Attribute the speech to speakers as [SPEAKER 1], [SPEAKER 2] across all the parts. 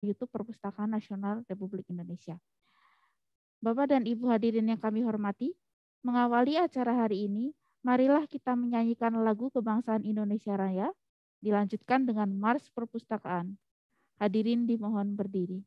[SPEAKER 1] YouTube Perpustakaan Nasional Republik Indonesia. Bapak dan Ibu hadirin yang kami hormati, mengawali acara hari ini, marilah kita menyanyikan lagu kebangsaan Indonesia Raya, dilanjutkan dengan Mars Perpustakaan. Hadirin dimohon berdiri.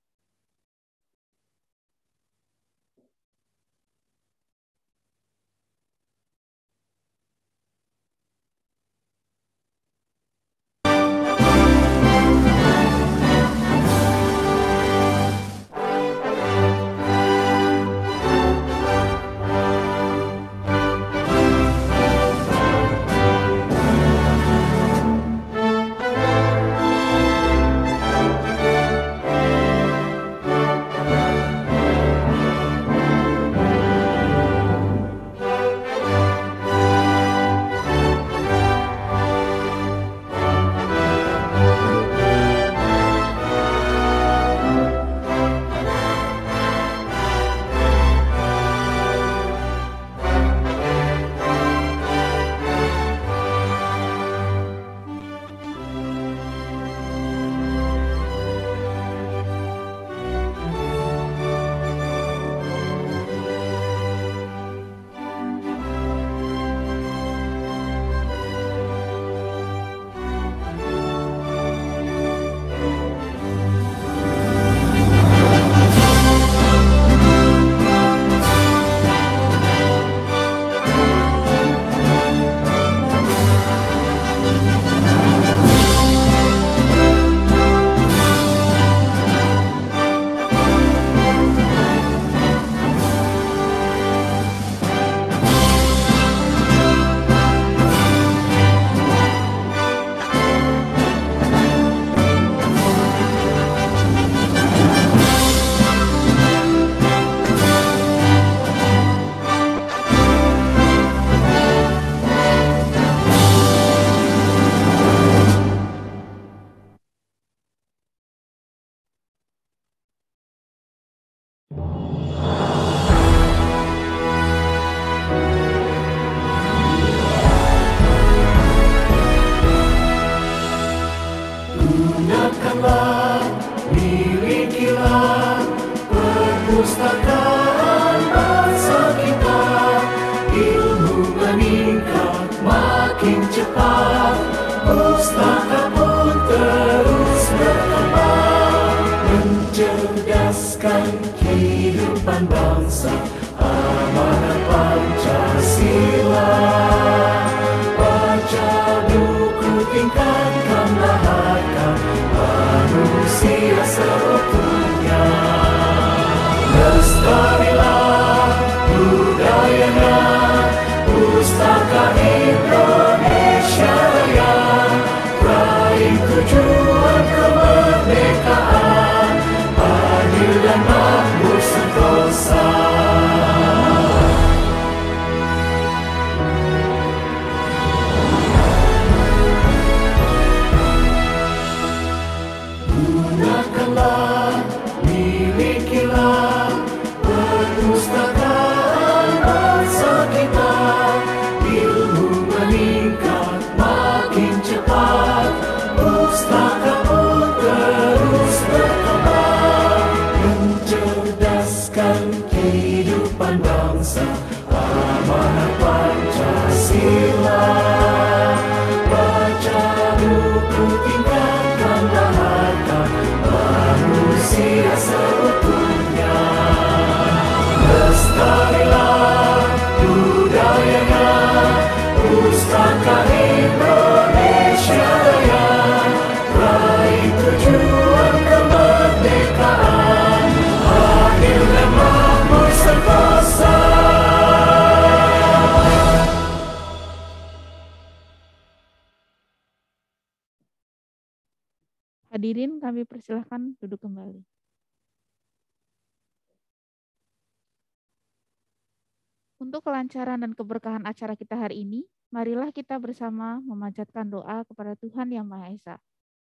[SPEAKER 1] memanjatkan doa kepada Tuhan Yang Maha Esa.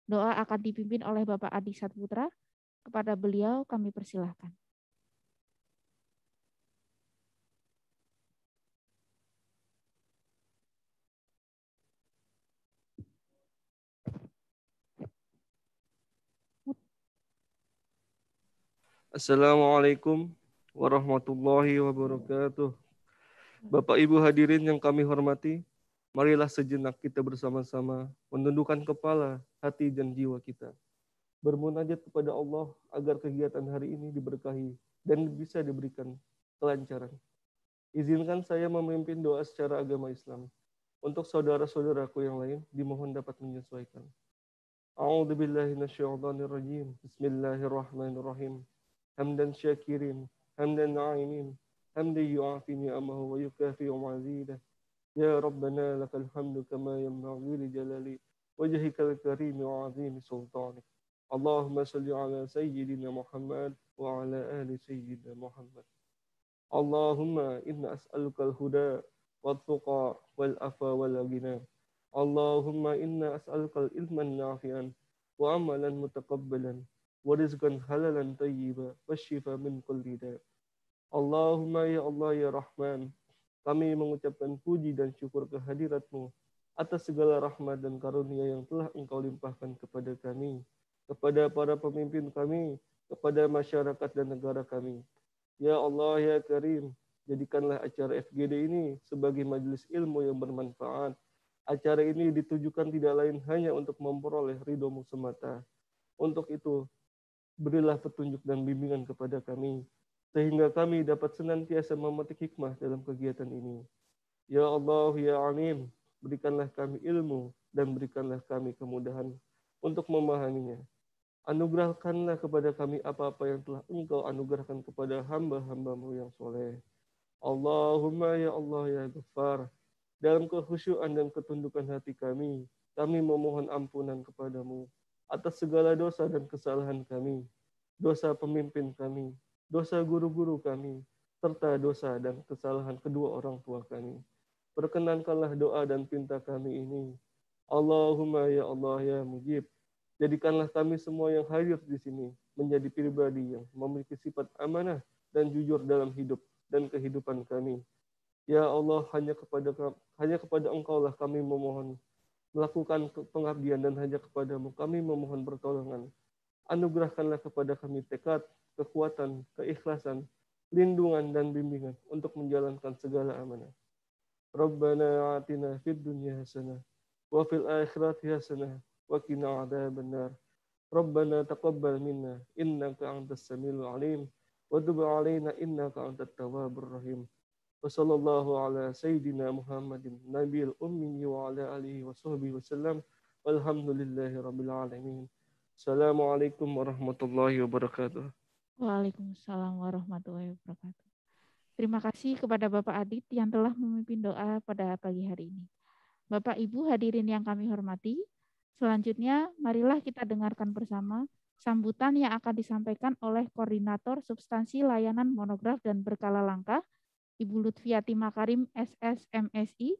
[SPEAKER 1] Doa akan dipimpin oleh Bapak Adi Satputra. Kepada beliau kami persilahkan.
[SPEAKER 2] Assalamualaikum warahmatullahi wabarakatuh. Bapak Ibu hadirin yang kami hormati, Marilah sejenak kita bersama-sama menundukkan kepala, hati, dan jiwa kita. Bermunajat kepada Allah agar kegiatan hari ini diberkahi dan bisa diberikan kelancaran. Izinkan saya memimpin doa secara agama Islam. Untuk saudara-saudaraku yang lain, dimohon dapat menyesuaikan. A'udzu billahi Bismillahirrahmanirrahim. Hamdan syakirin, hamdan na'imin, hamdan yu'afini amahu wa yukafi ma'zidah. يا ربنا لك الحمد كما ينبغي لجلال وجهك الكريم وعظيم سلطانك اللهم صل على سيدنا محمد وعلى آل سيدنا محمد اللهم إنا أسألك الهدى والتقى والأفا والغنى اللهم إنا أسألك العلم النافع وعملا متقبلا ورزقا حلالا طيبا والشفاء من كل داء اللهم يا الله يا رحمن Kami mengucapkan puji dan syukur kehadiratmu atas segala rahmat dan karunia yang telah engkau limpahkan kepada kami, kepada para pemimpin kami, kepada masyarakat dan negara kami. Ya Allah, Ya Karim, jadikanlah acara FGD ini sebagai majelis ilmu yang bermanfaat. Acara ini ditujukan tidak lain hanya untuk memperoleh ridhomu semata. Untuk itu, berilah petunjuk dan bimbingan kepada kami, sehingga kami dapat senantiasa memetik hikmah dalam kegiatan ini. Ya Allah, Ya Alim, berikanlah kami ilmu dan berikanlah kami kemudahan untuk memahaminya. Anugerahkanlah kepada kami apa-apa yang telah engkau anugerahkan kepada hamba-hambamu yang soleh. Allahumma ya Allah ya Ghaffar, dalam kehusuan dan ketundukan hati kami, kami memohon ampunan kepadamu atas segala dosa dan kesalahan kami, dosa pemimpin kami, dosa guru-guru kami, serta dosa dan kesalahan kedua orang tua kami. Perkenankanlah doa dan pinta kami ini. Allahumma ya Allah ya mujib. Jadikanlah kami semua yang hadir di sini menjadi pribadi yang memiliki sifat amanah dan jujur dalam hidup dan kehidupan kami. Ya Allah, hanya kepada hanya kepada Engkaulah kami memohon melakukan pengabdian dan hanya kepadamu kami memohon pertolongan. Anugerahkanlah kepada kami tekad, kekuatan, keikhlasan, lindungan dan bimbingan untuk menjalankan segala amanah. Rabbana atina fid dunya hasanah wa fil akhirati hasanah wa qina adhaban Rabbana taqabbal minna innaka antas samiul alim wa tub alaina innaka antat tawwabur rahim. Wa sallallahu ala sayidina Muhammadin nabiyil ummi wa ala alihi wa sahbihi wasallam. Walhamdulillahi rabbil alamin. Assalamualaikum warahmatullahi wabarakatuh.
[SPEAKER 1] Waalaikumsalam warahmatullahi wabarakatuh. Terima kasih kepada Bapak Adit yang telah memimpin doa pada pagi hari ini. Bapak Ibu hadirin yang kami hormati, selanjutnya marilah kita dengarkan bersama sambutan yang akan disampaikan oleh Koordinator Substansi Layanan Monograf dan Berkala Langkah, Ibu Lutfiati Makarim SSMSI.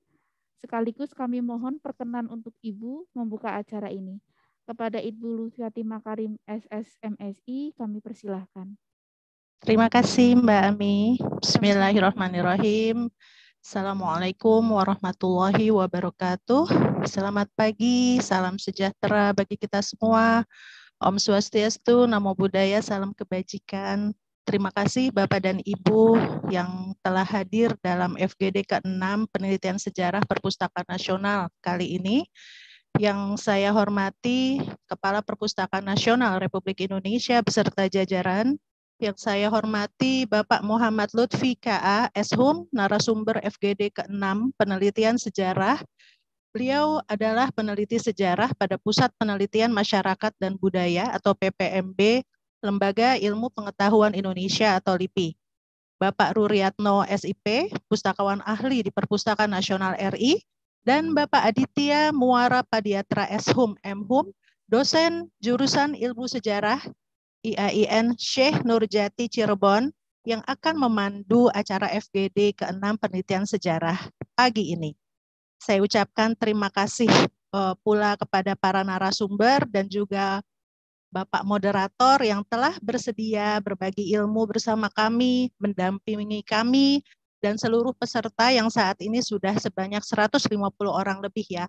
[SPEAKER 1] Sekaligus kami mohon perkenan untuk Ibu membuka acara ini. Kepada Ibu Lusyati Makarim SSMSI kami persilahkan. Terima kasih
[SPEAKER 3] Mbak Ami. Bismillahirrahmanirrahim.
[SPEAKER 1] Assalamualaikum
[SPEAKER 3] warahmatullahi wabarakatuh. Selamat pagi, salam sejahtera bagi kita semua. Om Swastiastu, Namo Buddhaya, salam kebajikan. Terima kasih Bapak dan Ibu yang telah hadir dalam FGD ke-6 Penelitian Sejarah Perpustakaan Nasional kali ini yang saya hormati Kepala Perpustakaan Nasional Republik Indonesia beserta jajaran, yang saya hormati Bapak Muhammad Lutfi KA Eshum, narasumber FGD ke-6 Penelitian Sejarah. Beliau adalah peneliti sejarah pada Pusat Penelitian Masyarakat dan Budaya atau PPMB, Lembaga Ilmu Pengetahuan Indonesia atau LIPI. Bapak Ruriatno SIP, pustakawan ahli di Perpustakaan Nasional RI, dan hmm. Bapak Aditya Muara Padiatra Eshum Mhum, dosen jurusan Ilmu Sejarah IAIN Syekh Nurjati Cirebon yang akan memandu acara FGD ke-6 penelitian sejarah pagi ini. Saya ucapkan terima kasih eh, pula kepada para narasumber dan juga Bapak moderator yang telah bersedia berbagi ilmu bersama kami, mendampingi kami dan seluruh peserta yang saat ini sudah sebanyak 150 orang lebih ya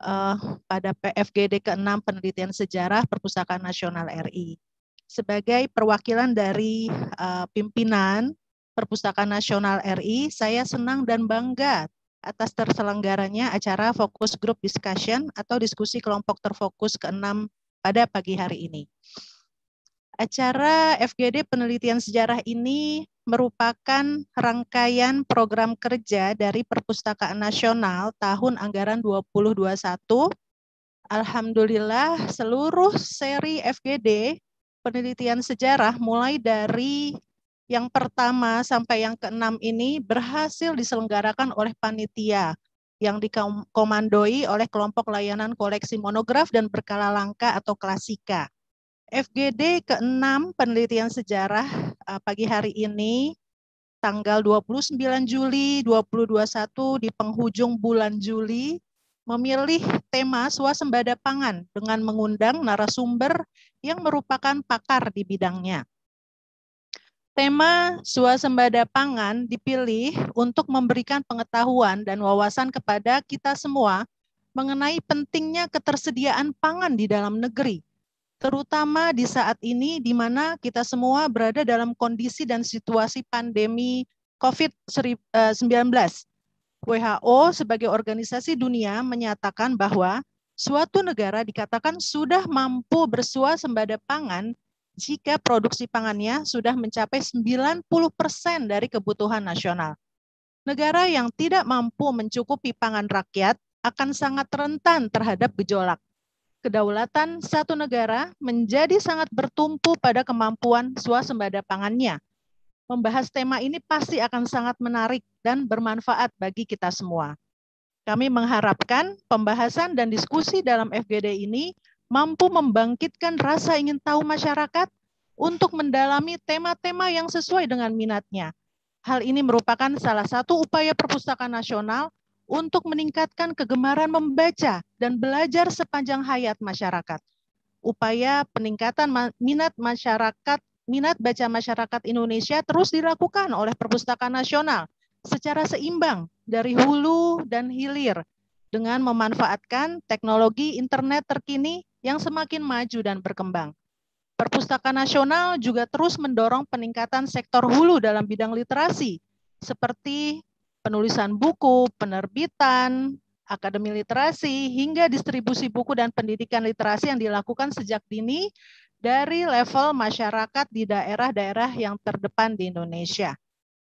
[SPEAKER 3] uh, pada PFGD ke-6 Penelitian Sejarah Perpustakaan Nasional RI. Sebagai perwakilan dari uh, pimpinan Perpustakaan Nasional RI, saya senang dan bangga atas terselenggaranya acara fokus Group Discussion atau diskusi kelompok terfokus ke-6 pada pagi hari ini. Acara FGD Penelitian Sejarah ini merupakan rangkaian program kerja dari Perpustakaan Nasional tahun anggaran 2021. Alhamdulillah seluruh seri FGD penelitian sejarah mulai dari yang pertama sampai yang keenam ini berhasil diselenggarakan oleh panitia yang dikomandoi oleh kelompok layanan koleksi monograf dan berkala langka atau klasika. FGD ke-6 penelitian sejarah eh, pagi hari ini tanggal 29 Juli 2021 di penghujung bulan Juli memilih tema swasembada pangan dengan mengundang narasumber yang merupakan pakar di bidangnya. Tema swasembada pangan dipilih untuk memberikan pengetahuan dan wawasan kepada kita semua mengenai pentingnya ketersediaan pangan di dalam negeri terutama di saat ini di mana kita semua berada dalam kondisi dan situasi pandemi COVID-19. WHO sebagai organisasi dunia menyatakan bahwa suatu negara dikatakan sudah mampu bersua bersuasembada pangan jika produksi pangannya sudah mencapai 90% dari kebutuhan nasional. Negara yang tidak mampu mencukupi pangan rakyat akan sangat rentan terhadap gejolak kedaulatan satu negara menjadi sangat bertumpu pada kemampuan swasembada pangannya. Membahas tema ini pasti akan sangat menarik dan bermanfaat bagi kita semua. Kami mengharapkan pembahasan dan diskusi dalam FGD ini mampu membangkitkan rasa ingin tahu masyarakat untuk mendalami tema-tema yang sesuai dengan minatnya. Hal ini merupakan salah satu upaya perpustakaan nasional untuk meningkatkan kegemaran membaca dan belajar sepanjang hayat masyarakat. Upaya peningkatan minat masyarakat minat baca masyarakat Indonesia terus dilakukan oleh Perpustakaan Nasional secara seimbang dari hulu dan hilir dengan memanfaatkan teknologi internet terkini yang semakin maju dan berkembang. Perpustakaan Nasional juga terus mendorong peningkatan sektor hulu dalam bidang literasi, seperti penulisan buku, penerbitan, akademi literasi, hingga distribusi buku dan pendidikan literasi yang dilakukan sejak dini dari level masyarakat di daerah-daerah yang terdepan di Indonesia.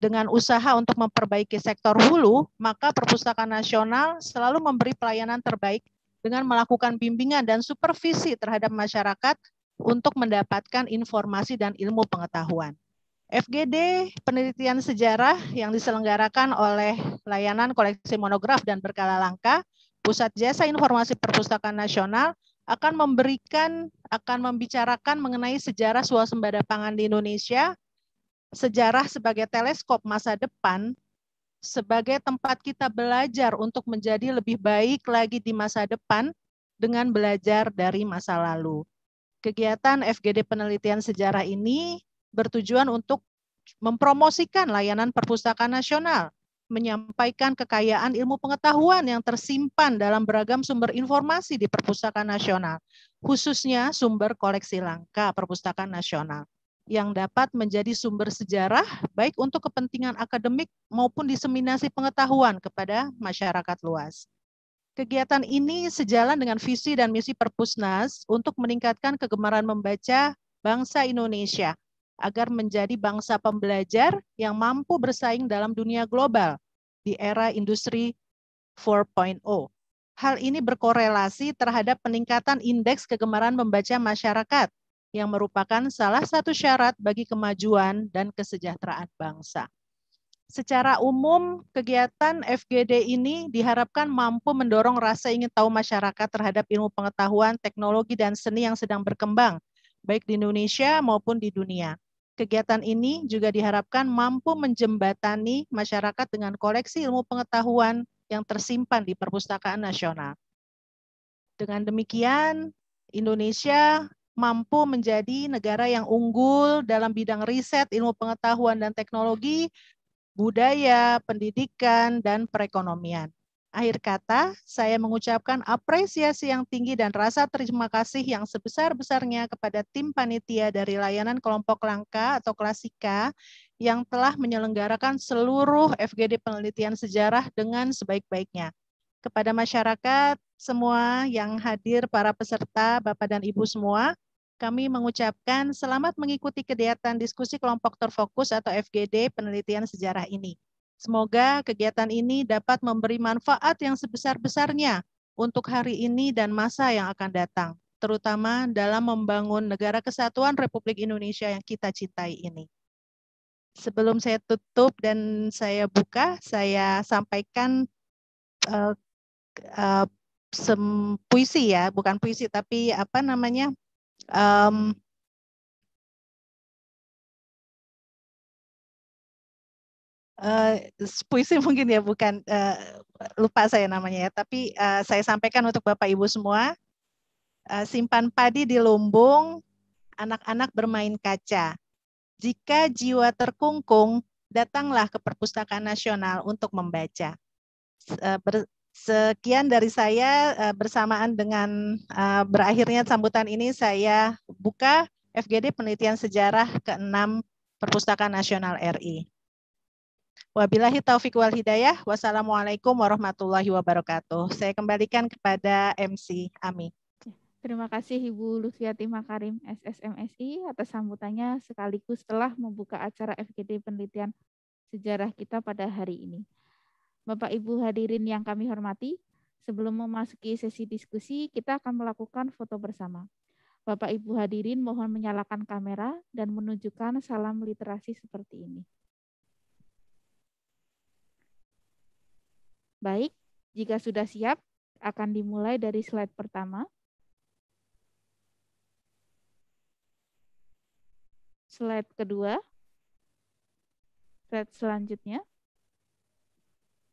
[SPEAKER 3] Dengan usaha untuk memperbaiki sektor hulu, maka Perpustakaan Nasional selalu memberi pelayanan terbaik dengan melakukan bimbingan dan supervisi terhadap masyarakat untuk mendapatkan informasi dan ilmu pengetahuan. FGD penelitian sejarah yang diselenggarakan oleh layanan koleksi monograf dan berkala langka Pusat Jasa Informasi Perpustakaan Nasional akan memberikan akan membicarakan mengenai sejarah swasembada pangan di Indonesia, sejarah sebagai teleskop masa depan, sebagai tempat kita belajar untuk menjadi lebih baik lagi di masa depan dengan belajar dari masa lalu. Kegiatan FGD penelitian sejarah ini bertujuan untuk mempromosikan layanan perpustakaan nasional, menyampaikan kekayaan ilmu pengetahuan yang tersimpan dalam beragam sumber informasi di perpustakaan nasional, khususnya sumber koleksi langka perpustakaan nasional yang dapat menjadi sumber sejarah baik untuk kepentingan akademik maupun diseminasi pengetahuan kepada masyarakat luas. Kegiatan ini sejalan dengan visi dan misi Perpusnas untuk meningkatkan kegemaran membaca bangsa Indonesia agar menjadi bangsa pembelajar yang mampu bersaing dalam dunia global di era industri 4.0. Hal ini berkorelasi terhadap peningkatan indeks kegemaran membaca masyarakat yang merupakan salah satu syarat bagi kemajuan dan kesejahteraan bangsa. Secara umum, kegiatan FGD ini diharapkan mampu mendorong rasa ingin tahu masyarakat terhadap ilmu pengetahuan, teknologi, dan seni yang sedang berkembang, baik di Indonesia maupun di dunia. Kegiatan ini juga diharapkan mampu menjembatani masyarakat dengan koleksi ilmu pengetahuan yang tersimpan di perpustakaan nasional. Dengan demikian, Indonesia mampu menjadi negara yang unggul dalam bidang riset, ilmu pengetahuan dan teknologi, budaya, pendidikan, dan perekonomian. Akhir kata, saya mengucapkan apresiasi yang tinggi dan rasa terima kasih yang sebesar-besarnya kepada tim panitia dari layanan kelompok langka atau klasika yang telah menyelenggarakan seluruh FGD penelitian sejarah dengan sebaik-baiknya. Kepada masyarakat semua yang hadir, para peserta, Bapak dan Ibu semua, kami mengucapkan selamat mengikuti kegiatan diskusi kelompok terfokus atau FGD penelitian sejarah ini. Semoga kegiatan ini dapat memberi manfaat yang sebesar-besarnya untuk hari ini dan masa yang akan datang, terutama dalam membangun negara kesatuan Republik Indonesia yang kita cintai ini. Sebelum saya tutup dan saya buka, saya sampaikan uh, uh, sem puisi ya, bukan puisi tapi apa namanya um, Uh, puisi mungkin ya bukan uh, lupa saya namanya ya tapi uh, saya sampaikan untuk bapak ibu semua uh, simpan padi di lumbung anak-anak bermain kaca jika jiwa terkungkung datanglah ke perpustakaan nasional untuk membaca uh, ber, sekian dari saya bersamaan dengan berakhirnya sambutan ini saya buka FGD penelitian sejarah ke-6 Perpustakaan Nasional RI. Wabillahi taufik wal hidayah. Wassalamualaikum warahmatullahi wabarakatuh. Saya kembalikan kepada MC Ami.
[SPEAKER 1] Terima kasih Ibu Timah Makarim SSMSI atas sambutannya sekaligus telah membuka acara FGD penelitian sejarah kita pada hari ini. Bapak Ibu hadirin yang kami hormati, sebelum memasuki sesi diskusi, kita akan melakukan foto bersama. Bapak Ibu hadirin mohon menyalakan kamera dan menunjukkan salam literasi seperti ini. Baik, jika sudah siap, akan dimulai dari slide pertama. Slide kedua. Slide selanjutnya.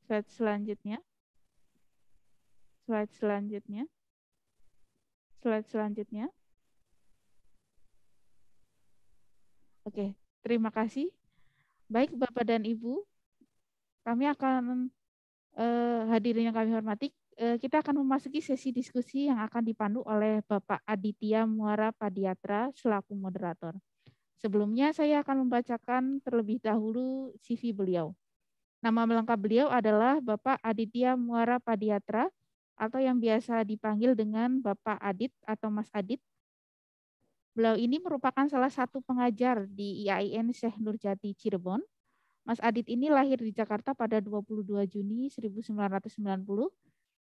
[SPEAKER 1] Slide selanjutnya. Slide selanjutnya. Slide selanjutnya. Oke, terima kasih. Baik Bapak dan Ibu, kami akan eh, hadirin yang kami hormati, eh, kita akan memasuki sesi diskusi yang akan dipandu oleh Bapak Aditya Muara Padiatra selaku moderator. Sebelumnya saya akan membacakan terlebih dahulu CV beliau. Nama lengkap beliau adalah Bapak Aditya Muara Padiatra atau yang biasa dipanggil dengan Bapak Adit atau Mas Adit. Beliau ini merupakan salah satu pengajar di IAIN Syekh Nurjati Cirebon Mas Adit ini lahir di Jakarta pada 22 Juni 1990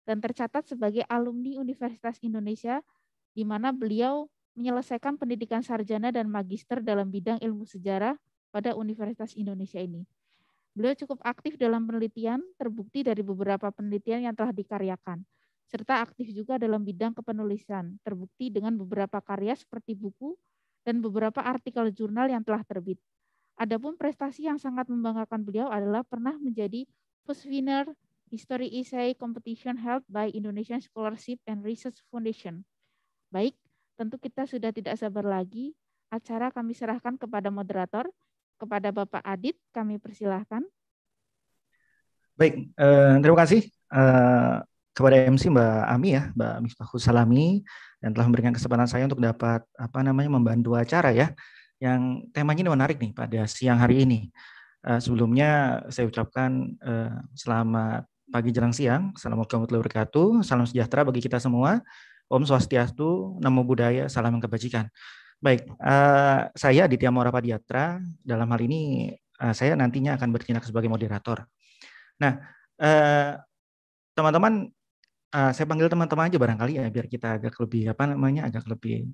[SPEAKER 1] dan tercatat sebagai alumni Universitas Indonesia di mana beliau menyelesaikan pendidikan sarjana dan magister dalam bidang ilmu sejarah pada Universitas Indonesia ini. Beliau cukup aktif dalam penelitian, terbukti dari beberapa penelitian yang telah dikaryakan, serta aktif juga dalam bidang kepenulisan, terbukti dengan beberapa karya seperti buku dan beberapa artikel jurnal yang telah terbit. Adapun prestasi yang sangat membanggakan beliau adalah pernah menjadi first winner History Essay Competition held by Indonesian Scholarship and Research Foundation. Baik, tentu kita sudah tidak sabar lagi. Acara kami serahkan kepada moderator, kepada Bapak Adit, kami persilahkan.
[SPEAKER 4] Baik, eh, terima kasih eh, kepada MC Mbak Ami ya, Mbak Miftahul Salami, yang telah memberikan kesempatan saya untuk dapat apa namanya membantu acara ya yang temanya ini menarik nih pada siang hari ini. Eh, sebelumnya saya ucapkan eh, selamat pagi jelang siang. Assalamualaikum warahmatullahi wabarakatuh. Salam sejahtera bagi kita semua. Om Swastiastu, Namo Buddhaya, Salam Kebajikan. Baik, uh, saya Aditya Maura Padiatra. Dalam hal ini saya nantinya akan bertindak sebagai moderator. Nah, teman-teman, uh, saya panggil teman-teman aja barangkali ya biar kita agak lebih apa namanya agak lebih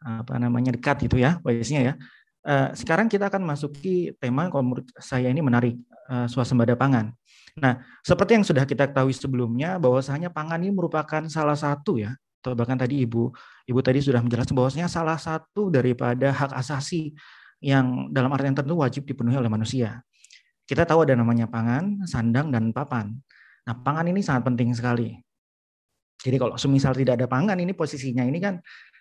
[SPEAKER 4] apa namanya dekat gitu ya biasanya ya. Eh, sekarang kita akan masuki tema kalau menurut saya ini menarik eh, suasembada swasembada pangan. Nah, seperti yang sudah kita ketahui sebelumnya bahwasanya pangan ini merupakan salah satu ya atau bahkan tadi Ibu Ibu tadi sudah menjelaskan bahwasanya salah satu daripada hak asasi yang dalam artian tertentu wajib dipenuhi oleh manusia. Kita tahu ada namanya pangan, sandang dan papan. Nah, pangan ini sangat penting sekali. Jadi kalau semisal tidak ada pangan ini posisinya ini kan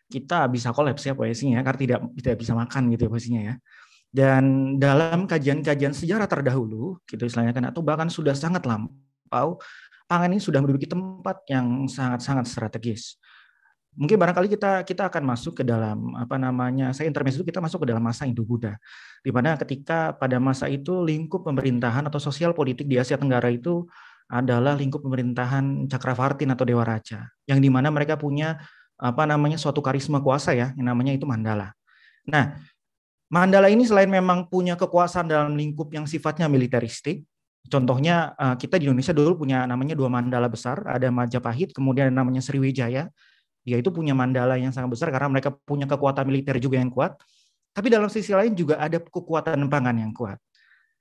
[SPEAKER 4] kita bisa kolaps ya poesinya ya, karena tidak tidak bisa makan gitu ya posisinya ya. Dan dalam kajian-kajian sejarah terdahulu, gitu istilahnya kan, atau bahkan sudah sangat lampau, pangan ini sudah menduduki tempat yang sangat-sangat strategis. Mungkin barangkali kita kita akan masuk ke dalam apa namanya, saya intermezzo kita masuk ke dalam masa Hindu buddha Di mana ketika pada masa itu lingkup pemerintahan atau sosial politik di Asia Tenggara itu adalah lingkup pemerintahan Cakravartin atau Dewa Raja, yang dimana mereka punya apa namanya suatu karisma kuasa ya, yang namanya itu mandala. Nah, mandala ini selain memang punya kekuasaan dalam lingkup yang sifatnya militeristik, contohnya eh, kita di Indonesia dulu punya namanya dua mandala besar, ada Majapahit, kemudian ada namanya Sriwijaya. Dia itu punya mandala yang sangat besar karena mereka punya kekuatan militer juga yang kuat. Tapi dalam sisi lain juga ada kekuatan pangan yang kuat.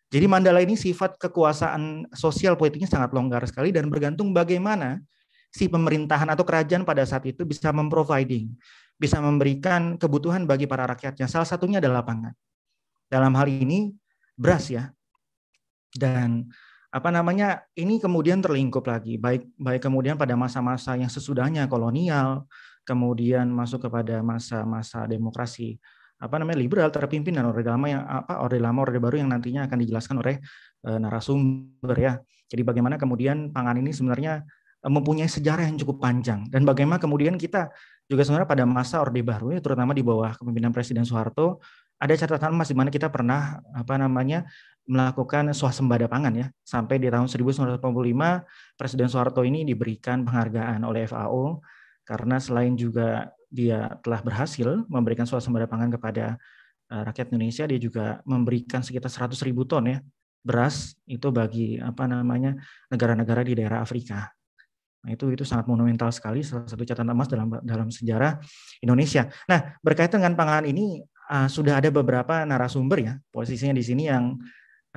[SPEAKER 4] Jadi mandala ini sifat kekuasaan sosial politiknya sangat longgar sekali dan bergantung bagaimana si pemerintahan atau kerajaan pada saat itu bisa memproviding, bisa memberikan kebutuhan bagi para rakyatnya. Salah satunya adalah pangan. Dalam hal ini beras ya. Dan apa namanya ini kemudian terlingkup lagi baik baik kemudian pada masa-masa yang sesudahnya kolonial kemudian masuk kepada masa-masa demokrasi apa namanya liberal terpimpin dan orde lama yang apa orde lama orde baru yang nantinya akan dijelaskan oleh e, narasumber ya jadi bagaimana kemudian pangan ini sebenarnya Eh, mempunyai sejarah yang cukup panjang dan bagaimana kemudian kita juga sebenarnya pada masa Orde Baru ya terutama di bawah kepemimpinan Presiden Soeharto ada catatan emas di mana kita pernah apa namanya melakukan swasembada pangan ya sampai di tahun lima Presiden Soeharto ini diberikan penghargaan oleh FAO karena selain juga dia telah berhasil memberikan swasembada pangan kepada eh, rakyat Indonesia dia juga memberikan sekitar 100 ribu ton ya beras itu bagi apa namanya negara-negara di daerah Afrika Nah, itu itu sangat monumental sekali salah satu catatan emas dalam dalam sejarah Indonesia. Nah, berkaitan dengan pangan ini uh, sudah ada beberapa narasumber ya posisinya di sini yang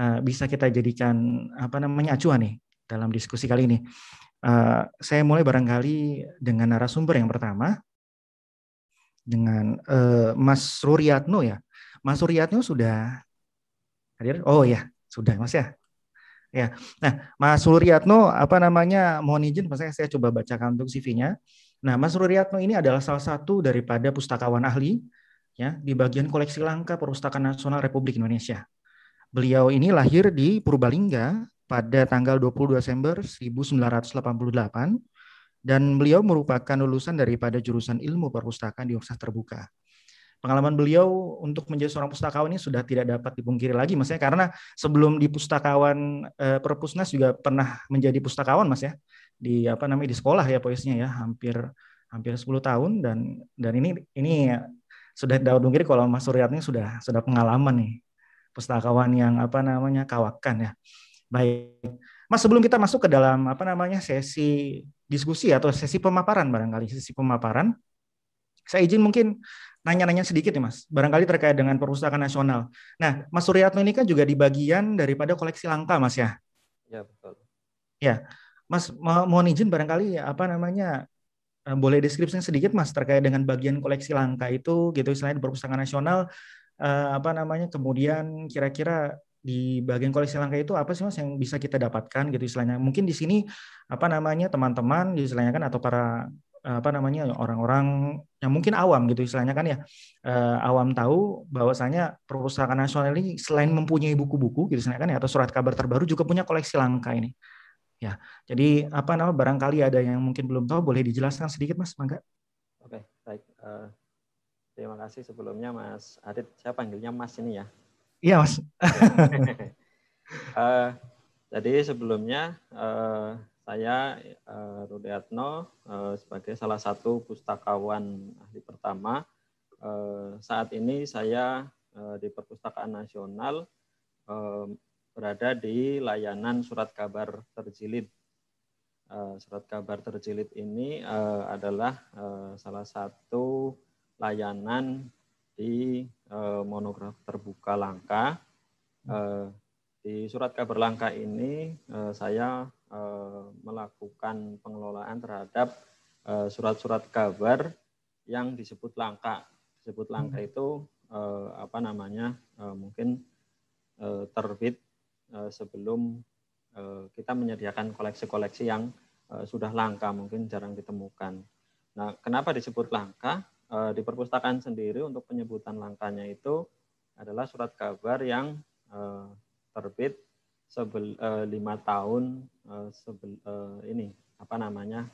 [SPEAKER 4] uh, bisa kita jadikan apa namanya acuan nih dalam diskusi kali ini. Uh, saya mulai barangkali dengan narasumber yang pertama dengan uh, Mas Suryatno ya. Mas Suryatno sudah hadir? Oh ya, sudah Mas ya. Ya. Nah, Mas Ruriatno apa namanya? Mohon izin saya saya coba bacakan untuk CV-nya. Nah, Mas Ruriatno ini adalah salah satu daripada pustakawan ahli ya di bagian koleksi langka Perpustakaan Nasional Republik Indonesia. Beliau ini lahir di Purbalingga pada tanggal 22 Desember 1988 dan beliau merupakan lulusan daripada jurusan ilmu perpustakaan di Universitas Terbuka pengalaman beliau untuk menjadi seorang pustakawan ini sudah tidak dapat dipungkiri lagi mas ya karena sebelum di pustakawan eh, perpusnas juga pernah menjadi pustakawan mas ya di apa namanya di sekolah ya poisnya ya hampir hampir 10 tahun dan dan ini ini sudah dapat dipungkiri kalau Mas Suryatni sudah sudah pengalaman nih pustakawan yang apa namanya kawakan ya baik Mas sebelum kita masuk ke dalam apa namanya sesi diskusi atau sesi pemaparan barangkali sesi pemaparan saya izin mungkin nanya-nanya sedikit nih Mas, barangkali terkait dengan perpustakaan nasional. Nah, Mas Suryatno ini kan juga di bagian daripada koleksi langka Mas ya? Ya, betul. Ya, Mas mohon izin barangkali apa namanya eh, boleh deskripsinya sedikit Mas terkait dengan bagian koleksi langka itu gitu selain di perpustakaan nasional eh, apa namanya kemudian kira-kira di bagian koleksi langka itu apa sih mas yang bisa kita dapatkan gitu istilahnya mungkin di sini apa namanya teman-teman gitu istilahnya kan atau para Eh, apa namanya orang-orang yang mungkin awam gitu istilahnya kan ya eh, awam tahu bahwasanya perpustakaan nasional ini selain mempunyai buku-buku gitu istilahnya kan ya atau surat kabar terbaru juga punya koleksi langka ini ya jadi apa nama barangkali ada yang mungkin belum tahu boleh dijelaskan sedikit mas mangga
[SPEAKER 5] oke baik uh, terima kasih sebelumnya mas Adit saya panggilnya mas ini ya iya mas uh, jadi sebelumnya uh, saya eh, Rudiatno eh, sebagai salah satu pustakawan ahli pertama. Eh, saat ini saya di Perpustakaan Nasional berada di layanan surat kabar terjilid. surat kabar terjilid ini adalah salah satu layanan di monograf terbuka langka. di surat kabar langka ini saya Eh, melakukan pengelolaan terhadap eh, surat-surat kabar yang disebut langka. Disebut langka hmm. itu eh, apa namanya? mungkin terbit sebelum kita menyediakan koleksi-koleksi yang sudah langka, mungkin jarang ditemukan. Nah, kenapa disebut langka? Di perpustakaan sendiri untuk penyebutan langkanya itu adalah surat kabar yang terbit lima tahun Eh, sebel, uh, ini apa namanya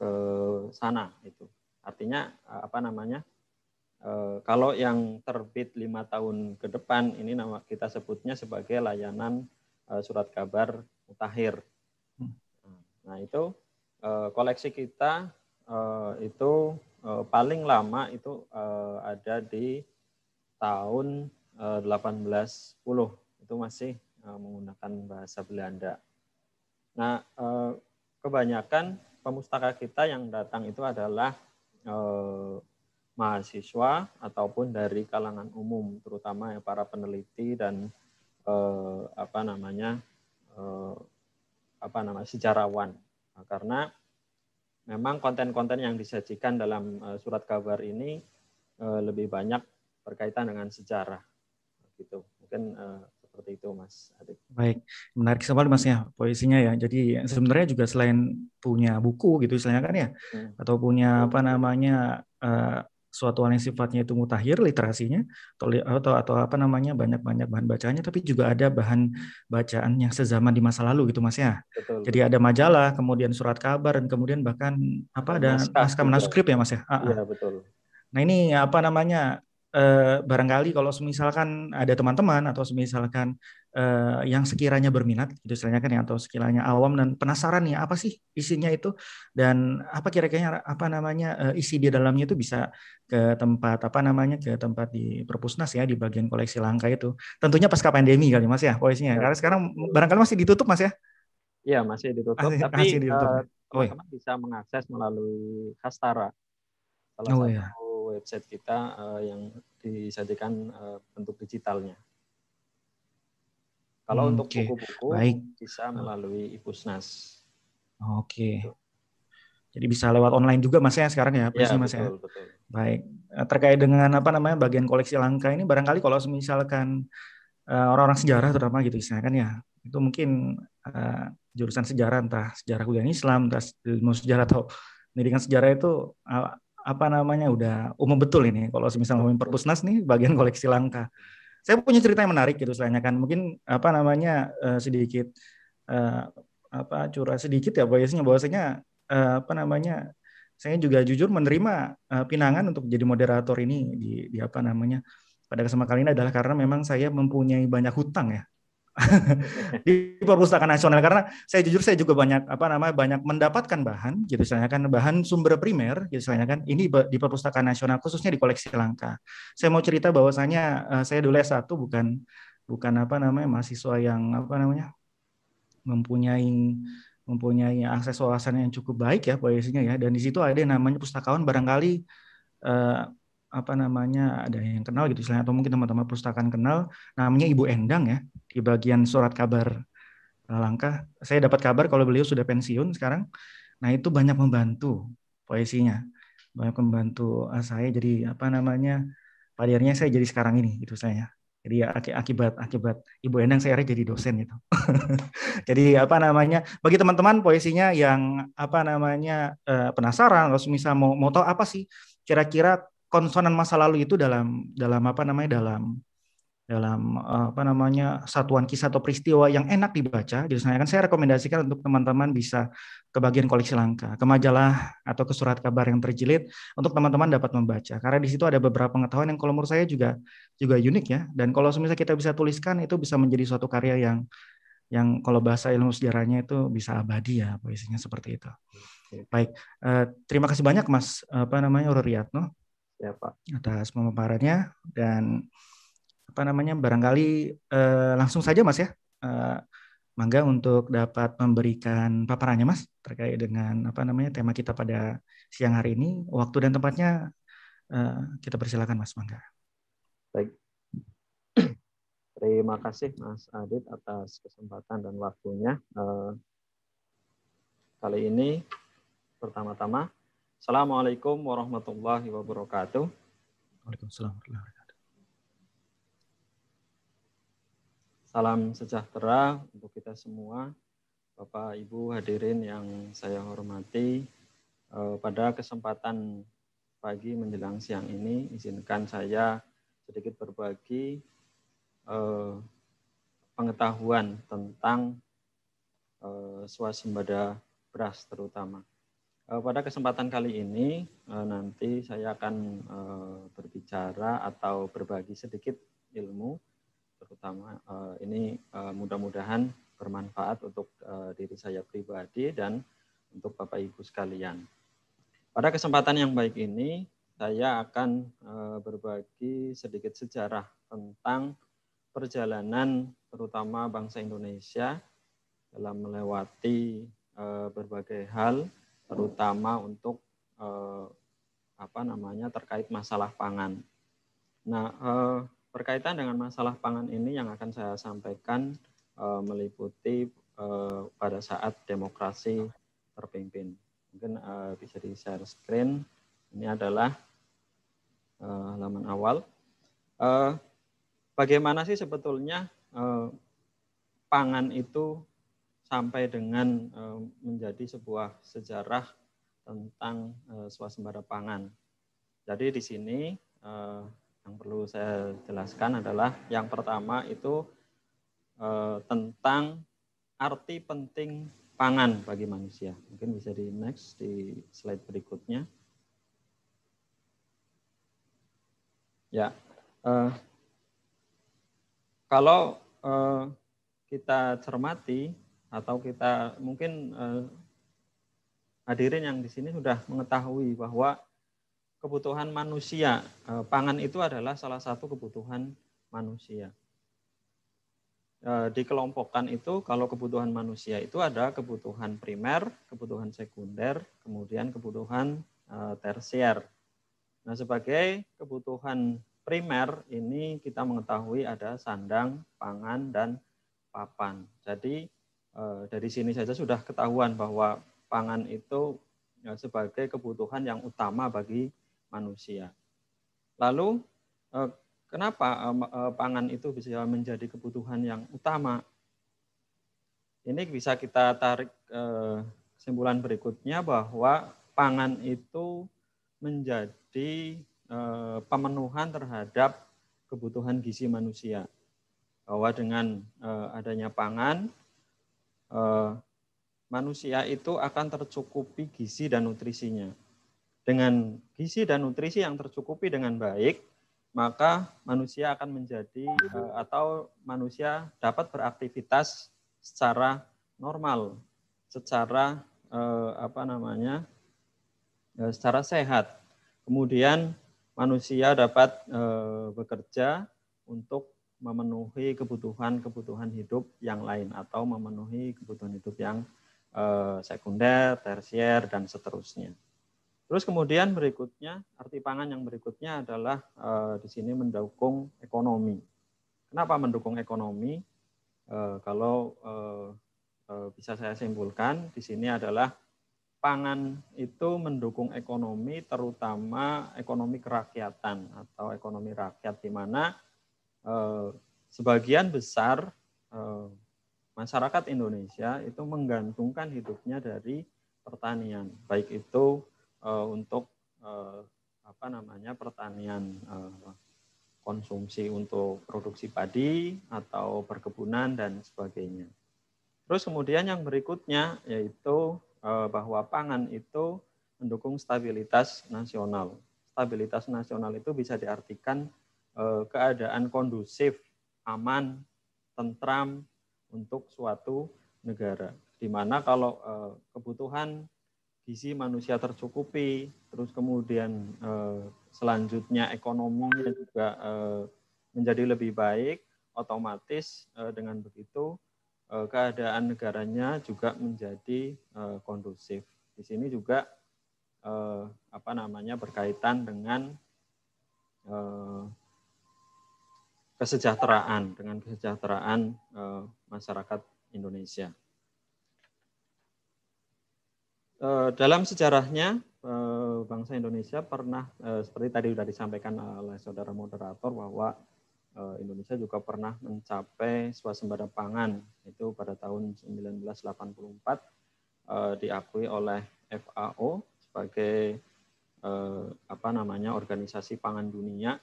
[SPEAKER 5] ke sana itu. Artinya uh, apa namanya? Uh, kalau yang terbit lima tahun ke depan ini nama kita sebutnya sebagai layanan uh, surat kabar mutakhir. Hmm. Nah itu uh, koleksi kita uh, itu uh, paling lama itu uh, ada di tahun uh, 1810 itu masih menggunakan bahasa Belanda. Nah, eh, kebanyakan pemustaka kita yang datang itu adalah eh, mahasiswa ataupun dari kalangan umum, terutama ya para peneliti dan eh, apa namanya apa nama sejarawan. Nah, karena memang konten-konten yang disajikan dalam surat kabar ini lebih banyak berkaitan dengan sejarah, gitu. Mungkin seperti itu Mas Adit.
[SPEAKER 4] Baik, menarik sekali Mas ya puisinya ya. Jadi sebenarnya juga selain punya buku gitu istilahnya kan ya hmm. atau punya apa namanya uh, suatu hal yang sifatnya itu mutakhir literasinya atau atau, atau apa namanya banyak-banyak bahan bacanya, tapi juga ada bahan bacaan yang sezaman di masa lalu gitu Mas ya. Betul. Jadi ada majalah, kemudian surat kabar dan kemudian bahkan apa ada naskah manuskrip ya Mas ya. Ah,
[SPEAKER 6] ah. Iya betul.
[SPEAKER 4] Nah ini apa namanya Eh, barangkali kalau misalkan ada teman-teman atau misalkan eh, yang sekiranya berminat gitu istilahnya kan ya atau sekiranya awam dan penasaran ya apa sih isinya itu dan apa kira-kira apa namanya eh, isi di dalamnya itu bisa ke tempat apa namanya ke tempat di perpusnas ya di bagian koleksi langka itu. Tentunya pasca pandemi kali Mas ya posisinya. Ya. Iya. Karena sekarang barangkali masih ditutup Mas ya.
[SPEAKER 5] Iya, masih ditutup masih, tapi masih ditutup. Uh, teman-teman bisa mengakses melalui kastara Salah oh, iya. satu website kita uh, yang disajikan uh, bentuk digitalnya. Kalau hmm, untuk buku-buku Baik. bisa melalui Ipusnas.
[SPEAKER 4] Oke. Okay. Jadi bisa lewat online juga mas ya sekarang ya, ya mas betul, ya. Betul. Baik. Eh, terkait dengan apa namanya bagian koleksi langka ini barangkali kalau misalkan orang orang-orang sejarah terutama gitu misalnya kan ya itu mungkin uh, jurusan sejarah entah sejarah kuliah Islam entah sejarah atau pendidikan sejarah itu uh, apa namanya udah umum betul ini kalau misalnya ngomongin perpusnas nih bagian koleksi langka. Saya punya cerita yang menarik gitu selainnya kan mungkin apa namanya uh, sedikit uh, apa curah sedikit ya biasanya bahwasanya uh, apa namanya saya juga jujur menerima uh, pinangan untuk jadi moderator ini di, di apa namanya pada kesempatan kali ini adalah karena memang saya mempunyai banyak hutang ya di perpustakaan nasional karena saya jujur saya juga banyak apa namanya banyak mendapatkan bahan gitu misalnya kan bahan sumber primer gitu misalnya kan ini di perpustakaan nasional khususnya di koleksi langka. Saya mau cerita bahwasanya eh, saya dulu S1 bukan bukan apa namanya mahasiswa yang apa namanya mempunyai mempunyai akses wawasan yang cukup baik ya posisinya ya dan di situ ada yang namanya pustakawan barangkali eh, apa namanya ada yang kenal gitu istilahnya atau mungkin teman-teman perpustakaan kenal namanya Ibu Endang ya di bagian surat kabar eh, langkah saya dapat kabar kalau beliau sudah pensiun sekarang nah itu banyak membantu poesinya banyak membantu eh, saya jadi apa namanya padirnya saya jadi sekarang ini gitu saya jadi ya, akibat akibat Ibu Endang saya jadi dosen gitu. jadi apa namanya bagi teman-teman poesinya yang apa namanya eh, penasaran atau misal mau mau tahu apa sih kira-kira konsonan masa lalu itu dalam dalam apa namanya dalam dalam eh, apa namanya satuan kisah atau peristiwa yang enak dibaca. Jadi saya kan saya rekomendasikan untuk teman-teman bisa ke bagian koleksi langka, ke majalah atau ke surat kabar yang terjilid untuk teman-teman dapat membaca. Karena di situ ada beberapa pengetahuan yang kalau menurut saya juga juga unik ya. Dan kalau misalnya kita bisa tuliskan itu bisa menjadi suatu karya yang yang kalau bahasa ilmu sejarahnya itu bisa abadi ya puisinya seperti itu. Baik, eh, terima kasih banyak Mas apa namanya Ruriatno ya Pak. Atas pemaparannya dan apa namanya barangkali eh, langsung saja Mas ya. Eh, mangga untuk dapat memberikan paparannya Mas terkait dengan apa namanya tema kita pada siang hari ini, waktu dan tempatnya eh, kita persilakan Mas Mangga. Baik.
[SPEAKER 5] Terima kasih Mas Adit atas kesempatan dan waktunya. Eh, kali ini pertama-tama Assalamualaikum warahmatullahi wabarakatuh.
[SPEAKER 4] Waalaikumsalam warahmatullahi wabarakatuh.
[SPEAKER 5] Salam sejahtera untuk kita semua. Bapak Ibu hadirin yang saya hormati, eh, pada kesempatan pagi menjelang siang ini izinkan saya sedikit berbagi eh, pengetahuan tentang eh, swasembada beras terutama. Eh, pada kesempatan kali ini eh, nanti saya akan eh, berbicara atau berbagi sedikit ilmu terutama ini mudah-mudahan bermanfaat untuk diri saya pribadi dan untuk Bapak Ibu sekalian. Pada kesempatan yang baik ini saya akan berbagi sedikit sejarah tentang perjalanan terutama bangsa Indonesia dalam melewati berbagai hal terutama untuk eh, apa namanya terkait masalah pangan. Nah, eh, berkaitan dengan masalah pangan ini yang akan saya sampaikan eh, meliputi eh, pada saat demokrasi terpimpin. Mungkin eh, bisa di share screen. Ini adalah eh, halaman awal. Eh, bagaimana sih sebetulnya eh, pangan itu sampai dengan eh, menjadi sebuah sejarah tentang eh, swasembada pangan. Jadi di sini eh, yang perlu saya jelaskan adalah yang pertama itu tentang arti penting pangan bagi manusia. Mungkin bisa di next di slide berikutnya. Ya, kalau kita cermati atau kita mungkin eh, hadirin yang di sini sudah mengetahui bahwa kebutuhan manusia eh, pangan itu adalah salah satu kebutuhan manusia. Eh, dikelompokkan itu kalau kebutuhan manusia itu ada kebutuhan primer, kebutuhan sekunder, kemudian kebutuhan eh, tersier. Nah sebagai kebutuhan primer ini kita mengetahui ada sandang, pangan, dan papan. Jadi Eh, dari sini saja sudah ketahuan bahwa pangan itu ya, sebagai kebutuhan yang utama bagi manusia. Lalu eh, kenapa eh, pangan itu bisa menjadi kebutuhan yang utama? Ini bisa kita tarik kesimpulan berikutnya bahwa pangan itu menjadi pemenuhan terhadap kebutuhan gizi manusia. Bahwa dengan adanya pangan Eh, manusia itu akan tercukupi gizi dan nutrisinya. Dengan gizi dan nutrisi yang tercukupi dengan baik, maka manusia akan menjadi eh, atau manusia dapat beraktivitas secara normal, secara eh, apa namanya? secara sehat. Kemudian manusia dapat bekerja untuk memenuhi kebutuhan-kebutuhan hidup yang lain atau memenuhi kebutuhan hidup yang eh, sekunder, tersier, dan seterusnya. Terus kemudian berikutnya, arti pangan yang berikutnya adalah eh, di sini mendukung ekonomi. Kenapa mendukung ekonomi? Eh, kalau bisa saya simpulkan, di sini adalah pangan itu mendukung ekonomi, terutama ekonomi kerakyatan atau ekonomi rakyat di mana Eh, sebagian besar eh, masyarakat Indonesia itu menggantungkan hidupnya dari pertanian, baik itu eh, untuk apa namanya pertanian konsumsi untuk produksi padi atau perkebunan dan sebagainya. Terus kemudian yang berikutnya yaitu bahwa pangan itu mendukung stabilitas nasional. Stabilitas nasional itu bisa diartikan Eh, keadaan kondusif, aman, tentram untuk suatu negara. Di mana kalau eh, kebutuhan gizi manusia tercukupi, terus kemudian eh, selanjutnya ekonominya juga menjadi lebih baik, otomatis dengan begitu keadaan negaranya juga menjadi kondusif. Di sini juga apa namanya berkaitan dengan kesejahteraan dengan kesejahteraan uh, masyarakat Indonesia. Uh, dalam sejarahnya uh, bangsa Indonesia pernah uh, seperti tadi sudah disampaikan oleh saudara moderator bahwa uh, Indonesia juga pernah mencapai swasembada pangan itu pada tahun 1984 uh, diakui oleh FAO sebagai uh, apa namanya organisasi pangan dunia.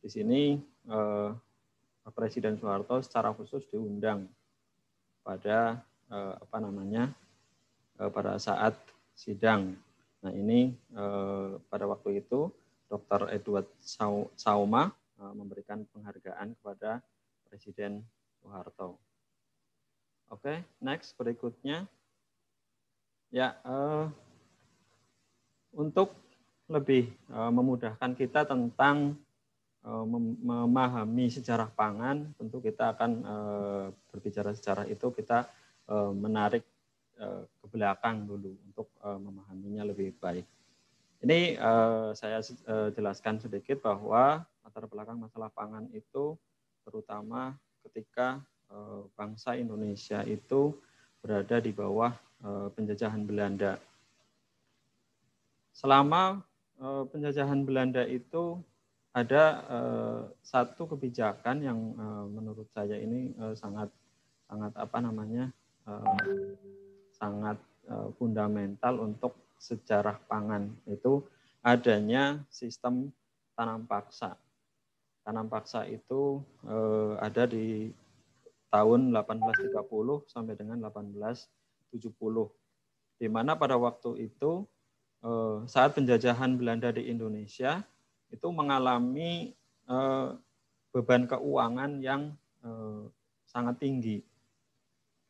[SPEAKER 5] Di sini Eh, eh, Presiden Soeharto secara khusus diundang pada eh, apa namanya eh, pada saat sidang. Nah ini eh, pada waktu itu Dr. Edward Sauma eh, memberikan penghargaan kepada Presiden Soeharto. Oke, okay, next berikutnya ya eh, untuk lebih eh, memudahkan kita tentang Eh, memahami sejarah pangan, tentu kita akan eh, berbicara sejarah itu kita eh, menarik ke belakang dulu untuk memahaminya lebih baik. Ini saya jelaskan sedikit bahwa latar belakang masalah pangan itu terutama ketika bangsa Indonesia itu berada di bawah penjajahan Belanda. Selama penjajahan Belanda itu ada eh, satu kebijakan yang eh, menurut saya ini eh, sangat sangat apa namanya sangat fundamental untuk sejarah pangan itu adanya sistem tanam paksa. Tanam paksa itu ada di tahun 1830 sampai dengan 1870 di mana pada waktu itu saat penjajahan Belanda di Indonesia itu mengalami eh, beban keuangan yang eh, sangat tinggi.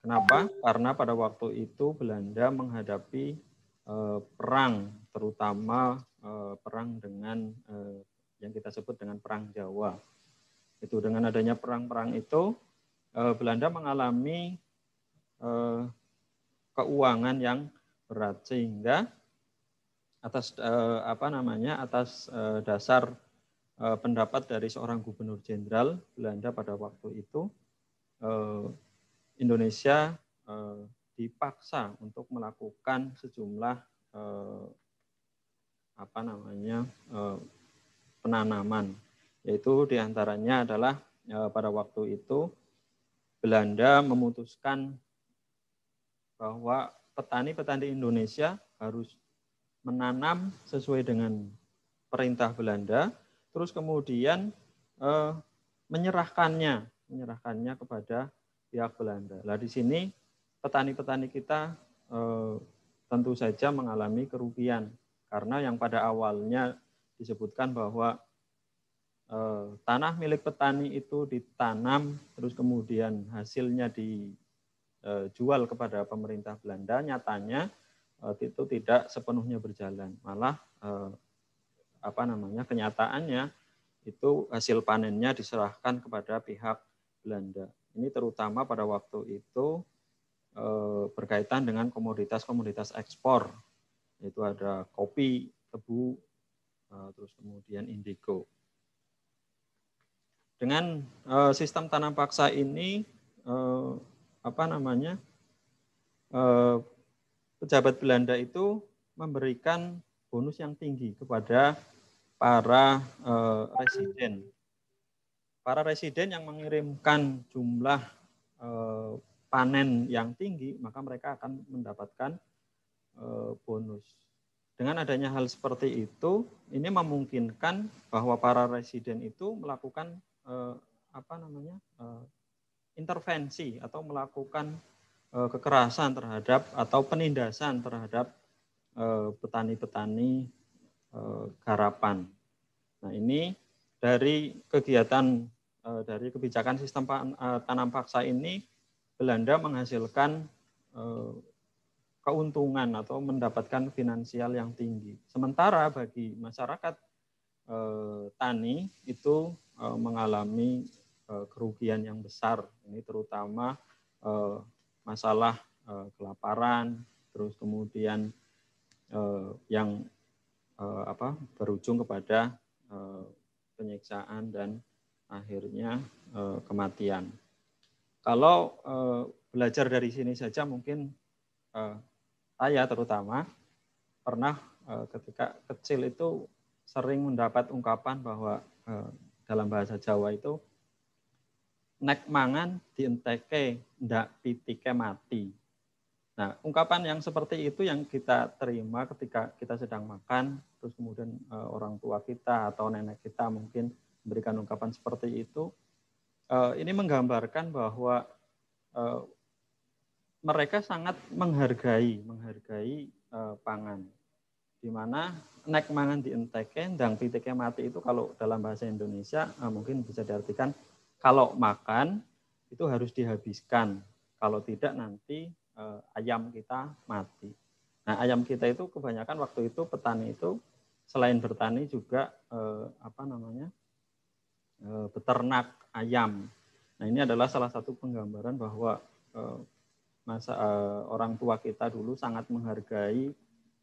[SPEAKER 5] Kenapa? Karena pada waktu itu Belanda menghadapi eh, perang, terutama perang dengan yang kita sebut dengan Perang Jawa. Itu dengan adanya perang-perang itu Belanda mengalami keuangan yang berat sehingga atas uh, apa namanya atas uh, dasar uh, pendapat dari seorang gubernur jenderal Belanda pada waktu itu uh, Indonesia uh, dipaksa untuk melakukan sejumlah uh, apa namanya uh, penanaman yaitu diantaranya adalah uh, pada waktu itu Belanda memutuskan bahwa petani-petani Indonesia harus menanam sesuai dengan perintah Belanda, terus kemudian eh, menyerahkannya, menyerahkannya kepada pihak Belanda. Nah, di sini petani-petani kita eh, tentu saja mengalami kerugian karena yang pada awalnya disebutkan bahwa eh, tanah milik petani itu ditanam terus kemudian hasilnya dijual eh, kepada pemerintah Belanda, nyatanya itu tidak sepenuhnya berjalan. Malah eh, apa namanya kenyataannya itu hasil panennya diserahkan kepada pihak Belanda. Ini terutama pada waktu itu eh, berkaitan dengan komoditas-komoditas ekspor. Itu ada kopi, tebu, eh, terus kemudian indigo. Dengan sistem tanam paksa ini apa namanya? pejabat Belanda itu memberikan bonus yang tinggi kepada para eh, residen. Para residen yang mengirimkan jumlah eh, panen yang tinggi, maka mereka akan mendapatkan eh, bonus. Dengan adanya hal seperti itu, ini memungkinkan bahwa para residen itu melakukan eh, apa namanya eh, intervensi atau melakukan Eh, kekerasan terhadap atau penindasan terhadap eh, petani-petani eh, garapan. Nah ini dari kegiatan dari kebijakan sistem tanam paksa ini Belanda menghasilkan keuntungan atau mendapatkan finansial yang tinggi. Sementara bagi masyarakat tani itu mengalami kerugian yang besar. Ini terutama masalah uh, kelaparan, terus kemudian uh, yang uh, apa berujung kepada uh, penyiksaan dan akhirnya uh, kematian. Kalau uh, belajar dari sini saja mungkin uh, saya terutama pernah uh, ketika kecil itu sering mendapat ungkapan bahwa uh, dalam bahasa Jawa itu nek mangan dienteke ndak pitike mati. Nah, ungkapan yang seperti itu yang kita terima ketika kita sedang makan, terus kemudian eh, orang tua kita atau nenek kita mungkin memberikan ungkapan seperti itu. Eh, ini menggambarkan bahwa eh, mereka sangat menghargai, menghargai pangan. Di mana nek mangan dienteke enteke, pitike mati itu kalau dalam bahasa Indonesia mungkin bisa diartikan kalau makan itu harus dihabiskan. Kalau tidak nanti eh, ayam kita mati. Nah, ayam kita itu kebanyakan waktu itu petani itu selain bertani juga eh, apa namanya? Eh, beternak ayam. Nah, ini adalah salah satu penggambaran bahwa eh, masa eh, orang tua kita dulu sangat menghargai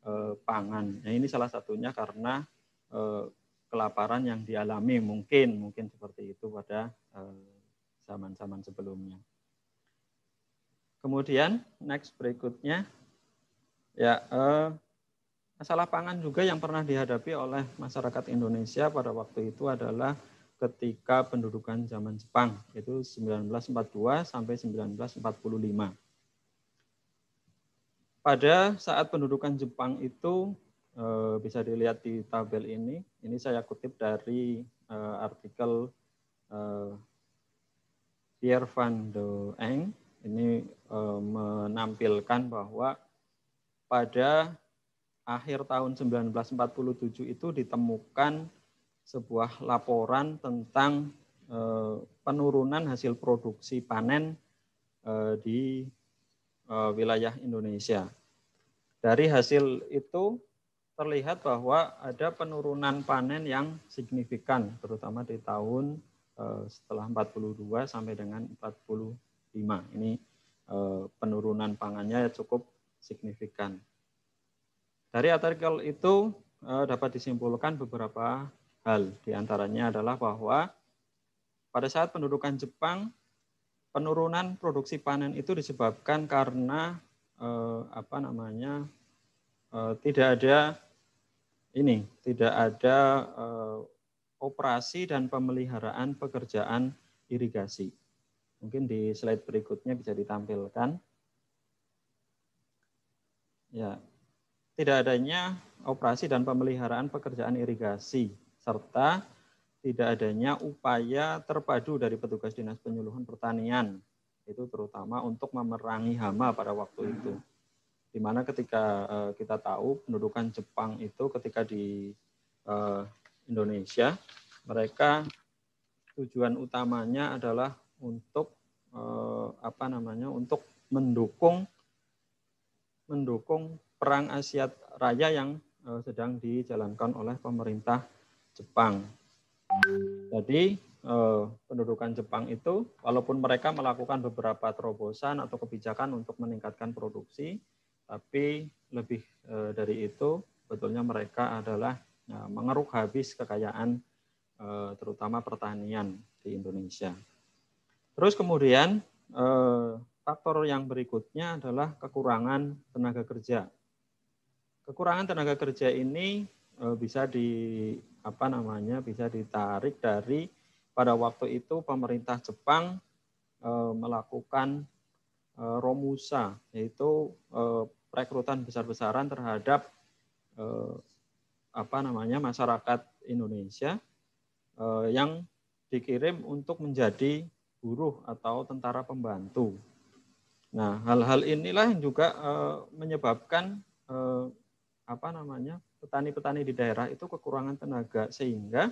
[SPEAKER 5] eh, pangan. Nah, ini salah satunya karena eh, kelaparan yang dialami mungkin mungkin seperti itu pada eh, zaman-zaman sebelumnya. Kemudian next berikutnya ya eh, masalah pangan juga yang pernah dihadapi oleh masyarakat Indonesia pada waktu itu adalah ketika pendudukan zaman Jepang yaitu 1942 sampai 1945. Pada saat pendudukan Jepang itu Eh, bisa dilihat di tabel ini. Ini saya kutip dari uh, artikel uh, Pierre van de Eng. Ini uh, menampilkan bahwa pada akhir tahun 1947 itu ditemukan sebuah laporan tentang uh, penurunan hasil produksi panen uh, di uh, wilayah Indonesia. Dari hasil itu terlihat bahwa ada penurunan panen yang signifikan, terutama di tahun eh, setelah 42 sampai dengan 45. Ini eh, penurunan pangannya cukup signifikan. Dari artikel itu eh, dapat disimpulkan beberapa hal. Di antaranya adalah bahwa pada saat pendudukan Jepang, penurunan produksi panen itu disebabkan karena apa namanya tidak ada ini tidak ada uh, operasi dan pemeliharaan pekerjaan irigasi. Mungkin di slide berikutnya bisa ditampilkan. Ya, tidak adanya operasi dan pemeliharaan pekerjaan irigasi serta tidak adanya upaya terpadu dari petugas dinas penyuluhan pertanian itu terutama untuk memerangi hama pada waktu itu. Dimana ketika uh, kita tahu pendudukan Jepang itu ketika di uh, Indonesia, mereka tujuan utamanya adalah untuk uh, apa namanya untuk mendukung mendukung perang Asia Raya yang uh, sedang dijalankan oleh pemerintah Jepang. Jadi pendudukan Jepang itu, walaupun mereka melakukan beberapa terobosan atau kebijakan untuk meningkatkan produksi, tapi lebih eh, dari itu, betulnya mereka adalah eh, mengeruk habis kekayaan eh, terutama pertanian di Indonesia. Terus kemudian faktor yang berikutnya adalah kekurangan tenaga kerja. Kekurangan tenaga kerja ini bisa di apa namanya bisa ditarik dari pada waktu itu pemerintah Jepang melakukan romusa yaitu rekrutan besar-besaran terhadap eh, apa namanya masyarakat Indonesia eh, yang dikirim untuk menjadi buruh atau tentara pembantu. Nah, hal-hal inilah yang juga eh, menyebabkan apa namanya petani-petani di daerah itu kekurangan tenaga sehingga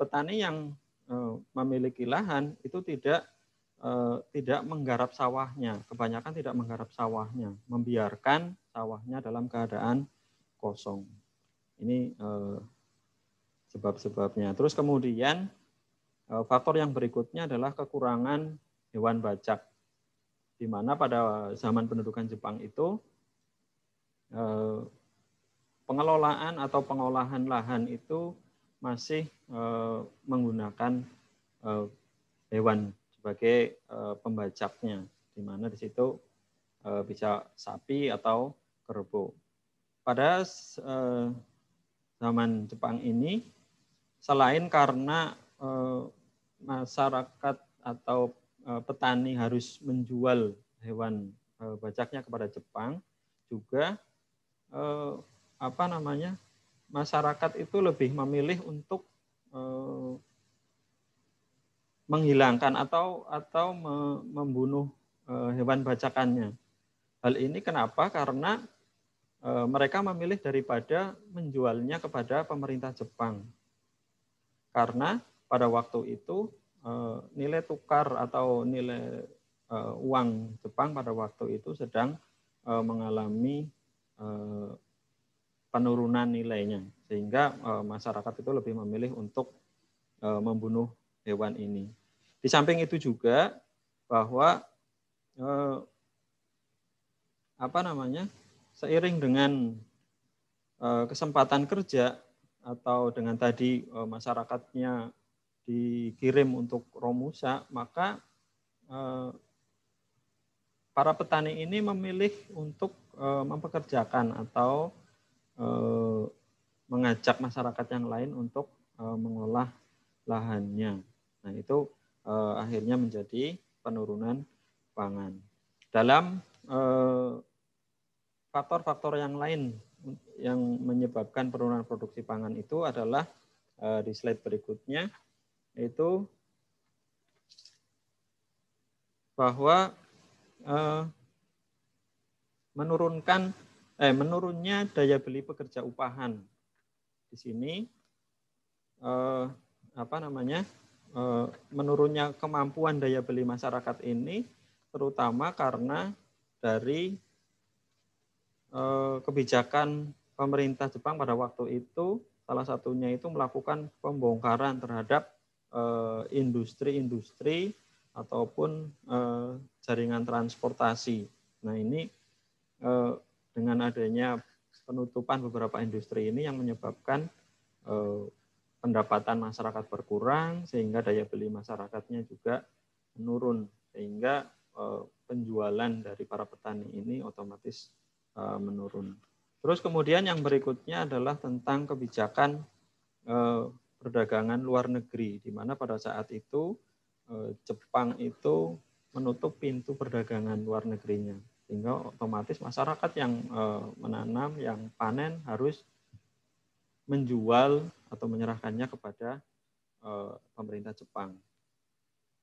[SPEAKER 5] petani yang memiliki lahan itu tidak Eh, tidak menggarap sawahnya, kebanyakan tidak menggarap sawahnya, membiarkan sawahnya dalam keadaan kosong. Ini eh, sebab-sebabnya. Terus kemudian eh, faktor yang berikutnya adalah kekurangan hewan bajak. Di mana pada zaman pendudukan Jepang itu pengelolaan atau pengolahan lahan itu masih menggunakan hewan sebagai eh, pembacaknya, di mana di situ eh, bisa sapi atau kerbau. Pada eh, zaman Jepang ini, selain karena masyarakat atau petani harus menjual hewan bajaknya kepada Jepang, juga apa namanya masyarakat itu lebih memilih untuk menghilangkan atau atau membunuh eh, hewan bacakannya. Hal ini kenapa? Karena eh, mereka memilih daripada menjualnya kepada pemerintah Jepang. Karena pada waktu itu eh, nilai tukar atau nilai uang Jepang pada waktu itu sedang mengalami penurunan nilainya sehingga masyarakat itu lebih memilih untuk membunuh hewan ini. Di samping itu juga bahwa eh, apa namanya seiring dengan eh, kesempatan kerja atau dengan tadi eh, masyarakatnya dikirim untuk romusa maka eh, para petani ini memilih untuk eh, mempekerjakan atau eh, mengajak masyarakat yang lain untuk eh, mengolah lahannya. Nah, itu eh, akhirnya menjadi penurunan pangan. Dalam eh, faktor-faktor eh, yang lain yang menyebabkan penurunan produksi pangan itu adalah eh, di slide berikutnya itu bahwa eh, menurunkan eh menurunnya daya beli pekerja upahan di sini eh, apa namanya Eh, menurunnya kemampuan daya beli masyarakat ini terutama karena dari eh, kebijakan pemerintah Jepang pada waktu itu salah satunya itu melakukan pembongkaran terhadap eh, industri-industri ataupun jaringan transportasi. Nah ini dengan adanya penutupan beberapa industri ini yang menyebabkan pendapatan masyarakat berkurang sehingga daya beli masyarakatnya juga menurun sehingga eh, penjualan dari para petani ini otomatis eh, menurun. Terus kemudian yang berikutnya adalah tentang kebijakan eh, perdagangan luar negeri di mana pada saat itu Jepang itu menutup pintu perdagangan luar negerinya sehingga otomatis masyarakat yang menanam yang panen harus menjual atau menyerahkannya kepada eh, pemerintah Jepang.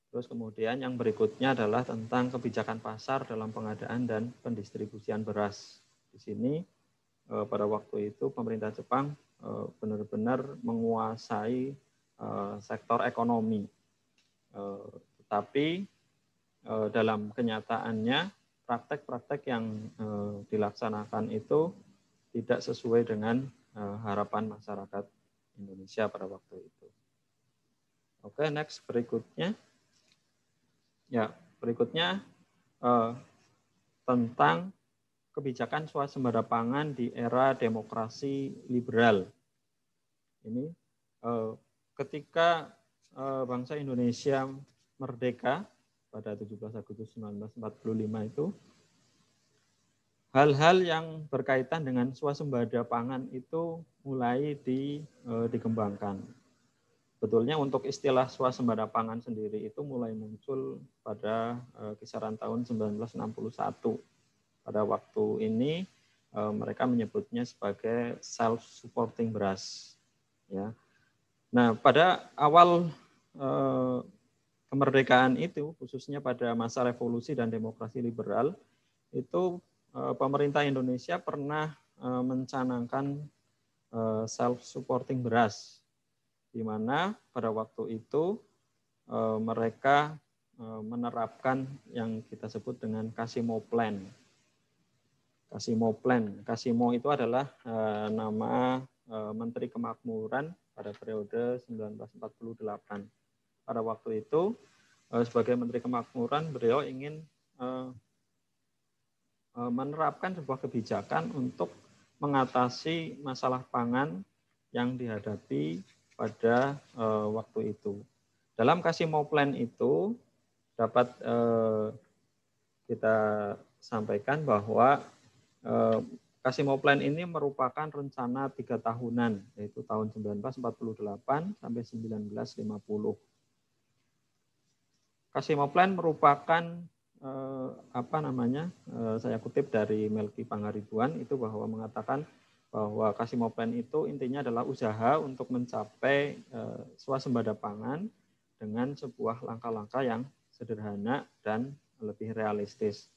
[SPEAKER 5] Terus kemudian yang berikutnya adalah tentang kebijakan pasar dalam pengadaan dan pendistribusian beras. Di sini eh, pada waktu itu pemerintah Jepang eh, benar-benar menguasai sektor ekonomi. Tetapi dalam kenyataannya praktek-praktek yang dilaksanakan itu tidak sesuai dengan Eh, harapan masyarakat Indonesia pada waktu itu. Oke, okay, next berikutnya. Ya, berikutnya eh, tentang kebijakan swasembada pangan di era demokrasi liberal. Ini eh, ketika eh, bangsa Indonesia merdeka pada 17 Agustus 1945 itu hal-hal yang berkaitan dengan swasembada pangan itu mulai di, e, dikembangkan. Betulnya untuk istilah swasembada pangan sendiri itu mulai muncul pada e, kisaran tahun 1961. Pada waktu ini e, mereka menyebutnya sebagai self-supporting beras. Ya. Nah, pada awal e, kemerdekaan itu, khususnya pada masa revolusi dan demokrasi liberal, itu Eh, pemerintah Indonesia pernah eh, mencanangkan eh, self-supporting beras, di mana pada waktu itu mereka menerapkan yang kita sebut dengan Kasimo Plan. Kasimo Plan, Kasimo itu adalah nama Menteri Kemakmuran pada periode 1948. Pada waktu itu sebagai Menteri Kemakmuran beliau ingin E, menerapkan sebuah kebijakan untuk mengatasi masalah pangan yang dihadapi pada e, waktu itu. Dalam kasih mau Plan itu dapat e, kita sampaikan bahwa kasih mau Plan ini merupakan rencana tiga tahunan, yaitu tahun 1948 sampai 1950. Kasih mau Plan merupakan eh, apa namanya eh, saya kutip dari Melki Pangaribuan itu bahwa mengatakan bahwa Kasimo Plan itu intinya adalah usaha untuk mencapai eh, swasembada pangan dengan sebuah langkah-langkah yang sederhana dan lebih realistis.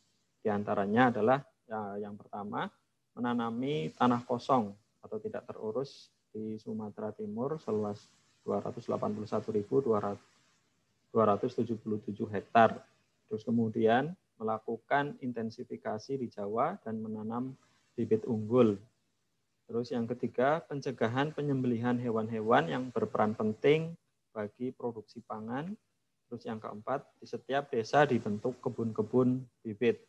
[SPEAKER 5] Di antaranya adalah ya, yang pertama menanami tanah kosong atau tidak terurus di Sumatera Timur seluas 281.277 hektar Terus kemudian melakukan intensifikasi di Jawa dan menanam bibit unggul. Terus yang ketiga, pencegahan penyembelihan hewan-hewan yang berperan penting bagi produksi pangan. Terus yang keempat, di setiap desa dibentuk kebun-kebun bibit.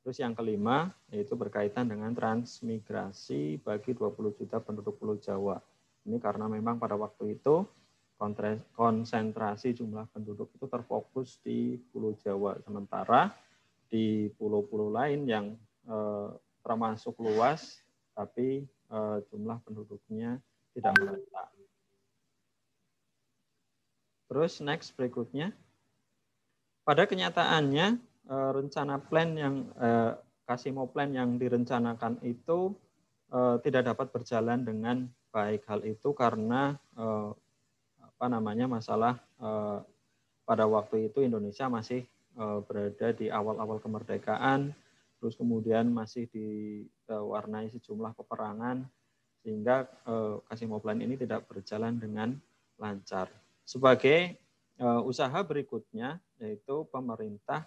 [SPEAKER 5] Terus yang kelima, yaitu berkaitan dengan transmigrasi bagi 20 juta penduduk Pulau Jawa. Ini karena memang pada waktu itu konsentrasi jumlah penduduk itu terfokus di Pulau Jawa. Sementara di pulau-pulau lain yang eh, termasuk luas, tapi eh, jumlah penduduknya tidak merata. Terus next berikutnya. Pada kenyataannya, eh, rencana plan yang eh, Kasimo plan yang direncanakan itu tidak dapat berjalan dengan baik. Hal itu karena apa namanya masalah eh, pada waktu itu Indonesia masih eh, berada di awal-awal kemerdekaan, terus kemudian masih diwarnai sejumlah peperangan sehingga eh, kasih Plan ini tidak berjalan dengan lancar. Sebagai eh, usaha berikutnya yaitu pemerintah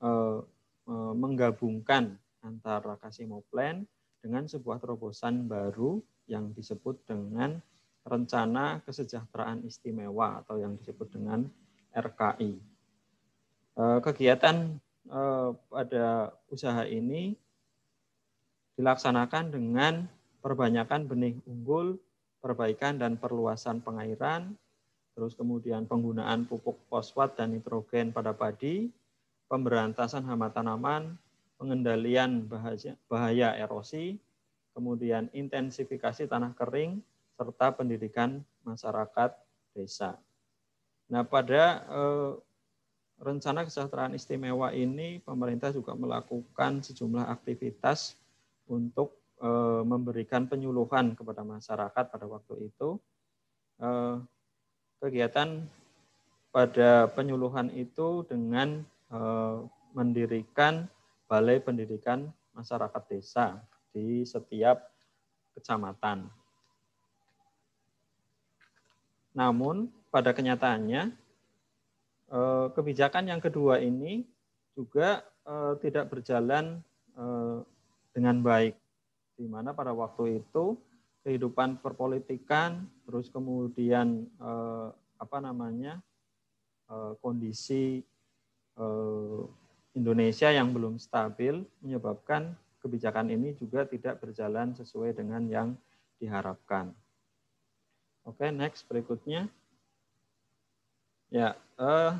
[SPEAKER 5] eh, eh menggabungkan antara kasih Plan dengan sebuah terobosan baru yang disebut dengan Rencana Kesejahteraan Istimewa atau yang disebut dengan RKI. E, kegiatan e, pada usaha ini dilaksanakan dengan perbanyakan benih unggul, perbaikan dan perluasan pengairan, terus kemudian penggunaan pupuk fosfat dan nitrogen pada padi, pemberantasan hama tanaman, pengendalian bahaya, bahaya erosi, kemudian intensifikasi tanah kering, serta pendidikan masyarakat desa. Nah, pada eh, rencana kesejahteraan istimewa ini pemerintah juga melakukan sejumlah aktivitas untuk eh, memberikan penyuluhan kepada masyarakat pada waktu itu. Eh, kegiatan pada penyuluhan itu dengan mendirikan Balai Pendidikan Masyarakat Desa di setiap kecamatan namun pada kenyataannya eh, kebijakan yang kedua ini juga eh, tidak berjalan eh, dengan baik di mana pada waktu itu kehidupan perpolitikan terus kemudian apa namanya kondisi Indonesia yang belum stabil menyebabkan kebijakan ini juga tidak berjalan sesuai dengan yang diharapkan. Oke, okay, next berikutnya. Ya, uh,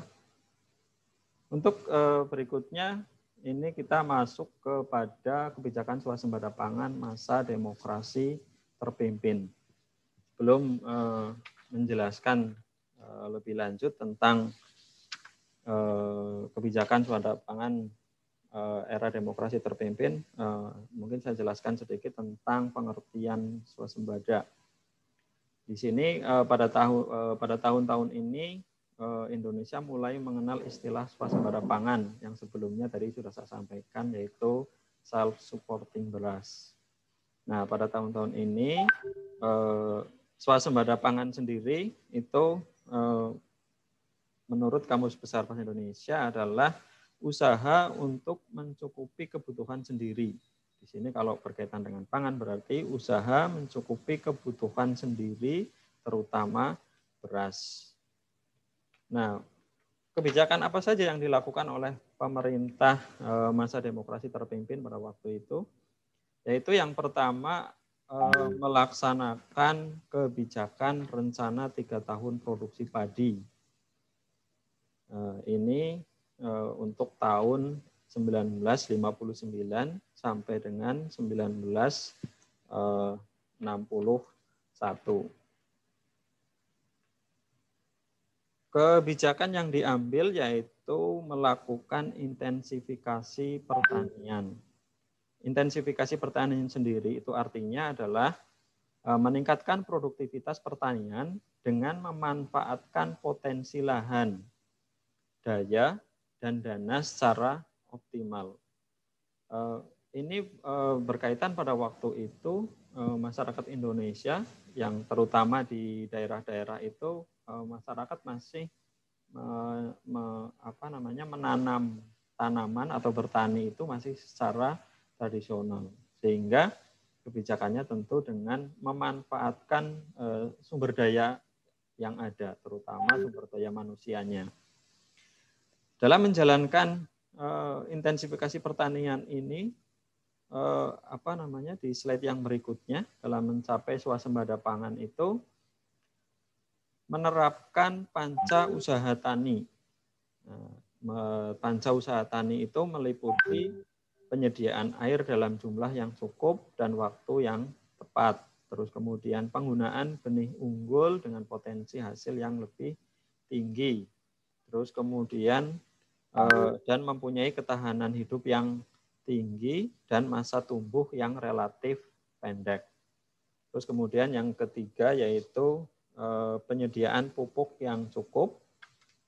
[SPEAKER 5] untuk uh, berikutnya ini kita masuk kepada kebijakan swasembada pangan masa demokrasi terpimpin. Belum uh, menjelaskan uh, lebih lanjut tentang uh, kebijakan swasembada pangan era demokrasi terpimpin, mungkin saya jelaskan sedikit tentang pengertian swasembada. Di sini eh, pada tahun eh, pada tahun-tahun ini eh, Indonesia mulai mengenal istilah swasembada pangan yang sebelumnya tadi sudah saya sampaikan yaitu self supporting beras. Nah, pada tahun-tahun ini swasembada pangan sendiri itu menurut Kamus Besar Bahasa Indonesia adalah usaha untuk mencukupi kebutuhan sendiri di sini kalau berkaitan dengan pangan berarti usaha mencukupi kebutuhan sendiri terutama beras. Nah, kebijakan apa saja yang dilakukan oleh pemerintah eh, masa demokrasi terpimpin pada waktu itu? Yaitu yang pertama eh, melaksanakan kebijakan rencana tiga tahun produksi padi. Eh, ini untuk tahun 1959 sampai dengan 1961. Eh, Kebijakan yang diambil yaitu melakukan intensifikasi pertanian. Intensifikasi pertanian sendiri itu artinya adalah eh, meningkatkan produktivitas pertanian dengan memanfaatkan potensi lahan, daya, dan dana secara optimal. Eh, ini eh, berkaitan pada waktu itu eh, masyarakat Indonesia yang terutama di daerah-daerah itu eh, masyarakat masih me, me, apa namanya menanam tanaman atau bertani itu masih secara tradisional sehingga kebijakannya tentu dengan memanfaatkan sumber daya yang ada terutama sumber daya manusianya dalam menjalankan intensifikasi pertanian ini Eh, apa namanya di slide yang berikutnya dalam mencapai swasembada pangan itu menerapkan panca usaha tani. Nah, panca usaha tani itu meliputi penyediaan air dalam jumlah yang cukup dan waktu yang tepat. Terus kemudian penggunaan benih unggul dengan potensi hasil yang lebih tinggi. Terus kemudian eh, dan mempunyai ketahanan hidup yang tinggi dan masa tumbuh yang relatif pendek. Terus kemudian yang ketiga yaitu eh, penyediaan pupuk yang cukup,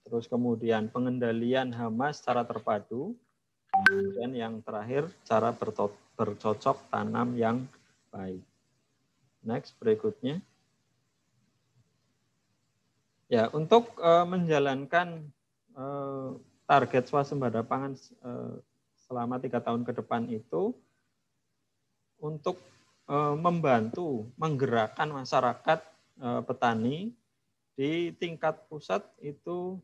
[SPEAKER 5] terus kemudian pengendalian hama secara terpadu, kemudian yang terakhir cara bercocok tanam yang baik. Next berikutnya. Ya, untuk eh, menjalankan eh, target swasembada pangan selama tiga tahun ke depan itu untuk eh, membantu menggerakkan masyarakat eh, petani di tingkat pusat itu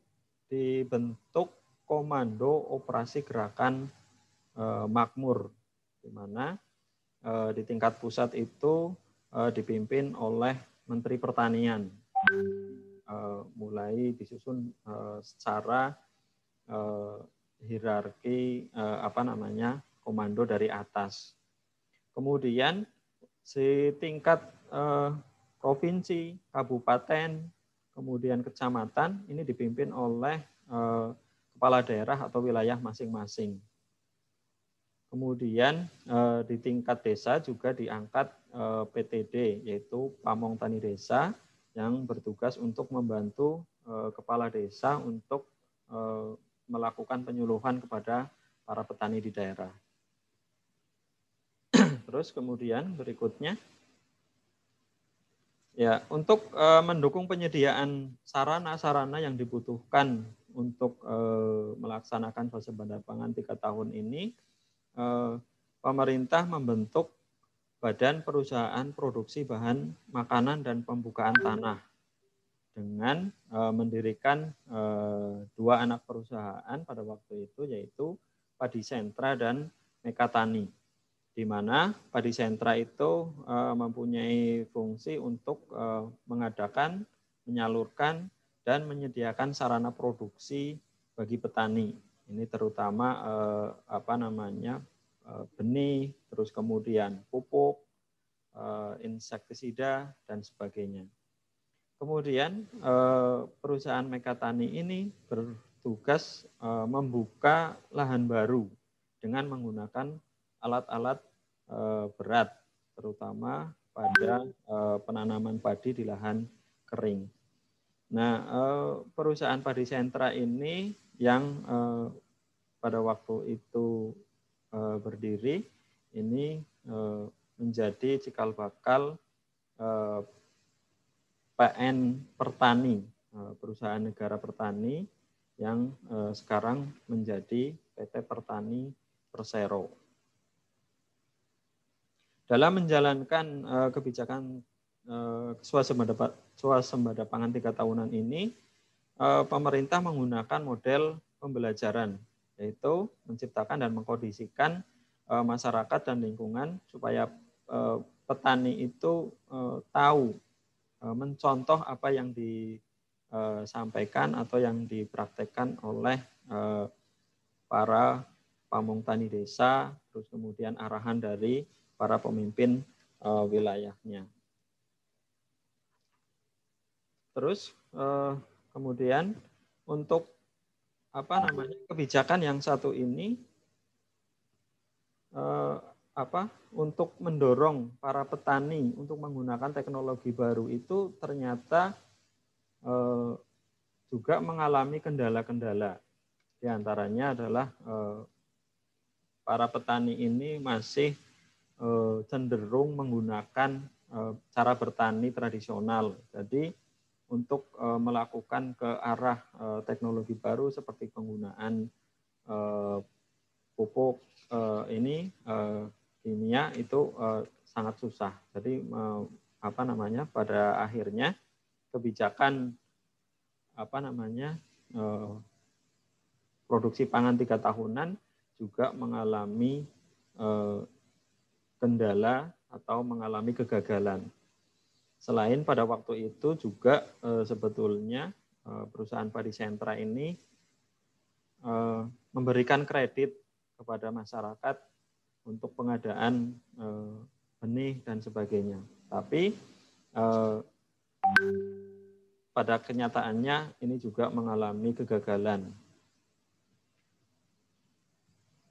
[SPEAKER 5] dibentuk komando operasi gerakan eh, makmur di mana di tingkat pusat itu dipimpin oleh Menteri Pertanian mulai disusun secara hierarki eh, apa namanya komando dari atas. Kemudian si tingkat eh, provinsi, kabupaten, kemudian kecamatan ini dipimpin oleh eh, kepala daerah atau wilayah masing-masing. Kemudian eh, di tingkat desa juga diangkat eh, PTD yaitu Pamong Tani Desa yang bertugas untuk membantu eh, kepala desa untuk eh, melakukan penyuluhan kepada para petani di daerah. Terus kemudian berikutnya, ya untuk e, mendukung penyediaan sarana-sarana yang dibutuhkan untuk e, melaksanakan fase bandar pangan tiga tahun ini, e, pemerintah membentuk badan perusahaan produksi bahan makanan dan pembukaan tanah dengan uh, mendirikan uh, dua anak perusahaan pada waktu itu yaitu Padi Sentra dan Mekatani. Di mana Padi Sentra itu uh, mempunyai fungsi untuk uh, mengadakan, menyalurkan dan menyediakan sarana produksi bagi petani. Ini terutama apa namanya benih, terus kemudian pupuk, insektisida dan sebagainya. Kemudian eh, perusahaan Mekatani ini bertugas eh, membuka lahan baru dengan menggunakan alat-alat eh, berat, terutama pada penanaman padi di lahan kering. Nah, perusahaan padi sentra ini yang pada waktu itu berdiri ini menjadi cikal bakal PN Pertani, eh, perusahaan negara Pertani yang eh, sekarang menjadi PT Pertani Persero. Dalam menjalankan eh, kebijakan swasembada, pangan tiga tahunan ini, pemerintah menggunakan model pembelajaran, yaitu menciptakan dan mengkondisikan masyarakat dan lingkungan supaya petani itu tahu E, mencontoh apa yang disampaikan e, atau yang dipraktekkan oleh e, para pamong tani desa, terus kemudian arahan dari para pemimpin wilayahnya. Terus kemudian untuk apa namanya kebijakan yang satu ini apa untuk mendorong para petani untuk menggunakan teknologi baru itu ternyata eh, juga mengalami kendala-kendala. Di antaranya adalah eh, para petani ini masih eh, cenderung menggunakan eh, cara bertani tradisional. Jadi untuk eh, melakukan ke arah eh, teknologi baru seperti penggunaan eh, pupuk eh, ini eh, kimia itu uh, sangat susah. Jadi uh, apa namanya pada akhirnya kebijakan apa namanya uh, produksi pangan tiga tahunan juga mengalami uh, kendala atau mengalami kegagalan. Selain pada waktu itu juga uh, sebetulnya uh, perusahaan sentra ini uh, memberikan kredit kepada masyarakat untuk pengadaan eh, benih dan sebagainya. Tapi eh, pada kenyataannya ini juga mengalami kegagalan.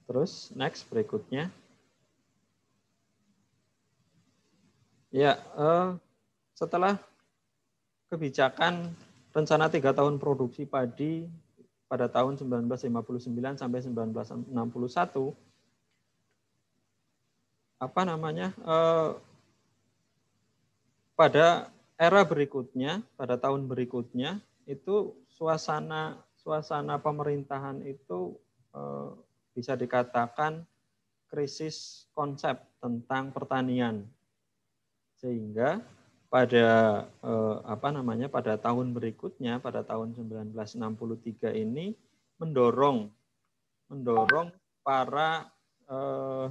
[SPEAKER 5] Terus next berikutnya. Ya, eh, setelah kebijakan rencana tiga tahun produksi padi pada tahun 1959 sampai 1961 apa namanya uh, pada era berikutnya pada tahun berikutnya itu suasana suasana pemerintahan itu uh, bisa dikatakan krisis konsep tentang pertanian sehingga pada eh, apa namanya pada tahun berikutnya pada tahun 1963 ini mendorong mendorong para eh,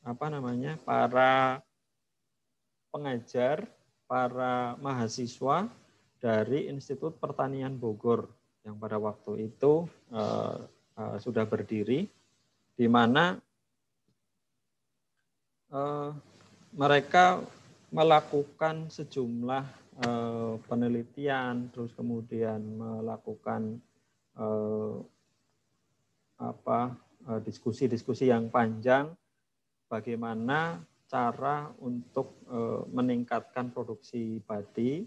[SPEAKER 5] apa namanya para pengajar, para mahasiswa dari Institut Pertanian Bogor yang pada waktu itu uh, uh, sudah berdiri, di mana uh, mereka melakukan sejumlah uh, penelitian, terus kemudian melakukan uh, apa diskusi-diskusi uh, yang panjang bagaimana cara untuk eh, meningkatkan produksi padi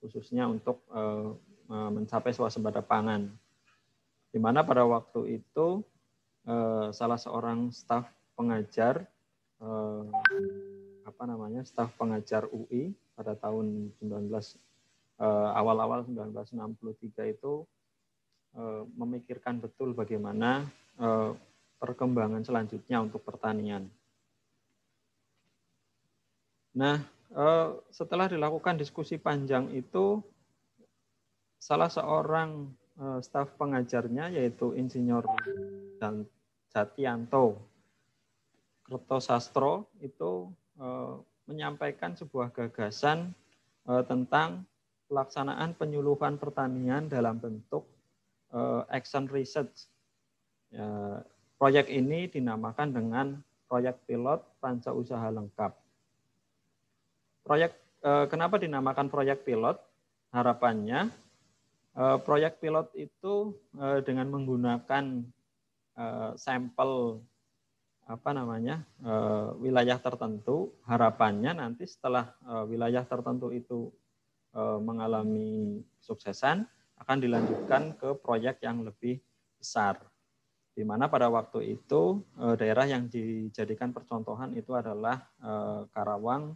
[SPEAKER 5] khususnya untuk eh, mencapai swasembada pangan. Di mana pada waktu itu eh, salah seorang staf pengajar apa namanya staf pengajar UI pada tahun 19 awal-awal 1963 itu memikirkan betul bagaimana perkembangan selanjutnya untuk pertanian Nah, eh, setelah dilakukan diskusi panjang itu, salah seorang eh, staf pengajarnya yaitu Insinyur dan Jatianto Kertosastro itu eh, menyampaikan sebuah gagasan tentang pelaksanaan penyuluhan pertanian dalam bentuk action research. Ya, proyek ini dinamakan dengan proyek pilot panca usaha lengkap. Proyek eh, kenapa dinamakan proyek pilot? Harapannya eh, proyek pilot itu eh, dengan menggunakan eh, sampel apa namanya eh, wilayah tertentu, harapannya nanti setelah eh, wilayah tertentu itu eh, mengalami suksesan akan dilanjutkan ke proyek yang lebih besar di mana pada waktu itu eh, daerah yang dijadikan percontohan itu adalah eh, Karawang,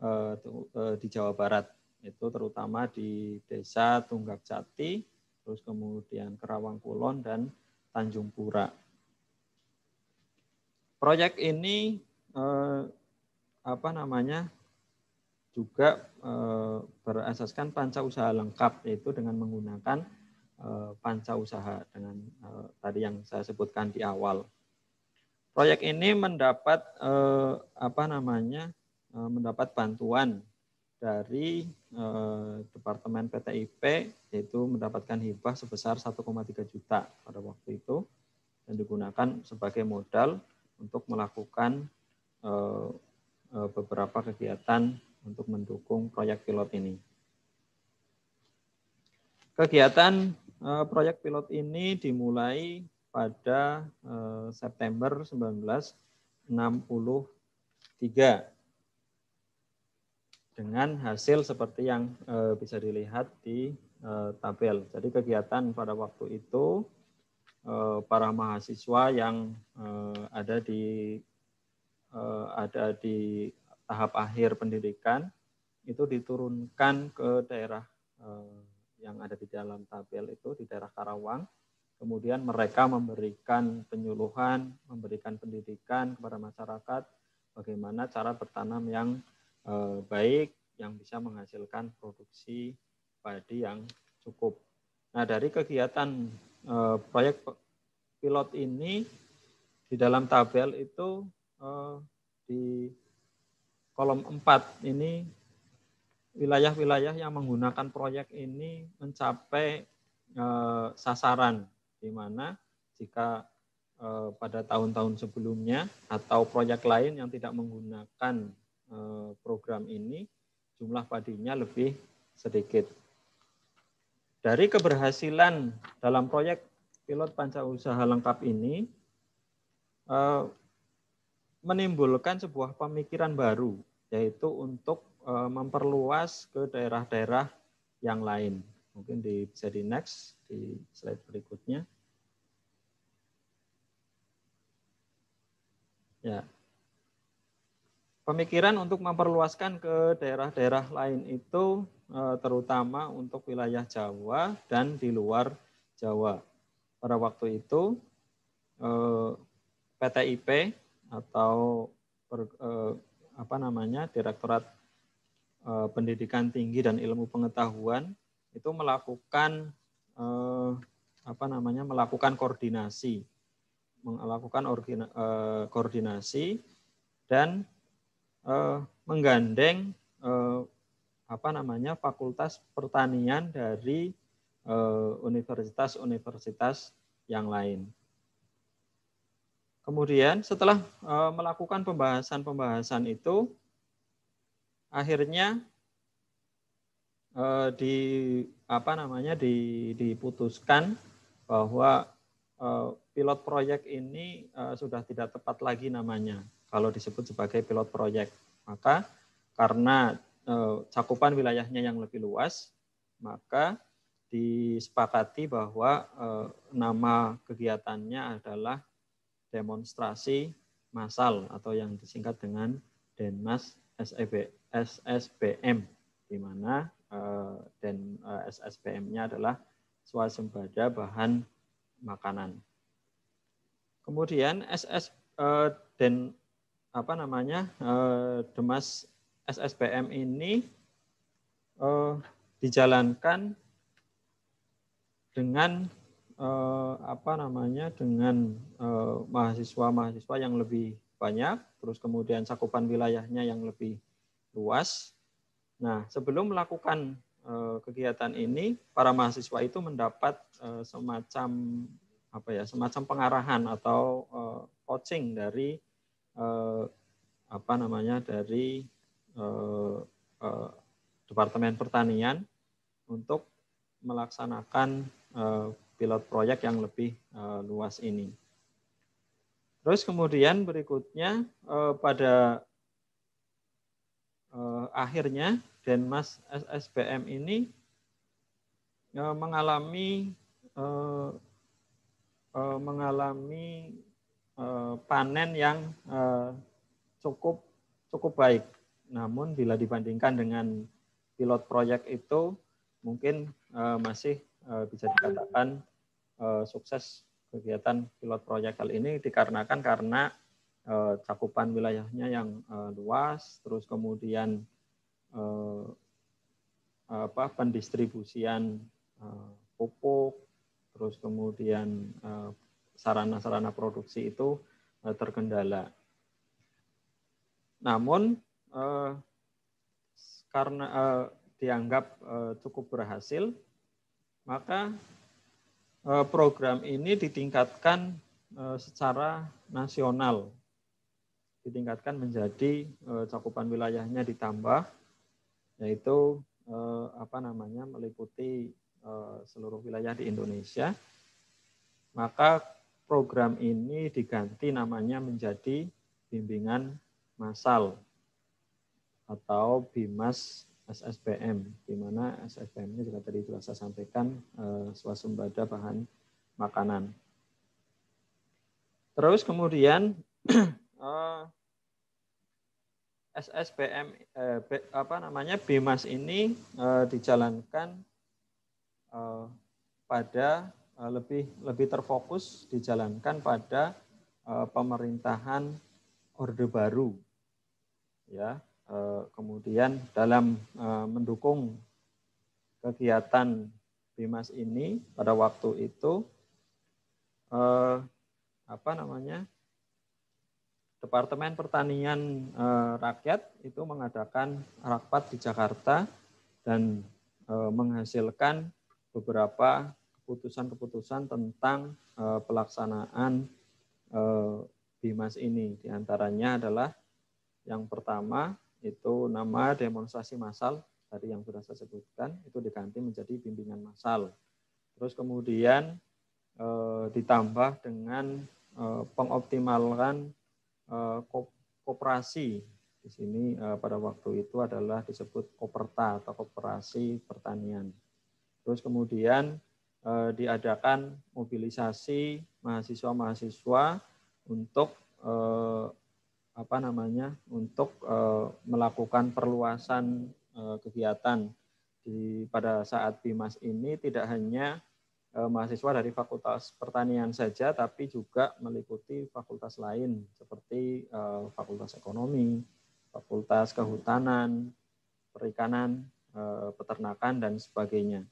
[SPEAKER 5] Eh, eh, di Jawa Barat itu terutama di desa Tunggak Jati, terus kemudian Kerawang Kulon dan Tanjung Pura. Proyek ini eh, apa namanya juga berasaskan panca usaha lengkap yaitu dengan menggunakan eh, panca usaha dengan tadi yang saya sebutkan di awal. Proyek ini mendapat apa namanya Eh, mendapat bantuan dari eh, Departemen PTIP yaitu mendapatkan hibah sebesar 1,3 juta pada waktu itu dan digunakan sebagai modal untuk melakukan eh, beberapa kegiatan untuk mendukung proyek pilot ini. Kegiatan proyek pilot ini dimulai pada September 1963 dengan hasil seperti yang eh, bisa dilihat di eh, tabel. Jadi kegiatan pada waktu itu eh, para mahasiswa yang ada di ada di tahap akhir pendidikan itu diturunkan ke daerah yang ada di dalam tabel itu di daerah Karawang. Kemudian mereka memberikan penyuluhan, memberikan pendidikan kepada masyarakat bagaimana cara bertanam yang Eh, baik yang bisa menghasilkan produksi padi yang cukup. Nah, dari kegiatan eh, proyek pilot ini di dalam tabel itu eh, di kolom 4 ini wilayah-wilayah yang menggunakan proyek ini mencapai sasaran di mana jika pada tahun-tahun sebelumnya atau proyek lain yang tidak menggunakan Eh, program ini jumlah padinya lebih sedikit. Dari keberhasilan dalam proyek pilot panca usaha lengkap ini eh, menimbulkan sebuah pemikiran baru yaitu untuk eh, memperluas ke daerah-daerah yang lain. Mungkin di, bisa di next di slide berikutnya. Ya, Pemikiran untuk memperluaskan ke daerah-daerah lain itu eh, terutama untuk wilayah Jawa dan di luar Jawa. Pada waktu itu PTIP eh, atau eh, apa namanya Direktorat Pendidikan Tinggi dan Ilmu Pengetahuan itu melakukan apa namanya melakukan koordinasi melakukan koordinasi dan eh, menggandeng eh, apa namanya fakultas pertanian dari eh, universitas-universitas yang lain. Kemudian setelah eh, melakukan pembahasan-pembahasan itu, akhirnya eh, di apa namanya di, diputuskan bahwa pilot proyek ini sudah tidak tepat lagi namanya kalau disebut sebagai pilot proyek. Maka karena eh, cakupan wilayahnya yang lebih luas, maka disepakati bahwa eh, nama kegiatannya adalah demonstrasi massal atau yang disingkat dengan Denmas SEB, SSBM, di mana eh, dan SSBM-nya adalah swasembada bahan makanan. Kemudian SS Den apa namanya eh, Demas SSBM ini eh, dijalankan dengan eh, apa namanya dengan eh, mahasiswa-mahasiswa yang lebih banyak, terus kemudian cakupan wilayahnya yang lebih luas. Nah, sebelum melakukan eh, kegiatan ini, para mahasiswa itu mendapat semacam apa ya, semacam pengarahan atau coaching dari eh, apa namanya dari eh, eh, Departemen Pertanian untuk melaksanakan eh, pilot proyek yang lebih eh, luas ini. Terus kemudian berikutnya eh, pada eh, akhirnya Denmas SSBM ini eh, mengalami eh, eh mengalami Eh, panen yang eh, cukup cukup baik. Namun bila dibandingkan dengan pilot proyek itu mungkin eh, masih bisa dikatakan sukses kegiatan pilot proyek kali ini dikarenakan karena cakupan wilayahnya yang luas, terus kemudian apa pendistribusian pupuk, terus kemudian sarana-sarana produksi itu eh, terkendala. Namun eh, karena eh, dianggap cukup berhasil, maka program ini ditingkatkan secara nasional, ditingkatkan menjadi cakupan wilayahnya ditambah, yaitu apa namanya meliputi seluruh wilayah di Indonesia. Maka program ini diganti namanya menjadi bimbingan massal atau BIMAS SSBM, di mana SSBM ini juga tadi sudah saya sampaikan suasembada eh, swasembada bahan makanan. Terus kemudian sspm eh, SSBM eh, apa namanya BIMAS ini dijalankan pada Eh, lebih lebih terfokus dijalankan pada eh, pemerintahan Orde Baru. Ya, eh, kemudian dalam mendukung kegiatan Bimas ini pada waktu itu apa namanya Departemen Pertanian Rakyat itu mengadakan rapat di Jakarta dan menghasilkan beberapa keputusan-keputusan tentang uh, pelaksanaan uh, BIMAS ini. Di antaranya adalah yang pertama itu nama demonstrasi massal tadi yang sudah saya sebutkan itu diganti menjadi bimbingan massal. Terus kemudian eh, ditambah dengan pengoptimalan pengoptimalkan koperasi. Di sini pada waktu itu adalah disebut koperta atau koperasi pertanian. Terus kemudian eh, diadakan mobilisasi mahasiswa-mahasiswa untuk eh, apa namanya untuk eh, melakukan perluasan eh, kegiatan di pada saat Bimas ini tidak hanya mahasiswa dari Fakultas Pertanian saja tapi juga meliputi fakultas lain seperti Fakultas Ekonomi, Fakultas Kehutanan, Perikanan, Peternakan dan sebagainya.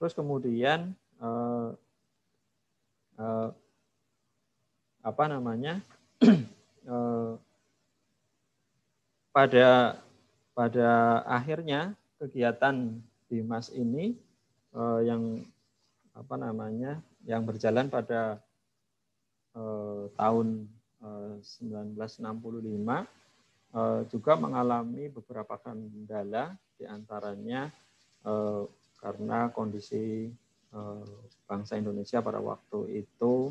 [SPEAKER 5] Terus kemudian eh, eh, apa namanya? eh, pada pada akhirnya kegiatan dimas ini eh, yang apa namanya? yang berjalan pada eh, tahun eh, 1965 eh, juga mengalami beberapa kendala diantaranya eh, karena kondisi eh, bangsa Indonesia pada waktu itu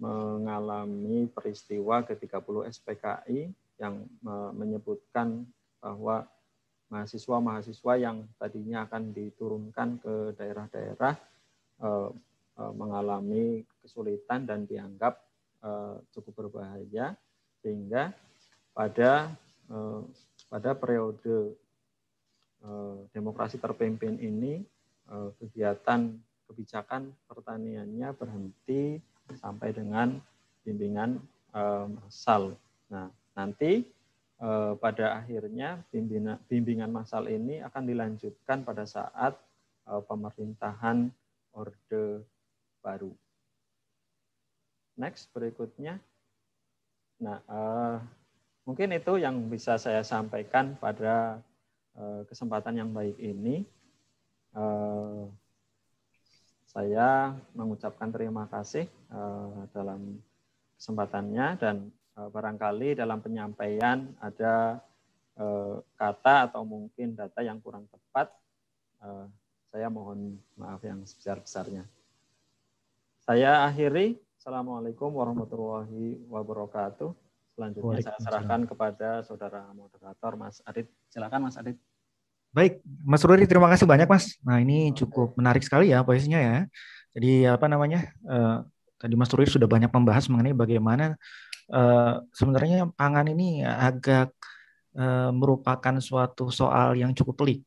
[SPEAKER 5] mengalami peristiwa ke-30 SPKI yang eh, menyebutkan bahwa mahasiswa-mahasiswa yang tadinya akan diturunkan ke daerah-daerah eh, mengalami kesulitan dan dianggap cukup berbahaya sehingga pada pada periode Eh, demokrasi terpimpin ini eh, kegiatan kebijakan pertaniannya berhenti sampai dengan bimbingan eh, massal. Nah, nanti pada akhirnya bimbingan massal ini akan dilanjutkan pada saat pemerintahan Orde Baru. Next berikutnya. Nah, mungkin itu yang bisa saya sampaikan pada Eh, kesempatan yang baik ini eh, saya mengucapkan terima kasih eh, dalam kesempatannya dan barangkali dalam penyampaian ada kata atau mungkin data yang kurang tepat saya mohon maaf yang sebesar-besarnya. Saya akhiri. Assalamualaikum warahmatullahi wabarakatuh. Selanjutnya saya serahkan kepada saudara moderator Mas Adit. Silakan Mas Adit.
[SPEAKER 4] Baik, Mas Ruri terima kasih banyak Mas. Nah ini cukup menarik sekali ya posisinya ya. Jadi apa namanya? Uh, tadi Mas Ruri sudah banyak membahas mengenai bagaimana uh, sebenarnya pangan ini agak uh, merupakan suatu soal yang cukup pelik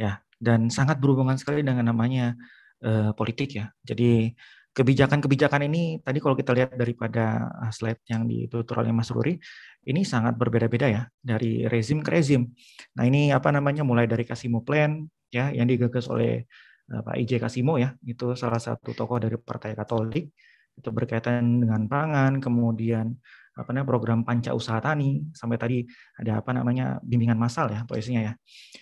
[SPEAKER 4] ya dan sangat berhubungan sekali dengan namanya uh, politik ya. Jadi kebijakan-kebijakan ini tadi kalau kita lihat daripada ah, slide yang di tutorialnya Mas Ruri, ini sangat berbeda-beda ya dari rezim ke rezim. Nah ini apa namanya mulai dari Kasimo Plan ya yang digagas oleh eh, Pak IJ Kasimo ya itu salah satu tokoh dari Partai Katolik itu berkaitan dengan pangan, kemudian apa namanya program panca usaha tani sampai tadi ada apa namanya bimbingan massal ya poesinya ya.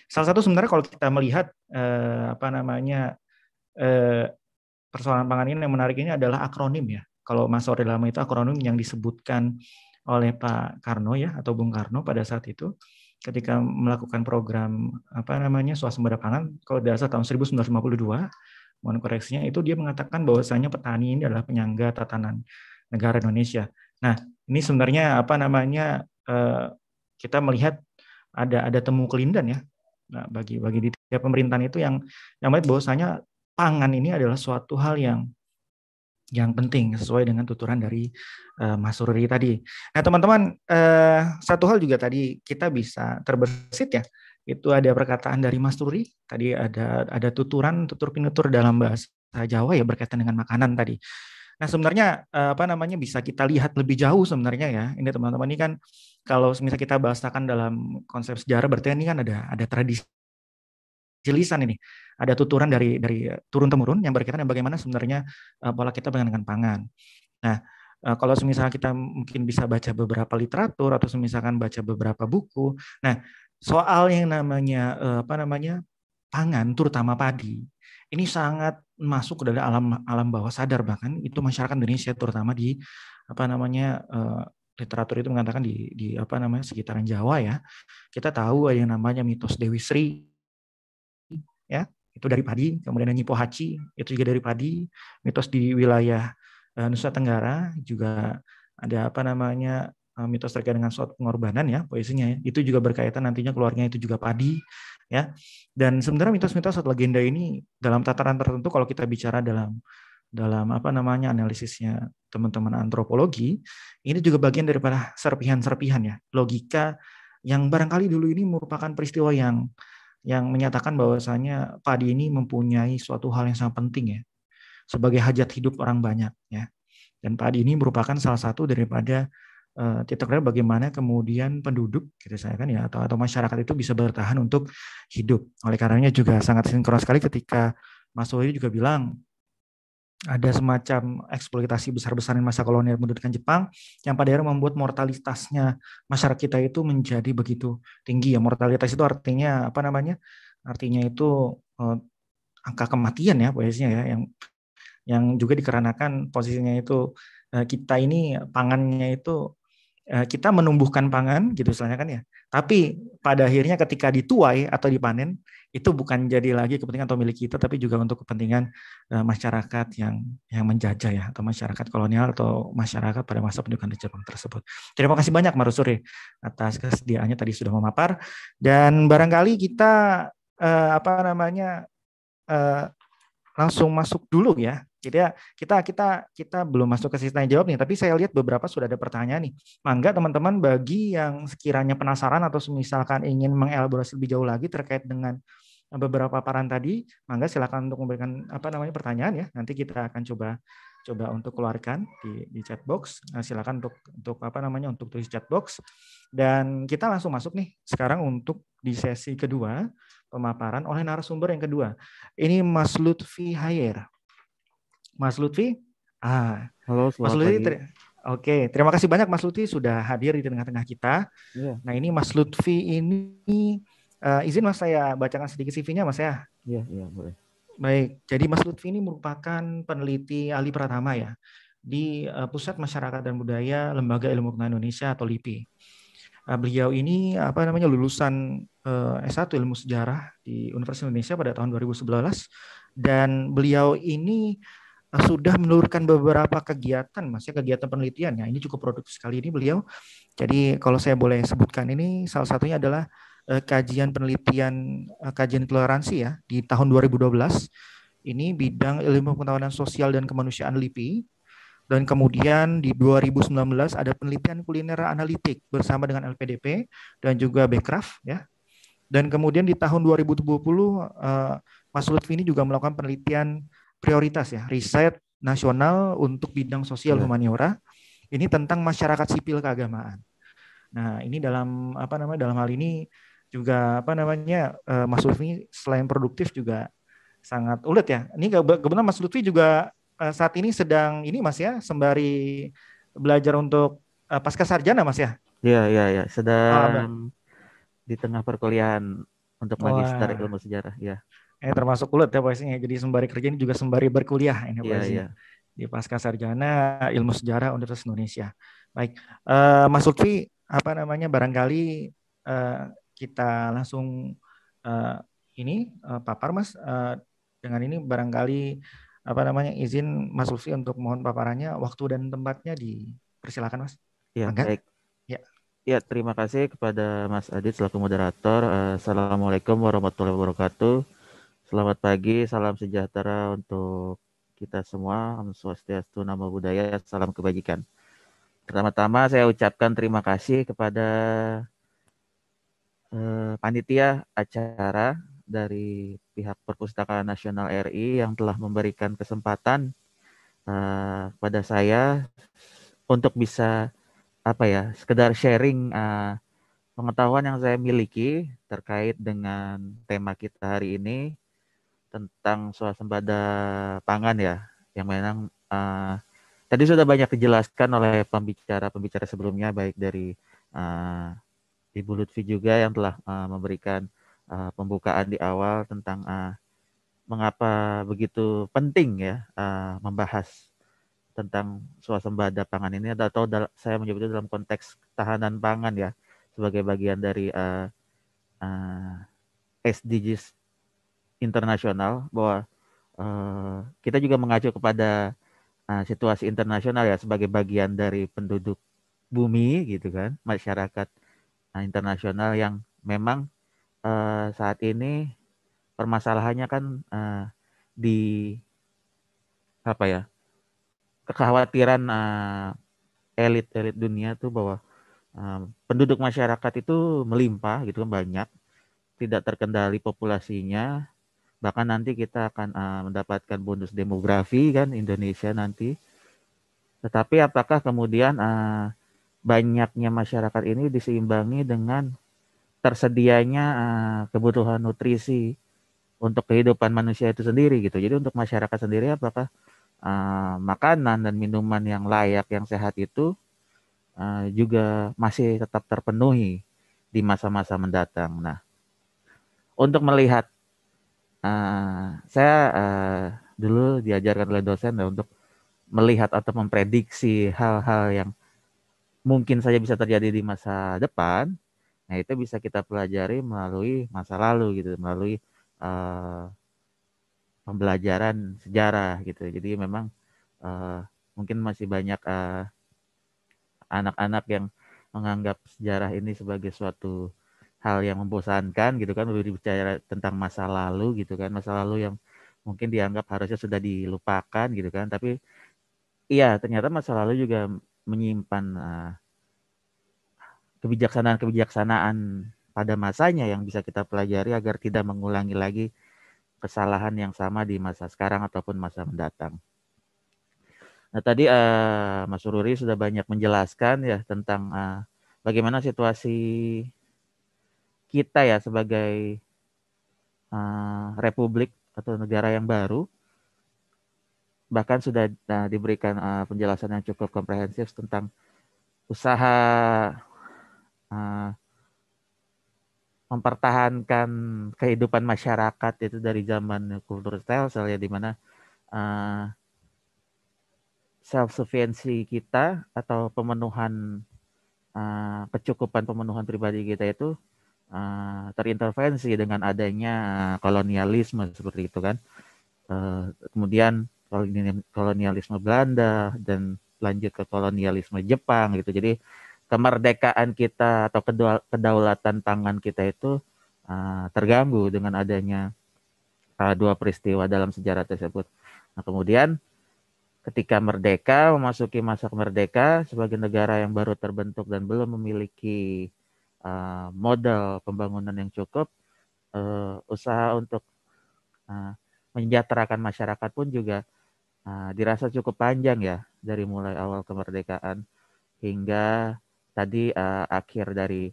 [SPEAKER 4] Salah satu sebenarnya kalau kita melihat eh, apa namanya eh, persoalan pangan ini yang menarik ini adalah akronim ya. Kalau Mas Ori Lama itu akronim yang disebutkan oleh Pak Karno ya atau Bung Karno pada saat itu ketika melakukan program apa namanya swasembada pangan kalau dasar tahun 1952 mohon koreksinya itu dia mengatakan bahwasanya petani ini adalah penyangga tatanan negara Indonesia. Nah, ini sebenarnya apa namanya eh, kita melihat ada ada temu kelindan ya. Nah, bagi bagi di pemerintahan itu yang yang melihat bahwasanya pangan ini adalah suatu hal yang yang penting sesuai dengan tuturan dari uh, Mas Ruri tadi. Nah, teman-teman, uh, satu hal juga tadi kita bisa terbersit ya. Itu ada perkataan dari Mas Ruri, tadi ada ada tuturan tutur pinutur dalam bahasa Jawa ya berkaitan dengan makanan tadi. Nah, sebenarnya uh, apa namanya bisa kita lihat lebih jauh sebenarnya ya. Ini teman-teman ini kan kalau misalnya kita bahasakan dalam konsep sejarah berarti ini kan ada ada tradisi jelisan ini. Ada tuturan dari dari turun temurun yang berkaitan dengan bagaimana sebenarnya pola eh, kita dengan pangan. Nah, eh, kalau misalnya kita mungkin bisa baca beberapa literatur atau misalkan baca beberapa buku. Nah, soal yang namanya eh, apa namanya pangan terutama padi ini sangat masuk ke dalam alam alam bawah sadar bahkan itu masyarakat Indonesia terutama di apa namanya literatur itu mengatakan di di apa namanya sekitaran Jawa ya kita tahu ada yang namanya mitos Dewi Sri ya itu dari padi, kemudian nyipo pohaci itu juga dari padi, mitos di wilayah eh, Nusa Tenggara juga ada apa namanya eh, mitos terkait dengan suatu pengorbanan ya poesinya ya. itu juga berkaitan nantinya keluarnya itu juga padi ya dan sebenarnya mitos-mitos atau legenda ini dalam tataran tertentu kalau kita bicara dalam dalam apa namanya analisisnya teman-teman antropologi ini juga bagian daripada serpihan-serpihan ya logika yang barangkali dulu ini merupakan peristiwa yang yang menyatakan bahwasanya padi ini mempunyai suatu hal yang sangat penting ya sebagai hajat hidup orang banyak ya. Dan padi ini merupakan salah satu daripada uh, titik bagaimana kemudian penduduk gitu saya kan ya atau atau masyarakat itu bisa bertahan untuk hidup. Oleh karenanya juga sangat sinkron sekali ketika Mas Wahyu juga bilang ada semacam eksploitasi besar-besaran masa kolonial mendudukan Jepang yang pada akhirnya membuat mortalitasnya masyarakat kita itu menjadi begitu tinggi ya mortalitas itu artinya apa namanya artinya itu eh, angka kematian ya biasanya ya yang yang juga dikarenakan posisinya itu eh, kita ini pangannya itu Eh, kita menumbuhkan pangan gitu soalnya kan ya. Tapi pada akhirnya ketika dituai atau dipanen itu bukan jadi lagi kepentingan atau milik kita tapi juga untuk kepentingan eh, masyarakat yang yang menjajah ya atau masyarakat kolonial atau masyarakat pada masa pendudukan Jepang tersebut. Terima kasih banyak Marusuri atas kesediaannya tadi sudah memapar dan barangkali kita eh, apa namanya eh, langsung masuk dulu ya. Jadi ya, kita kita kita belum masuk ke sesi tanya jawab nih, tapi saya lihat beberapa sudah ada pertanyaan nih. Mangga teman-teman bagi yang sekiranya penasaran atau misalkan ingin mengelaborasi lebih jauh lagi terkait dengan beberapa paparan tadi, mangga silakan untuk memberikan apa namanya pertanyaan ya. Nanti kita akan coba coba untuk keluarkan di, di chat box. Nah, silakan untuk untuk apa namanya untuk tulis chat box. Dan kita langsung masuk nih sekarang untuk di sesi kedua pemaparan oleh narasumber yang kedua. Ini Mas Lutfi Hayer. Mas Lutfi? Ah, halo Mas Lutfi. Ter- Oke, terima kasih banyak Mas Lutfi sudah hadir di tengah-tengah kita. Yeah. Nah, ini Mas Lutfi
[SPEAKER 6] ini
[SPEAKER 4] uh, izin Mas saya bacakan sedikit CV-nya Mas ya.
[SPEAKER 6] Iya, iya, boleh.
[SPEAKER 4] Baik, jadi Mas Lutfi ini merupakan peneliti ahli pratama ya di eh, Pusat Masyarakat dan Budaya Lembaga Ilmu Pengetahuan Indonesia atau LIPI. Eh, beliau ini apa namanya lulusan eh, S1 Ilmu Sejarah di Universitas Indonesia pada tahun 2011 dan beliau ini eh, sudah menurunkan beberapa kegiatan, maksudnya kegiatan penelitian. Ya, ini cukup produktif sekali ini beliau. Jadi kalau saya boleh sebutkan ini salah satunya adalah kajian penelitian kajian toleransi ya di tahun 2012. Ini bidang ilmu pengetahuan sosial dan kemanusiaan LIPI dan kemudian di 2019 ada penelitian kuliner analitik bersama dengan LPDP dan juga Bekraf, ya. Dan kemudian di tahun 2020 uh, eh, Mas Lutfi ini juga melakukan penelitian prioritas ya, riset nasional untuk bidang sosial ya. humaniora. Ini tentang masyarakat sipil keagamaan. Nah, ini dalam apa namanya dalam hal ini juga apa namanya uh, Mas Lutfi selain produktif juga sangat ulet ya. Ini kebetulan Mas Lutfi juga Eh, saat ini sedang ini Mas ya, sembari belajar untuk uh, pasca sarjana Mas ya?
[SPEAKER 7] Iya, iya, iya, sedang ah, di tengah
[SPEAKER 4] perkuliahan untuk magister ilmu sejarah, ya. Eh termasuk kulit ya biasanya Jadi sembari kerja ini juga sembari berkuliah ini ya, pastinya. ya. Di pasca sarjana ilmu sejarah Universitas Indonesia. Baik, uh, Mas Lutfi apa namanya barangkali uh, kita langsung uh, ini uh, papar Mas uh, dengan ini barangkali apa namanya izin Mas Lutfi untuk mohon paparannya waktu dan tempatnya dipersilakan Mas. Ya, baik. Ya.
[SPEAKER 7] Ya, terima kasih kepada Mas Adit selaku moderator. Eh, Assalamualaikum warahmatullahi wabarakatuh. Selamat pagi, salam sejahtera untuk kita semua. Om Swastiastu, Nama Budaya, salam kebajikan. Pertama-tama saya ucapkan terima kasih kepada uh, panitia acara dari pihak Perpustakaan Nasional RI yang telah memberikan kesempatan uh, eh, pada saya untuk bisa apa ya sekedar sharing uh, pengetahuan yang saya miliki terkait dengan tema kita hari ini tentang suasembada pangan ya yang memang uh, tadi sudah banyak dijelaskan oleh pembicara-pembicara sebelumnya baik dari uh, Ibu Lutfi juga yang telah uh, memberikan uh, pembukaan di awal tentang uh, mengapa begitu penting ya uh, membahas tentang suasembada pangan ini atau saya menyebutnya dalam konteks tahanan pangan ya sebagai bagian dari uh, uh, SDGs internasional bahwa uh, kita juga mengacu kepada uh, situasi internasional ya sebagai bagian dari penduduk bumi gitu kan masyarakat uh, internasional yang memang uh, saat ini permasalahannya kan uh, di apa ya kekhawatiran elit-elit eh, uh, dunia tuh bahwa uh, penduduk masyarakat itu melimpah gitu kan banyak tidak terkendali populasinya bahkan nanti kita akan uh, mendapatkan bonus demografi kan Indonesia nanti tetapi apakah kemudian uh, banyaknya masyarakat ini diseimbangi dengan tersedianya eh, kebutuhan nutrisi untuk kehidupan manusia itu sendiri gitu. Jadi untuk masyarakat sendiri apakah uh, makanan dan minuman yang layak yang sehat itu eh, juga masih tetap terpenuhi di masa-masa mendatang. Nah, untuk melihat saya dulu diajarkan oleh dosen ya, untuk melihat atau memprediksi hal-hal yang mungkin saja bisa terjadi di masa depan Nah, itu bisa kita pelajari melalui masa lalu gitu, melalui uh, pembelajaran sejarah gitu. Jadi memang uh, mungkin masih banyak anak eh, anak-anak yang menganggap sejarah ini sebagai suatu hal yang membosankan gitu kan lebih bicara tentang masa lalu gitu kan masa lalu yang mungkin dianggap harusnya sudah dilupakan gitu kan tapi iya ternyata masa lalu juga menyimpan uh, kebijaksanaan-kebijaksanaan pada masanya yang bisa kita pelajari agar tidak mengulangi lagi kesalahan yang sama di masa sekarang ataupun masa mendatang. Nah tadi uh, Mas Ruri sudah banyak menjelaskan ya tentang uh, bagaimana situasi kita ya sebagai uh, republik atau negara yang baru bahkan sudah uh, diberikan uh, penjelasan yang cukup komprehensif tentang usaha Eh, mempertahankan kehidupan masyarakat itu dari zaman kultur Telcel ya dimana uh, eh, self sufficiency kita atau pemenuhan uh, kecukupan pemenuhan pribadi kita itu uh, terintervensi dengan adanya kolonialisme seperti itu kan uh, kemudian kolonialisme Belanda dan lanjut ke kolonialisme Jepang gitu jadi kemerdekaan kita atau kedaulatan tangan kita itu uh, terganggu dengan adanya uh, dua peristiwa dalam sejarah tersebut. Nah, kemudian ketika merdeka memasuki masa merdeka sebagai negara yang baru terbentuk dan belum memiliki uh, modal pembangunan yang cukup, uh, usaha untuk uh, menyejahterakan masyarakat pun juga uh, dirasa cukup panjang ya dari mulai awal kemerdekaan hingga tadi uh, akhir dari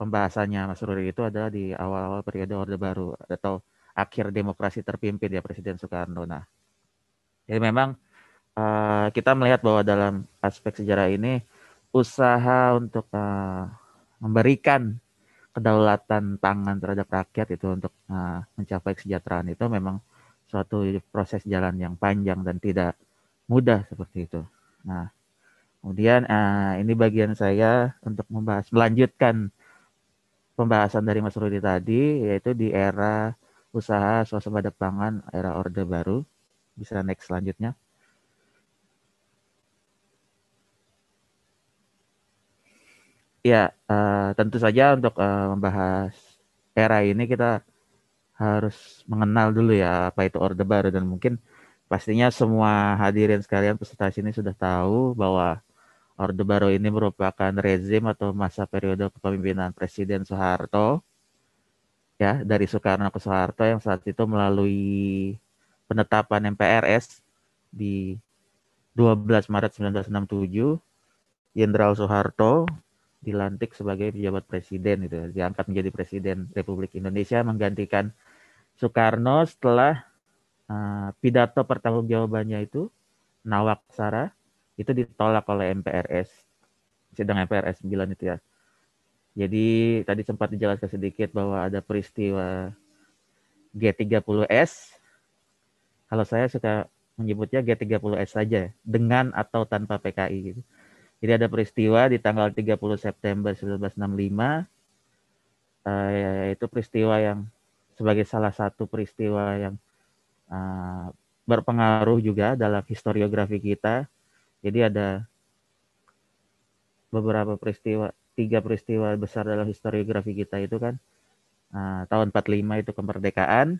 [SPEAKER 7] pembahasannya Mas Ruri itu adalah di awal-awal periode Orde Baru atau akhir demokrasi terpimpin ya Presiden Soekarno. Nah, jadi memang uh, kita melihat bahwa dalam aspek sejarah ini usaha untuk uh, memberikan kedaulatan tangan terhadap rakyat itu untuk uh, mencapai kesejahteraan itu memang suatu proses jalan yang panjang dan tidak mudah seperti itu. Nah, Kemudian eh, ini bagian saya untuk membahas melanjutkan pembahasan dari Mas Rudi tadi yaitu di era usaha swasembada pangan era Orde Baru. Bisa next selanjutnya. Ya, uh, tentu saja untuk uh, membahas era ini kita harus mengenal dulu ya apa itu Orde Baru dan mungkin pastinya semua hadirin sekalian peserta sini sudah tahu bahwa Orde Baru ini merupakan rezim atau masa periode kepemimpinan Presiden Soeharto ya dari Soekarno ke Soeharto yang saat itu melalui penetapan MPRS di 12 Maret 1967 Jenderal Soeharto dilantik sebagai pejabat presiden itu ya, diangkat menjadi presiden Republik Indonesia menggantikan Soekarno setelah uh, pidato pertanggungjawabannya itu Nawaksara itu ditolak oleh MPRS sidang MPRS 9 itu ya. Jadi tadi sempat dijelaskan sedikit bahwa ada peristiwa G30S. Kalau saya suka menyebutnya G30S saja dengan atau tanpa PKI gitu. Jadi ada peristiwa di tanggal 30 September 1965 eh, itu peristiwa yang sebagai salah satu peristiwa yang eh, berpengaruh juga dalam historiografi kita jadi ada beberapa peristiwa, tiga peristiwa besar dalam historiografi kita itu kan Nah, tahun 45 itu kemerdekaan,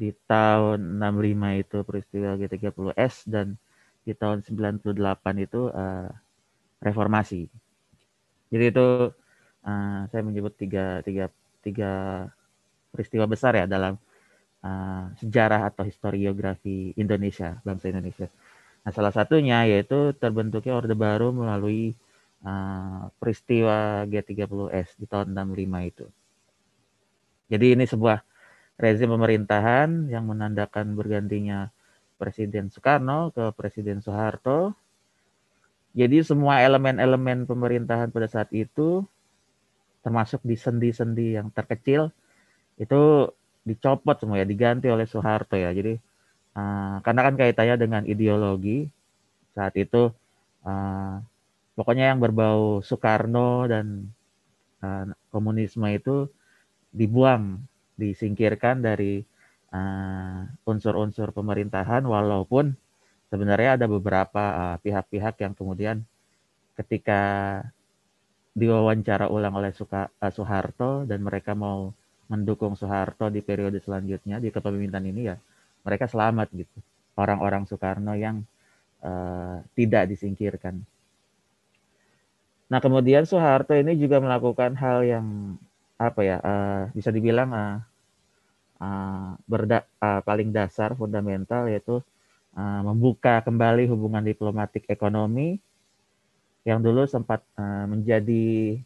[SPEAKER 7] di tahun 65 itu peristiwa G30S dan di tahun 98 itu uh, reformasi. Jadi itu uh, saya menyebut tiga, tiga, tiga peristiwa besar ya dalam uh, sejarah atau historiografi Indonesia, bangsa Indonesia. Nah, salah satunya yaitu terbentuknya Orde Baru melalui uh, peristiwa G30S di tahun 65 itu. Jadi ini sebuah rezim pemerintahan yang menandakan bergantinya Presiden Soekarno ke Presiden Soeharto. Jadi semua elemen-elemen pemerintahan pada saat itu termasuk di sendi-sendi yang terkecil itu dicopot semua ya, diganti oleh Soeharto ya. Jadi uh, karena kan kaitannya dengan ideologi saat itu uh, pokoknya yang berbau Soekarno dan uh, komunisme itu dibuang disingkirkan dari unsur-unsur uh, pemerintahan walaupun sebenarnya ada beberapa pihak-pihak uh, yang kemudian ketika diwawancara ulang oleh Suka, uh, Soeharto dan mereka mau mendukung Soeharto di periode selanjutnya di kepemimpinan ini ya mereka selamat gitu orang-orang Soekarno yang uh, tidak disingkirkan. Nah kemudian Soeharto ini juga melakukan hal yang apa ya uh, bisa dibilang uh, uh, berda uh, paling dasar fundamental yaitu uh, membuka kembali hubungan diplomatik ekonomi yang dulu sempat uh, menjadi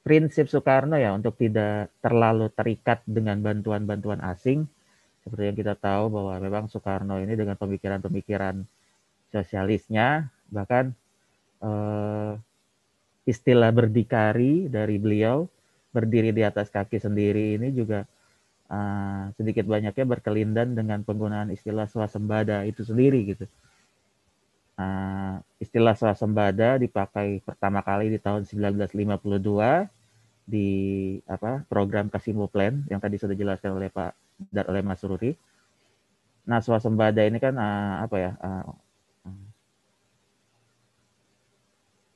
[SPEAKER 7] prinsip Soekarno ya untuk tidak terlalu terikat dengan bantuan-bantuan asing seperti yang kita tahu bahwa memang Soekarno ini dengan pemikiran-pemikiran sosialisnya bahkan uh, istilah berdikari dari beliau berdiri di atas kaki sendiri ini juga uh, sedikit banyaknya berkelindan dengan penggunaan istilah swasembada itu sendiri gitu. uh, istilah swasembada dipakai pertama kali di tahun 1952 di apa program Kasimo Plan yang tadi sudah dijelaskan oleh Pak dan oleh Mas Ruri. Nah, swasembada ini kan uh, apa ya? Uh,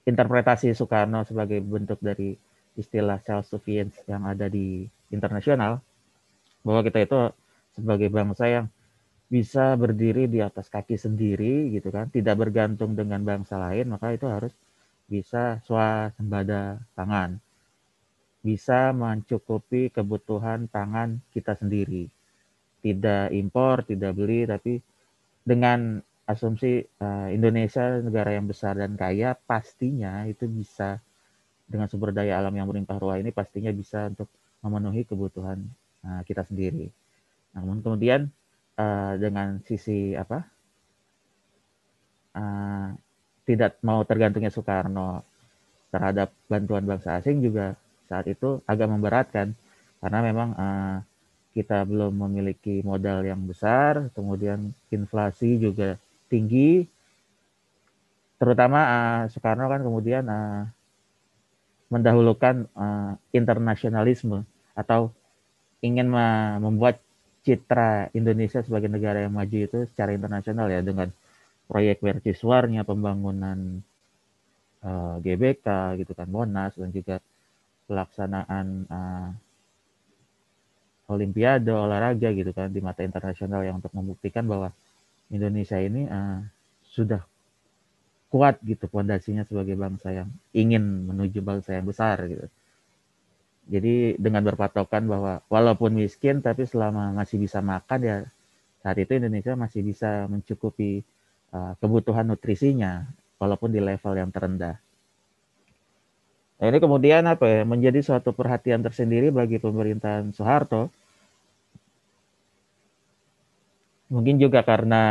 [SPEAKER 7] interpretasi Soekarno sebagai bentuk dari istilah self sufficiency yang ada di internasional bahwa kita itu sebagai bangsa yang bisa berdiri di atas kaki sendiri gitu kan tidak bergantung dengan bangsa lain maka itu harus bisa swasembada pangan bisa mencukupi kebutuhan pangan kita sendiri. Tidak impor, tidak beli, tapi dengan asumsi uh, Indonesia negara yang besar dan kaya pastinya itu bisa dengan sumber daya alam yang berlimpah ruah ini pastinya bisa untuk memenuhi kebutuhan uh, kita sendiri. Namun kemudian uh, dengan sisi apa uh, tidak mau tergantungnya Soekarno terhadap bantuan bangsa asing juga saat itu agak memberatkan karena memang uh, kita belum memiliki modal yang besar, kemudian inflasi juga tinggi, terutama uh, Soekarno kan kemudian uh, mendahulukan uh, internasionalisme atau ingin membuat citra Indonesia sebagai negara yang maju itu secara internasional ya dengan proyek mercusuarnya pembangunan uh, GBK gitu kan Monas dan juga pelaksanaan uh, Olimpiade olahraga gitu kan di mata internasional yang untuk membuktikan bahwa Indonesia ini uh, sudah kuat gitu fondasinya sebagai bangsa yang ingin menuju bangsa yang besar gitu. Jadi dengan berpatokan bahwa walaupun miskin tapi selama masih bisa makan ya saat itu Indonesia masih bisa mencukupi uh, kebutuhan nutrisinya walaupun di level yang terendah. Nah ini kemudian apa ya menjadi suatu perhatian tersendiri bagi pemerintahan Soeharto. Mungkin juga karena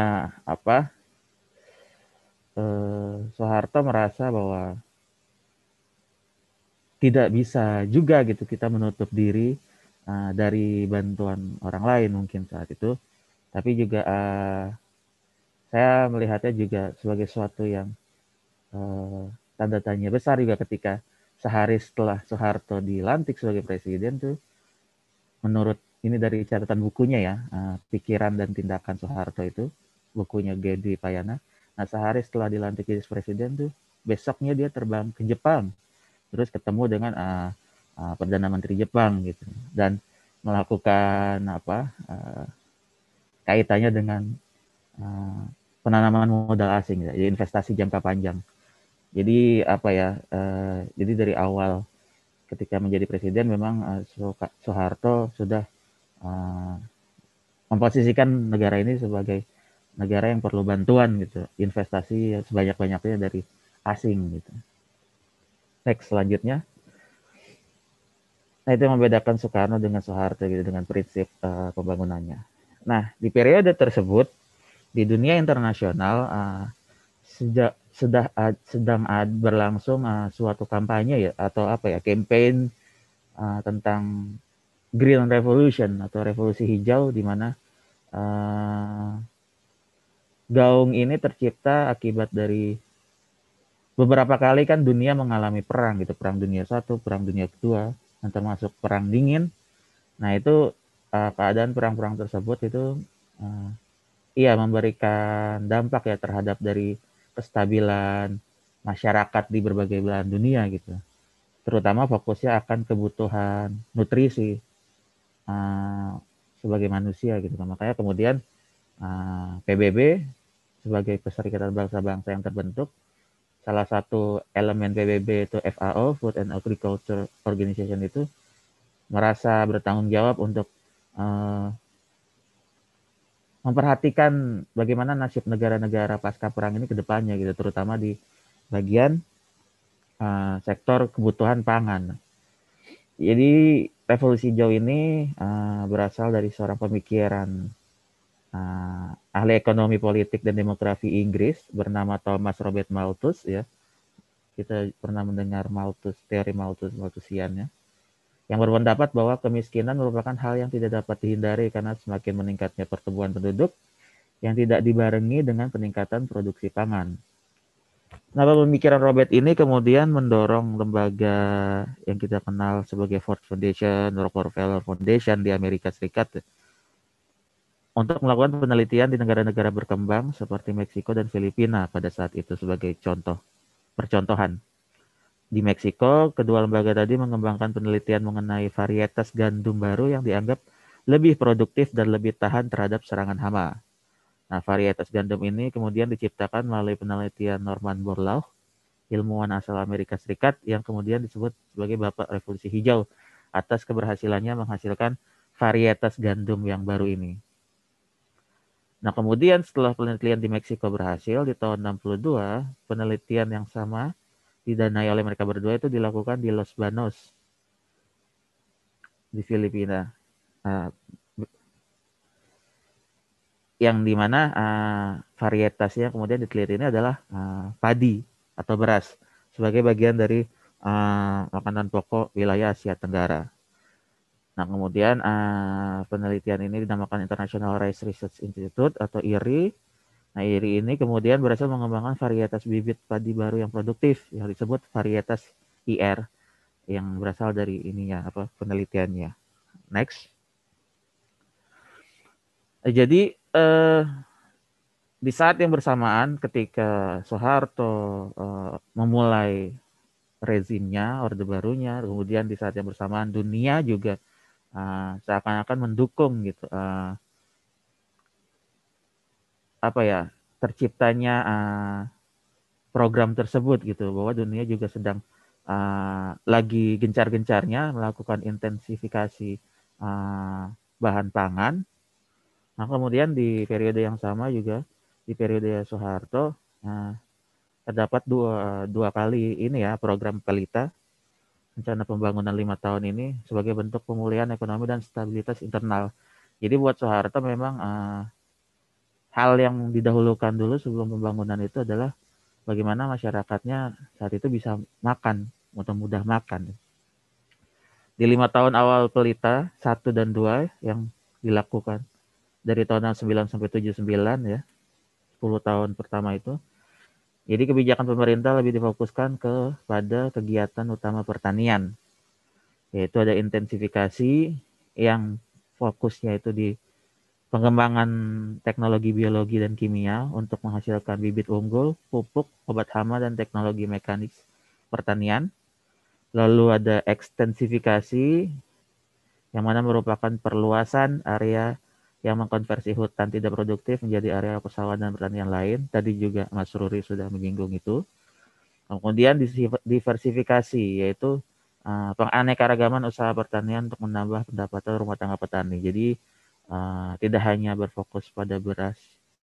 [SPEAKER 7] apa? Eh, Soeharto merasa bahwa tidak bisa juga gitu kita menutup diri eh, dari bantuan orang lain mungkin saat itu. Tapi juga eh, saya melihatnya juga sebagai suatu yang tanda tanya besar juga ketika sehari setelah Soeharto dilantik sebagai presiden tuh menurut ini dari catatan bukunya ya eh, pikiran dan tindakan Soeharto itu bukunya Gedi Payana nah sehari setelah dilantik jadi presiden tuh besoknya dia terbang ke Jepang terus ketemu dengan uh, uh, perdana menteri Jepang gitu dan melakukan apa uh, kaitannya dengan uh, penanaman modal asing ya investasi jangka panjang jadi apa ya uh, jadi dari awal ketika menjadi presiden memang uh, Soeharto sudah uh, memposisikan negara ini sebagai negara yang perlu bantuan gitu investasi sebanyak banyaknya dari asing gitu next selanjutnya nah itu yang membedakan Soekarno dengan Soeharto gitu dengan prinsip uh, pembangunannya nah di periode tersebut di dunia internasional uh, sejak sedang sedang berlangsung uh, suatu kampanye ya atau apa ya campaign uh, tentang Green Revolution atau revolusi hijau di mana uh, gaung ini tercipta akibat dari beberapa kali kan dunia mengalami perang gitu perang dunia satu perang dunia kedua dan termasuk perang dingin nah itu uh, keadaan perang-perang tersebut itu uh, iya memberikan dampak ya terhadap dari kestabilan masyarakat di berbagai belahan dunia gitu. Terutama fokusnya akan kebutuhan nutrisi uh, sebagai manusia gitu. Nah, makanya kemudian uh, eh, PBB sebagai Perserikatan Bangsa-Bangsa yang terbentuk salah satu elemen PBB itu FAO Food and Agriculture Organization itu merasa bertanggung jawab untuk uh, memperhatikan bagaimana nasib negara-negara pasca perang ini ke depannya gitu, terutama di bagian uh, sektor kebutuhan pangan. Jadi revolusi hijau ini uh, berasal dari seorang pemikiran uh, ahli ekonomi politik dan demografi Inggris bernama Thomas Robert Malthus ya. Kita pernah mendengar Malthus teori Malthus Malthusian ya yang berpendapat bahwa kemiskinan merupakan hal yang tidak dapat dihindari karena semakin meningkatnya pertumbuhan penduduk yang tidak dibarengi dengan peningkatan produksi pangan. Nama pemikiran Robert ini kemudian mendorong lembaga yang kita kenal sebagai Ford Foundation, Rockefeller Foundation di Amerika Serikat untuk melakukan penelitian di negara-negara berkembang seperti Meksiko dan Filipina pada saat itu sebagai contoh percontohan. Di Meksiko, kedua lembaga tadi mengembangkan penelitian mengenai varietas gandum baru yang dianggap lebih produktif dan lebih tahan terhadap serangan hama. Nah, varietas gandum ini kemudian diciptakan melalui penelitian Norman Borlaug, ilmuwan asal Amerika Serikat yang kemudian disebut sebagai Bapak Revolusi Hijau atas keberhasilannya menghasilkan varietas gandum yang baru ini. Nah, kemudian setelah penelitian di Meksiko berhasil di tahun 62, penelitian yang sama didanai oleh mereka berdua itu dilakukan di Los Banos di Filipina. Uh, yang dimana uh, eh, varietasnya kemudian diteliti ini adalah uh, padi atau beras sebagai bagian dari uh, makanan pokok wilayah Asia Tenggara. Nah kemudian uh, penelitian ini dinamakan International Rice Research Institute atau IRI Nah, IRI ini kemudian berhasil mengembangkan varietas bibit padi baru yang produktif yang disebut varietas IR yang berasal dari ininya apa penelitiannya. Next. Jadi eh, di saat yang bersamaan ketika Soeharto eh, memulai rezimnya orde barunya, kemudian di saat yang bersamaan dunia juga eh, seakan-akan mendukung gitu eh, apa ya terciptanya uh, program tersebut gitu bahwa dunia juga sedang uh, lagi gencar-gencarnya melakukan intensifikasi uh, bahan pangan. Nah kemudian di periode yang sama juga di periode Soeharto uh, terdapat dua dua kali ini ya program Pelita rencana pembangunan lima tahun ini sebagai bentuk pemulihan ekonomi dan stabilitas internal. Jadi buat Soeharto memang uh, hal yang didahulukan dulu sebelum pembangunan itu adalah bagaimana masyarakatnya saat itu bisa makan, mudah mudah makan. Di lima tahun awal pelita satu dan dua yang dilakukan dari tahun 9 sampai 79 ya, 10 tahun pertama itu. Jadi kebijakan pemerintah lebih difokuskan kepada kegiatan utama pertanian, yaitu ada intensifikasi yang fokusnya itu di pengembangan teknologi biologi dan kimia untuk menghasilkan bibit unggul, pupuk, obat hama, dan teknologi mekanik pertanian. Lalu ada ekstensifikasi, yang mana merupakan perluasan area yang mengkonversi hutan tidak produktif menjadi area pesawat dan pertanian lain. Tadi juga Mas Ruri sudah menyinggung itu. Kemudian diversifikasi, yaitu eh, penganekaragaman usaha pertanian untuk menambah pendapatan rumah tangga petani. Jadi Eh, tidak hanya berfokus pada beras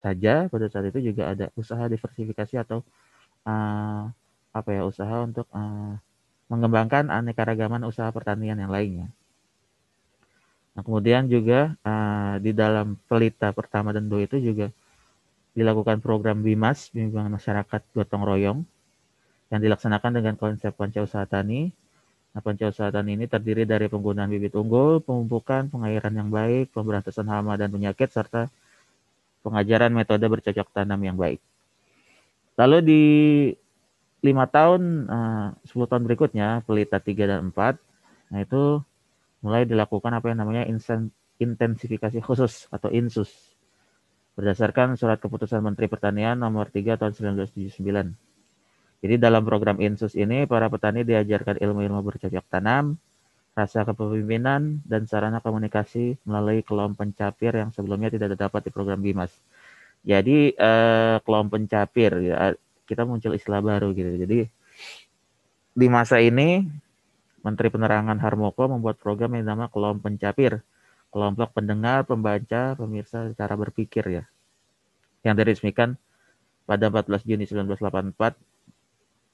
[SPEAKER 7] saja pada saat itu juga ada usaha diversifikasi atau uh, apa ya usaha untuk uh, mengembangkan aneka ragaman usaha pertanian yang lainnya. Nah, kemudian juga uh, di dalam pelita pertama dan dua itu juga dilakukan program BIMAS, bimbingan masyarakat gotong royong, yang dilaksanakan dengan konsep panca usaha tani Nah, Pancow ini terdiri dari penggunaan bibit unggul, pemupukan, pengairan yang baik, pemberantasan hama dan penyakit, serta pengajaran metode bercocok tanam yang baik. Lalu di lima tahun, eh, sepuluh tahun berikutnya, pelita 3 dan 4, nah itu mulai dilakukan apa yang namanya intensifikasi khusus atau insus. Berdasarkan surat keputusan Menteri Pertanian nomor 3 tahun 1979 jadi dalam program Insus ini para petani diajarkan ilmu-ilmu bercocok tanam, rasa kepemimpinan dan sarana komunikasi melalui kelompok pencapir yang sebelumnya tidak terdapat di program Bimas. Jadi eh, kelompok pencapir ya, kita muncul istilah baru gitu. Jadi di masa ini Menteri Penerangan Harmoko membuat program yang nama kelompok pencapir, kelompok pendengar, pembaca, pemirsa cara berpikir ya. Yang diresmikan pada 14 Juni 1984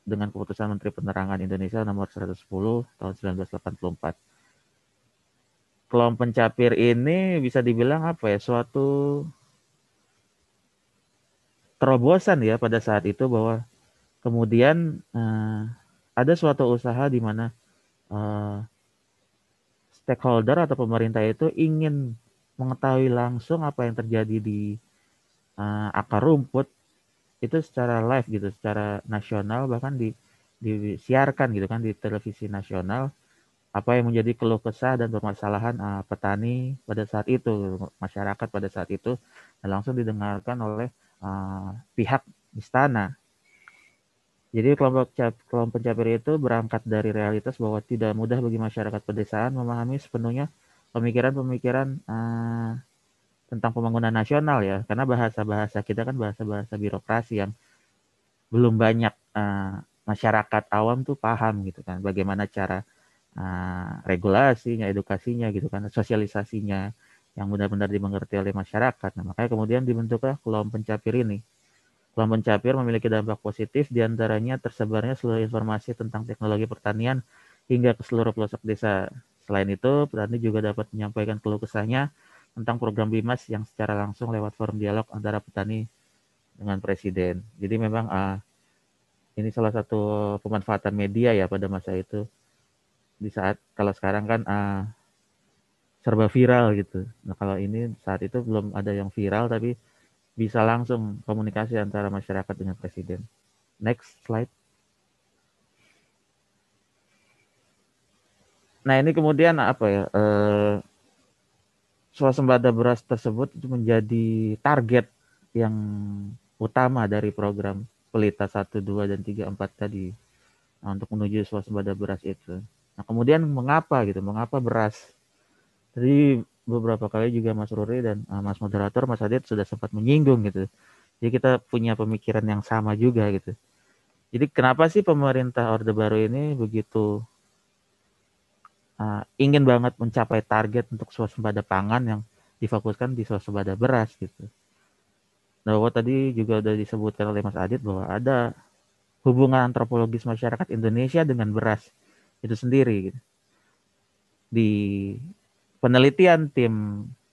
[SPEAKER 7] dengan keputusan Menteri Penerangan Indonesia nomor 110 tahun 1984. Kelompok pencapir ini bisa dibilang apa ya, suatu terobosan ya pada saat itu bahwa kemudian eh, ada suatu usaha di mana eh, stakeholder atau pemerintah itu ingin mengetahui langsung apa yang terjadi di eh, akar rumput itu secara live gitu, secara nasional bahkan di disiarkan gitu kan di televisi nasional apa yang menjadi keluh kesah dan permasalahan uh, petani pada saat itu masyarakat pada saat itu dan langsung didengarkan oleh uh, pihak istana. Jadi kelompok cap, kelompok pencapir itu berangkat dari realitas bahwa tidak mudah bagi masyarakat pedesaan memahami sepenuhnya pemikiran-pemikiran uh, tentang pembangunan nasional ya karena bahasa-bahasa kita kan bahasa-bahasa birokrasi yang belum banyak uh, masyarakat awam tuh paham gitu kan bagaimana cara uh, regulasinya edukasinya gitu kan sosialisasinya yang benar-benar dimengerti oleh masyarakat nah makanya kemudian dibentuklah kelompok pencapir ini kelompok pencapir memiliki dampak positif diantaranya tersebarnya seluruh informasi tentang teknologi pertanian hingga ke seluruh pelosok desa selain itu petani juga dapat menyampaikan keluh kesahnya tentang program BIMAS yang secara langsung lewat forum dialog antara petani dengan presiden. Jadi memang uh, ini salah satu pemanfaatan media ya pada masa itu. Di saat kalau sekarang kan uh, serba viral gitu. Nah kalau ini saat itu belum ada yang viral tapi bisa langsung komunikasi antara masyarakat dengan presiden. Next slide. Nah ini kemudian apa ya? Uh, swasembada beras tersebut menjadi target yang utama dari program pelita 1, 2, dan 3, 4 tadi nah, untuk menuju swasembada beras itu. Nah kemudian mengapa gitu, mengapa beras? Jadi beberapa kali juga Mas Ruri dan uh, Mas Moderator, Mas Adit sudah sempat menyinggung gitu. Jadi kita punya pemikiran yang sama juga gitu. Jadi kenapa sih pemerintah Orde Baru ini begitu uh, ingin banget mencapai target untuk swasembada pangan yang difokuskan di swasembada beras gitu. Nah, bahwa tadi juga sudah disebutkan oleh Mas Adit bahwa ada hubungan antropologis masyarakat Indonesia dengan beras itu sendiri. Gitu. Di penelitian tim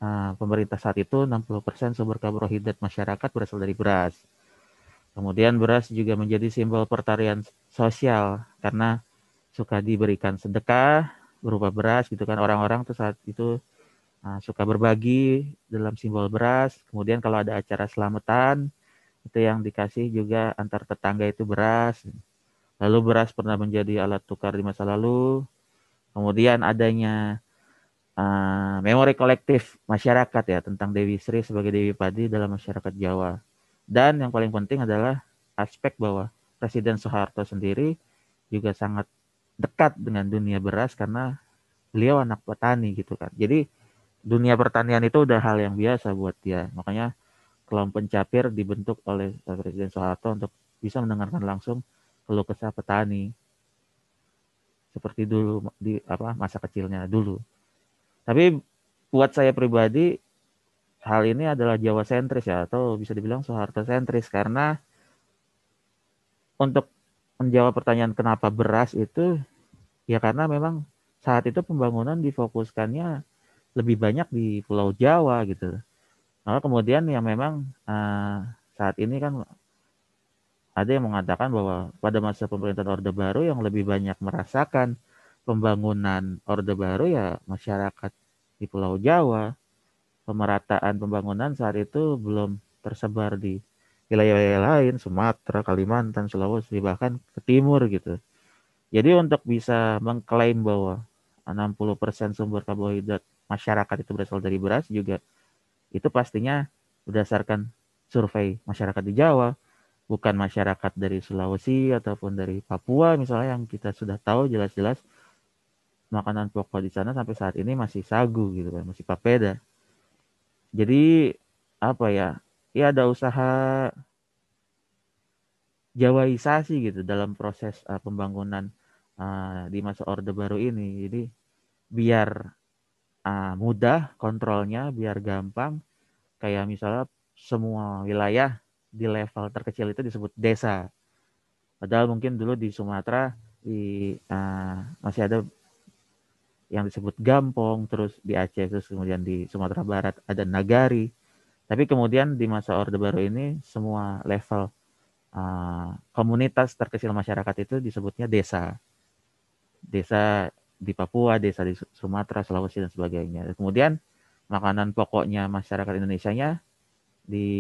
[SPEAKER 7] uh, pemerintah saat itu 60% sumber karbohidrat masyarakat berasal dari beras. Kemudian beras juga menjadi simbol pertarian sosial karena suka diberikan sedekah berupa beras gitu kan orang-orang tuh saat itu uh, suka berbagi dalam simbol beras kemudian kalau ada acara selamatan itu yang dikasih juga antar tetangga itu beras lalu beras pernah menjadi alat tukar di masa lalu kemudian adanya uh, memori kolektif masyarakat ya tentang Dewi Sri sebagai Dewi Padi dalam masyarakat Jawa dan yang paling penting adalah aspek bahwa Presiden Soeharto sendiri juga sangat dekat dengan dunia beras karena beliau anak petani gitu kan. Jadi dunia pertanian itu udah hal yang biasa buat dia. Makanya kelompok pencapir dibentuk oleh Presiden Soeharto untuk bisa mendengarkan langsung keluh kesah petani seperti dulu di apa masa kecilnya dulu. Tapi buat saya pribadi hal ini adalah Jawa sentris ya atau bisa dibilang Soeharto sentris karena untuk menjawab pertanyaan kenapa beras itu ya karena memang saat itu pembangunan difokuskannya lebih banyak di Pulau Jawa gitu. Nah kemudian yang memang uh, saat ini kan ada yang mengatakan bahwa pada masa pemerintahan Orde Baru yang lebih banyak merasakan pembangunan Orde Baru ya masyarakat di Pulau Jawa. Pemerataan pembangunan saat itu belum tersebar di wilayah-wilayah lain Sumatera Kalimantan Sulawesi bahkan ke timur gitu jadi untuk bisa mengklaim bahwa 60% sumber karbohidrat masyarakat itu berasal dari beras juga itu pastinya berdasarkan survei masyarakat di Jawa bukan masyarakat dari Sulawesi ataupun dari Papua misalnya yang kita sudah tahu jelas-jelas makanan pokok di sana sampai saat ini masih sagu gitu kan masih papeda jadi apa ya ya ada usaha jawaisasi gitu dalam proses uh, pembangunan uh, di masa Orde Baru ini. Jadi biar uh, mudah kontrolnya, biar gampang. Kayak misalnya semua wilayah di level terkecil itu disebut desa. Padahal mungkin dulu di Sumatera di uh, masih ada yang disebut gampong, terus di Aceh, terus kemudian di Sumatera Barat ada nagari tapi kemudian di masa Orde Baru ini semua level uh, komunitas terkecil masyarakat itu disebutnya desa. Desa di Papua, desa di Sumatera, Sulawesi dan sebagainya. Kemudian makanan pokoknya masyarakat Indonesia-nya di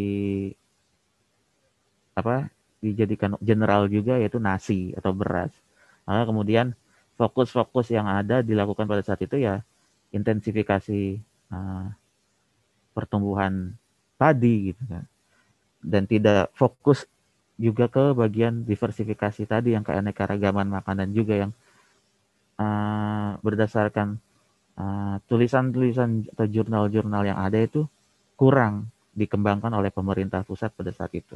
[SPEAKER 7] apa dijadikan general juga yaitu nasi atau beras. Maka kemudian fokus-fokus yang ada dilakukan pada saat itu ya intensifikasi uh, pertumbuhan tadi gitu kan dan tidak fokus juga ke bagian diversifikasi tadi yang keanekaragaman makanan juga yang uh, berdasarkan eh, tulisan-tulisan uh, atau jurnal-jurnal yang ada itu kurang dikembangkan oleh pemerintah pusat pada saat itu.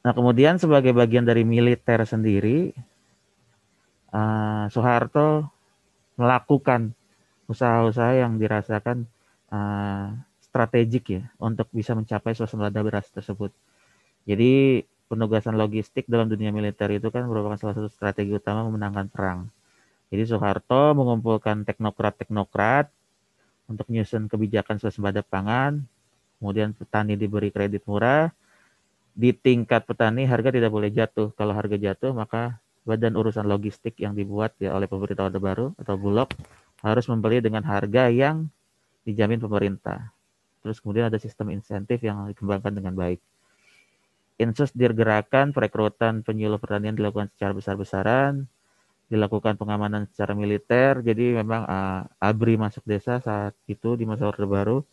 [SPEAKER 7] Nah kemudian sebagai bagian dari militer sendiri, uh, Soeharto melakukan usaha-usaha yang dirasakan uh, strategik ya untuk bisa mencapai suasembada beras tersebut. Jadi penugasan logistik dalam dunia militer itu kan merupakan salah satu strategi utama memenangkan perang. Jadi Soeharto mengumpulkan teknokrat-teknokrat untuk menyusun kebijakan swasembada pangan, kemudian petani diberi kredit murah, di tingkat petani harga tidak boleh jatuh. Kalau harga jatuh maka badan urusan logistik yang dibuat ya oleh pemerintah Orde Baru atau Bulog harus membeli dengan harga yang dijamin pemerintah terus kemudian ada sistem insentif yang dikembangkan dengan baik. Insus digerakkan, perekrutan penyuluh pertanian dilakukan secara besar-besaran, dilakukan pengamanan secara militer. Jadi memang uh, ABRI masuk desa saat itu di masa Orde Baru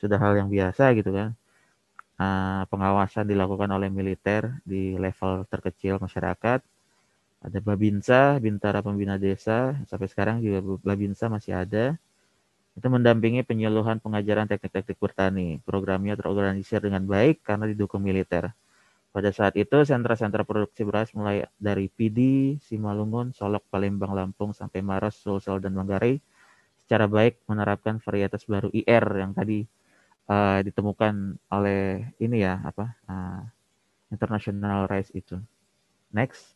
[SPEAKER 7] sudah hal yang biasa gitu kan. Uh, pengawasan dilakukan oleh militer di level terkecil masyarakat. Ada Babinsa, Bintara Pembina Desa, sampai sekarang juga Babinsa masih ada itu mendampingi penyuluhan pengajaran teknik-teknik bertani. Programnya terorganisir dengan baik karena didukung militer. Pada saat itu, sentra-sentra produksi beras mulai dari Pidi, Simalungun, Solok, Palembang, Lampung, sampai Maros, Sulsel, dan Manggarai secara baik menerapkan varietas baru IR yang tadi uh, ditemukan oleh ini ya apa uh, International Rice itu. Next,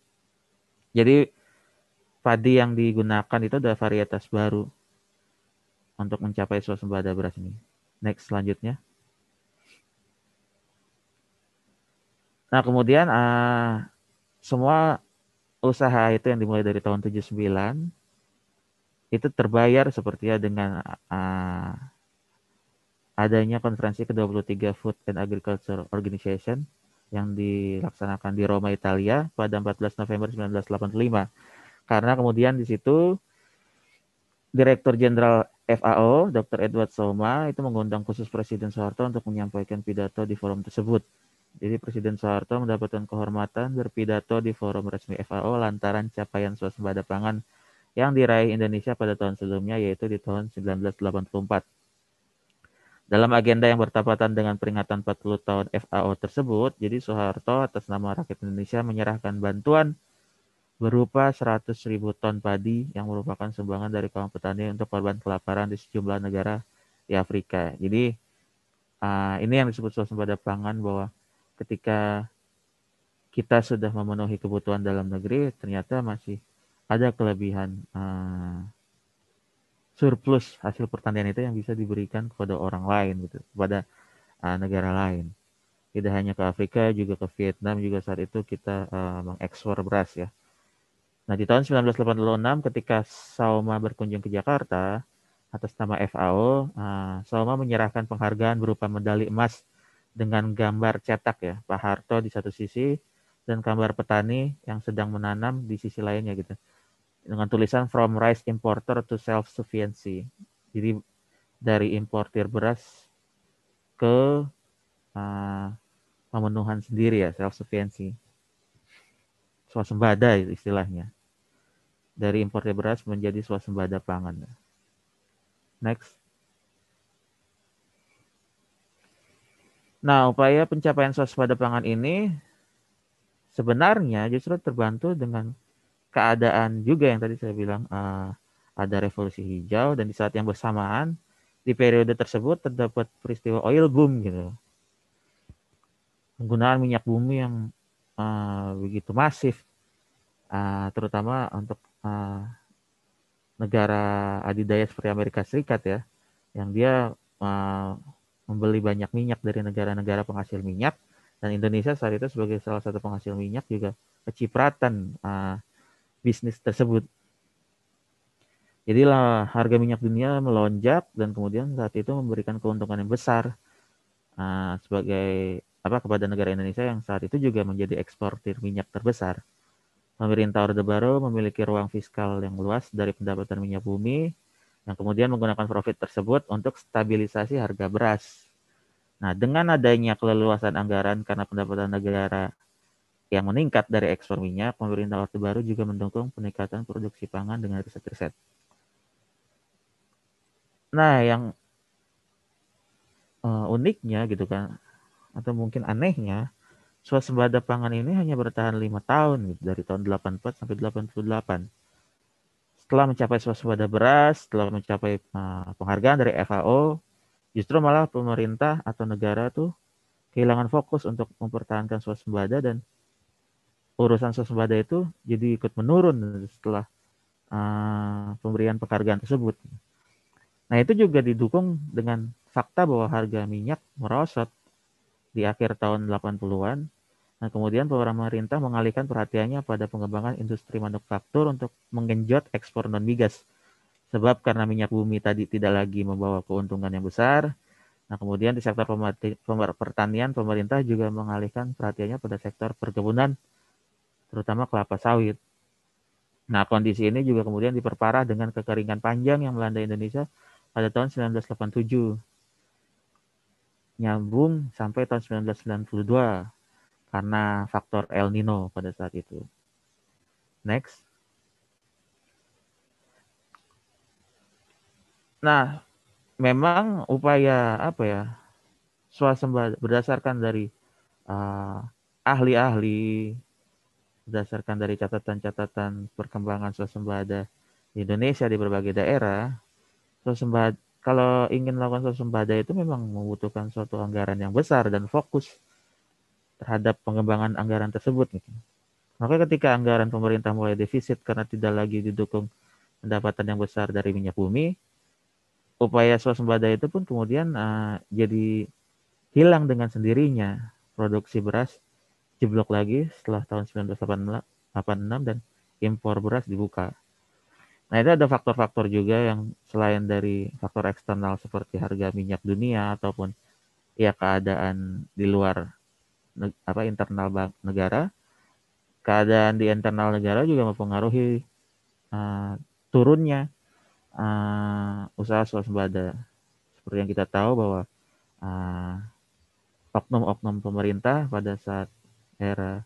[SPEAKER 7] jadi padi yang digunakan itu adalah varietas baru untuk mencapai swasembada beras ini. Next selanjutnya. Nah, kemudian uh, semua usaha itu yang dimulai dari tahun 79 itu terbayar seperti ya dengan uh, adanya konferensi ke-23 Food and Agriculture Organization yang dilaksanakan di Roma, Italia pada 14 November 1985. Karena kemudian di situ Direktur Jenderal FAO, Dr. Edward Soma itu mengundang khusus Presiden Soeharto untuk menyampaikan pidato di forum tersebut. Jadi Presiden Soeharto mendapatkan kehormatan berpidato di forum resmi FAO lantaran capaian swasembada pangan yang diraih Indonesia pada tahun sebelumnya yaitu di tahun 1984. Dalam agenda yang bertepatan dengan peringatan 40 tahun FAO tersebut, jadi Soeharto atas nama rakyat Indonesia menyerahkan bantuan berupa 100 ribu ton padi yang merupakan sumbangan dari kaum petani untuk korban kelaparan di sejumlah negara di Afrika. Jadi uh, ini yang disebut suasembada pangan bahwa ketika kita sudah memenuhi kebutuhan dalam negeri ternyata masih ada kelebihan uh, surplus hasil pertanian itu yang bisa diberikan kepada orang lain gitu kepada uh, negara lain tidak hanya ke Afrika juga ke Vietnam juga saat itu kita uh, mengekspor beras ya Nah, di tahun 1986 ketika Sauma berkunjung ke Jakarta atas nama FAO, eh, Sauma menyerahkan penghargaan berupa medali emas dengan gambar cetak ya, Pak Harto di satu sisi dan gambar petani yang sedang menanam di sisi lainnya gitu. Dengan tulisan From Rice Importer to Self-Sufficiency. Jadi dari importir beras ke uh, pemenuhan sendiri ya, self-sufficiency. Suasembada istilahnya dari impor beras menjadi swasembada pangan. Next. Nah, upaya pencapaian swasembada pangan ini sebenarnya justru terbantu dengan keadaan juga yang tadi saya bilang eh, ada revolusi hijau dan di saat yang bersamaan di periode tersebut terdapat peristiwa oil boom gitu. Penggunaan minyak bumi yang uh, begitu masif uh, terutama untuk uh, negara adidaya seperti Amerika Serikat ya, yang dia uh, membeli banyak minyak dari negara-negara penghasil minyak dan Indonesia saat itu sebagai salah satu penghasil minyak juga kecipratan uh, bisnis tersebut. Jadilah harga minyak dunia melonjak dan kemudian saat itu memberikan keuntungan yang besar uh, sebagai apa kepada negara Indonesia yang saat itu juga menjadi eksportir minyak terbesar. Pemerintah Orde Baru memiliki ruang fiskal yang luas dari pendapatan minyak bumi yang kemudian menggunakan profit tersebut untuk stabilisasi harga beras. Nah, dengan adanya keleluasan anggaran karena pendapatan negara yang meningkat dari ekspor minyak, pemerintah Orde Baru juga mendukung peningkatan produksi pangan dengan riset-riset. Nah, yang eh, uniknya gitu kan, atau mungkin anehnya, swasembada pangan ini hanya bertahan lima tahun gitu, dari tahun 84 sampai 88. Setelah mencapai swasembada beras, setelah mencapai eh, penghargaan dari FAO, justru malah pemerintah atau negara tuh kehilangan fokus untuk mempertahankan swasembada dan urusan swasembada itu jadi ikut menurun setelah uh, pemberian penghargaan tersebut. Nah, itu juga didukung dengan fakta bahwa harga minyak merosot di akhir tahun 80-an. Nah, kemudian pemerintah mengalihkan perhatiannya pada pengembangan industri manufaktur untuk menggenjot ekspor non migas. Sebab karena minyak bumi tadi tidak lagi membawa keuntungan yang besar. Nah, kemudian di sektor pertanian pemerintah juga mengalihkan perhatiannya pada sektor perkebunan terutama kelapa sawit. Nah, kondisi ini juga kemudian diperparah dengan kekeringan panjang yang melanda Indonesia pada tahun 1987 nyambung sampai tahun 1992 karena faktor El Nino pada saat itu. Next. Nah, memang upaya apa ya? Swasembada berdasarkan dari ahli ahli-ahli berdasarkan dari catatan-catatan perkembangan swasembada di Indonesia di berbagai daerah, swasembada kalau ingin melakukan suatu sembada itu memang membutuhkan suatu anggaran yang besar dan fokus terhadap pengembangan anggaran tersebut. Gitu. Maka ketika anggaran pemerintah mulai defisit karena tidak lagi didukung pendapatan yang besar dari minyak bumi, upaya swasembada itu pun kemudian uh, jadi hilang dengan sendirinya. Produksi beras jeblok lagi setelah tahun 1986 dan impor beras dibuka. Nah itu ada faktor-faktor juga yang selain dari faktor eksternal seperti harga minyak dunia ataupun ya keadaan di luar apa internal negara, keadaan di internal negara juga mempengaruhi uh, turunnya uh, usaha swasembada. Seperti yang kita tahu bahwa oknum eh, oknum-oknum pemerintah pada saat era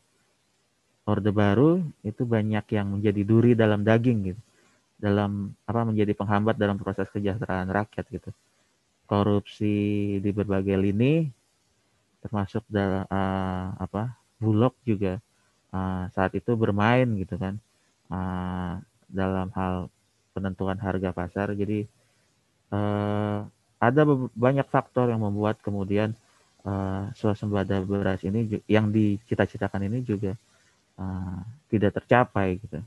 [SPEAKER 7] Orde Baru itu banyak yang menjadi duri dalam daging gitu dalam apa menjadi penghambat dalam proses kesejahteraan rakyat gitu. Korupsi di berbagai lini termasuk dalam uh, eh, apa Bulog juga uh, saat itu bermain gitu kan uh, dalam hal penentuan harga pasar. Jadi uh, ada banyak faktor yang membuat kemudian uh, suasembada beras ini yang dicita-citakan ini juga uh, tidak tercapai gitu.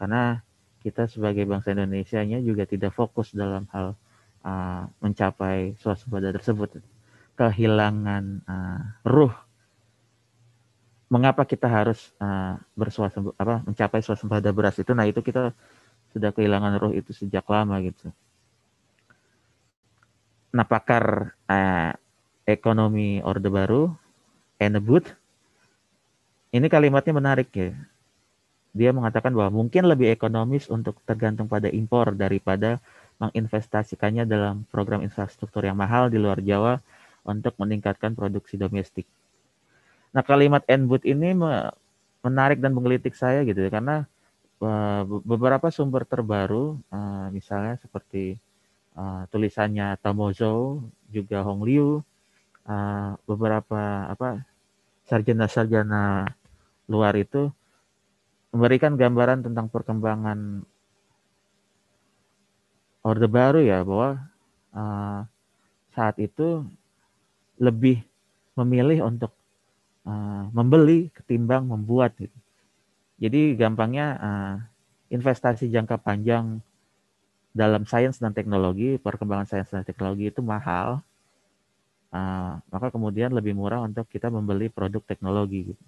[SPEAKER 7] Karena kita sebagai bangsa Indonesia nya juga tidak fokus dalam hal uh, mencapai swasembada tersebut kehilangan uh, ruh mengapa kita harus uh, apa mencapai swasembada beras itu nah itu kita sudah kehilangan ruh itu sejak lama gitu nah pakar uh, ekonomi Orde Baru Enebut, ini kalimatnya menarik ya dia mengatakan bahwa mungkin lebih ekonomis untuk tergantung pada impor daripada menginvestasikannya dalam program infrastruktur yang mahal di luar Jawa untuk meningkatkan produksi domestik. Nah kalimat Enbud ini menarik dan menggelitik saya gitu ya, karena eh, beberapa sumber terbaru eh, misalnya seperti eh, tulisannya Tamozo juga Hong Liu beberapa apa sarjana-sarjana luar itu memberikan gambaran tentang perkembangan Orde Baru ya bahwa uh, saat itu lebih memilih untuk uh, membeli ketimbang membuat gitu. Jadi gampangnya uh, investasi jangka panjang dalam sains dan teknologi, perkembangan sains dan teknologi itu mahal. Uh, maka kemudian lebih murah untuk kita membeli produk teknologi gitu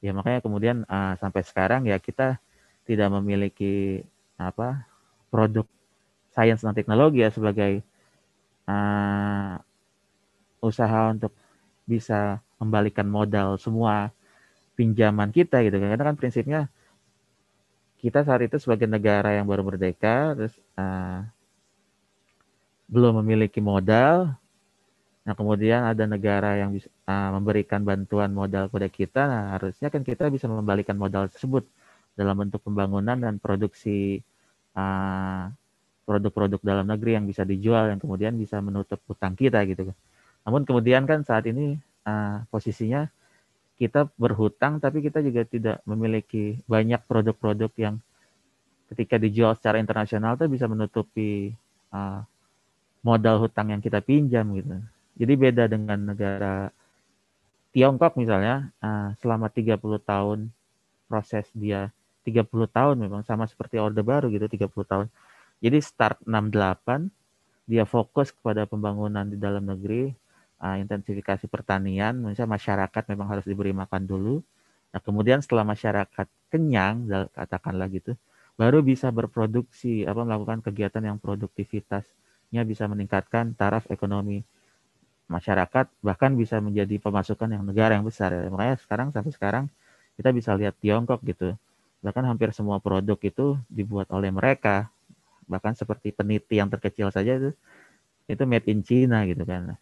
[SPEAKER 7] ya makanya kemudian uh, sampai sekarang ya kita tidak memiliki apa produk sains dan teknologi ya sebagai uh, usaha untuk bisa membalikan modal semua pinjaman kita gitu karena kan prinsipnya kita saat itu sebagai negara yang baru merdeka terus uh, belum memiliki modal nah kemudian ada negara yang bisa Ah, memberikan bantuan modal kepada kita, nah, harusnya kan kita bisa membalikan modal tersebut dalam bentuk pembangunan dan produksi produk ah, produk-produk dalam negeri yang bisa dijual yang kemudian bisa menutup hutang kita gitu kan. Namun kemudian kan saat ini uh, posisinya kita berhutang tapi kita juga tidak memiliki banyak produk-produk yang ketika dijual secara internasional tuh bisa menutupi uh, modal hutang yang kita pinjam gitu. Jadi beda dengan negara Tiongkok misalnya uh, selama 30 tahun proses dia 30 tahun memang sama seperti Orde Baru gitu 30 tahun. Jadi start 68 dia fokus kepada pembangunan di dalam negeri, eh, intensifikasi pertanian, misalnya masyarakat memang harus diberi makan dulu. Nah, kemudian setelah masyarakat kenyang katakanlah gitu, baru bisa berproduksi apa melakukan kegiatan yang produktivitasnya bisa meningkatkan taraf ekonomi masyarakat bahkan bisa menjadi pemasukan yang negara yang besar ya. makanya sekarang sampai sekarang kita bisa lihat Tiongkok gitu bahkan hampir semua produk itu dibuat oleh mereka bahkan seperti peniti yang terkecil saja itu itu made in China gitu kan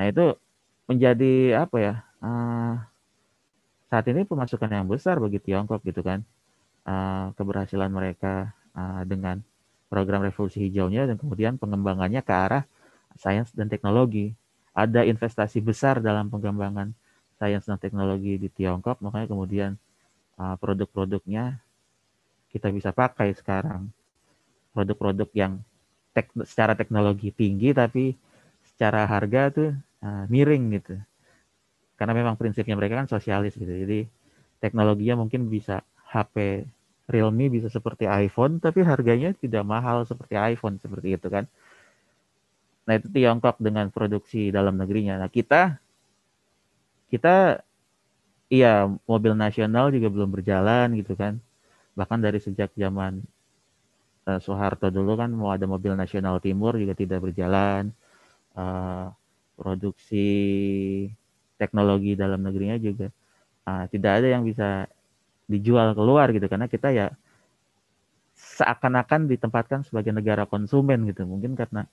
[SPEAKER 7] nah itu menjadi apa ya uh, saat ini pemasukan yang besar bagi Tiongkok gitu kan uh, keberhasilan mereka uh, dengan program revolusi hijaunya dan kemudian pengembangannya ke arah sains dan teknologi ada investasi besar dalam pengembangan sains dan teknologi di Tiongkok, makanya kemudian uh, produk-produknya kita bisa pakai sekarang. Produk-produk yang tek secara teknologi tinggi tapi secara harga tuh uh, miring gitu. Karena memang prinsipnya mereka kan sosialis gitu. Jadi teknologinya mungkin bisa HP Realme bisa seperti iPhone tapi harganya tidak mahal seperti iPhone seperti itu kan. Nah itu Tiongkok dengan produksi dalam negerinya. Nah kita kita iya mobil nasional juga belum berjalan gitu kan. Bahkan dari sejak zaman uh, Soeharto dulu kan mau ada mobil nasional timur juga tidak berjalan. Uh, produksi teknologi dalam negerinya juga uh, tidak ada yang bisa dijual keluar gitu karena kita ya seakan-akan ditempatkan sebagai negara konsumen gitu mungkin karena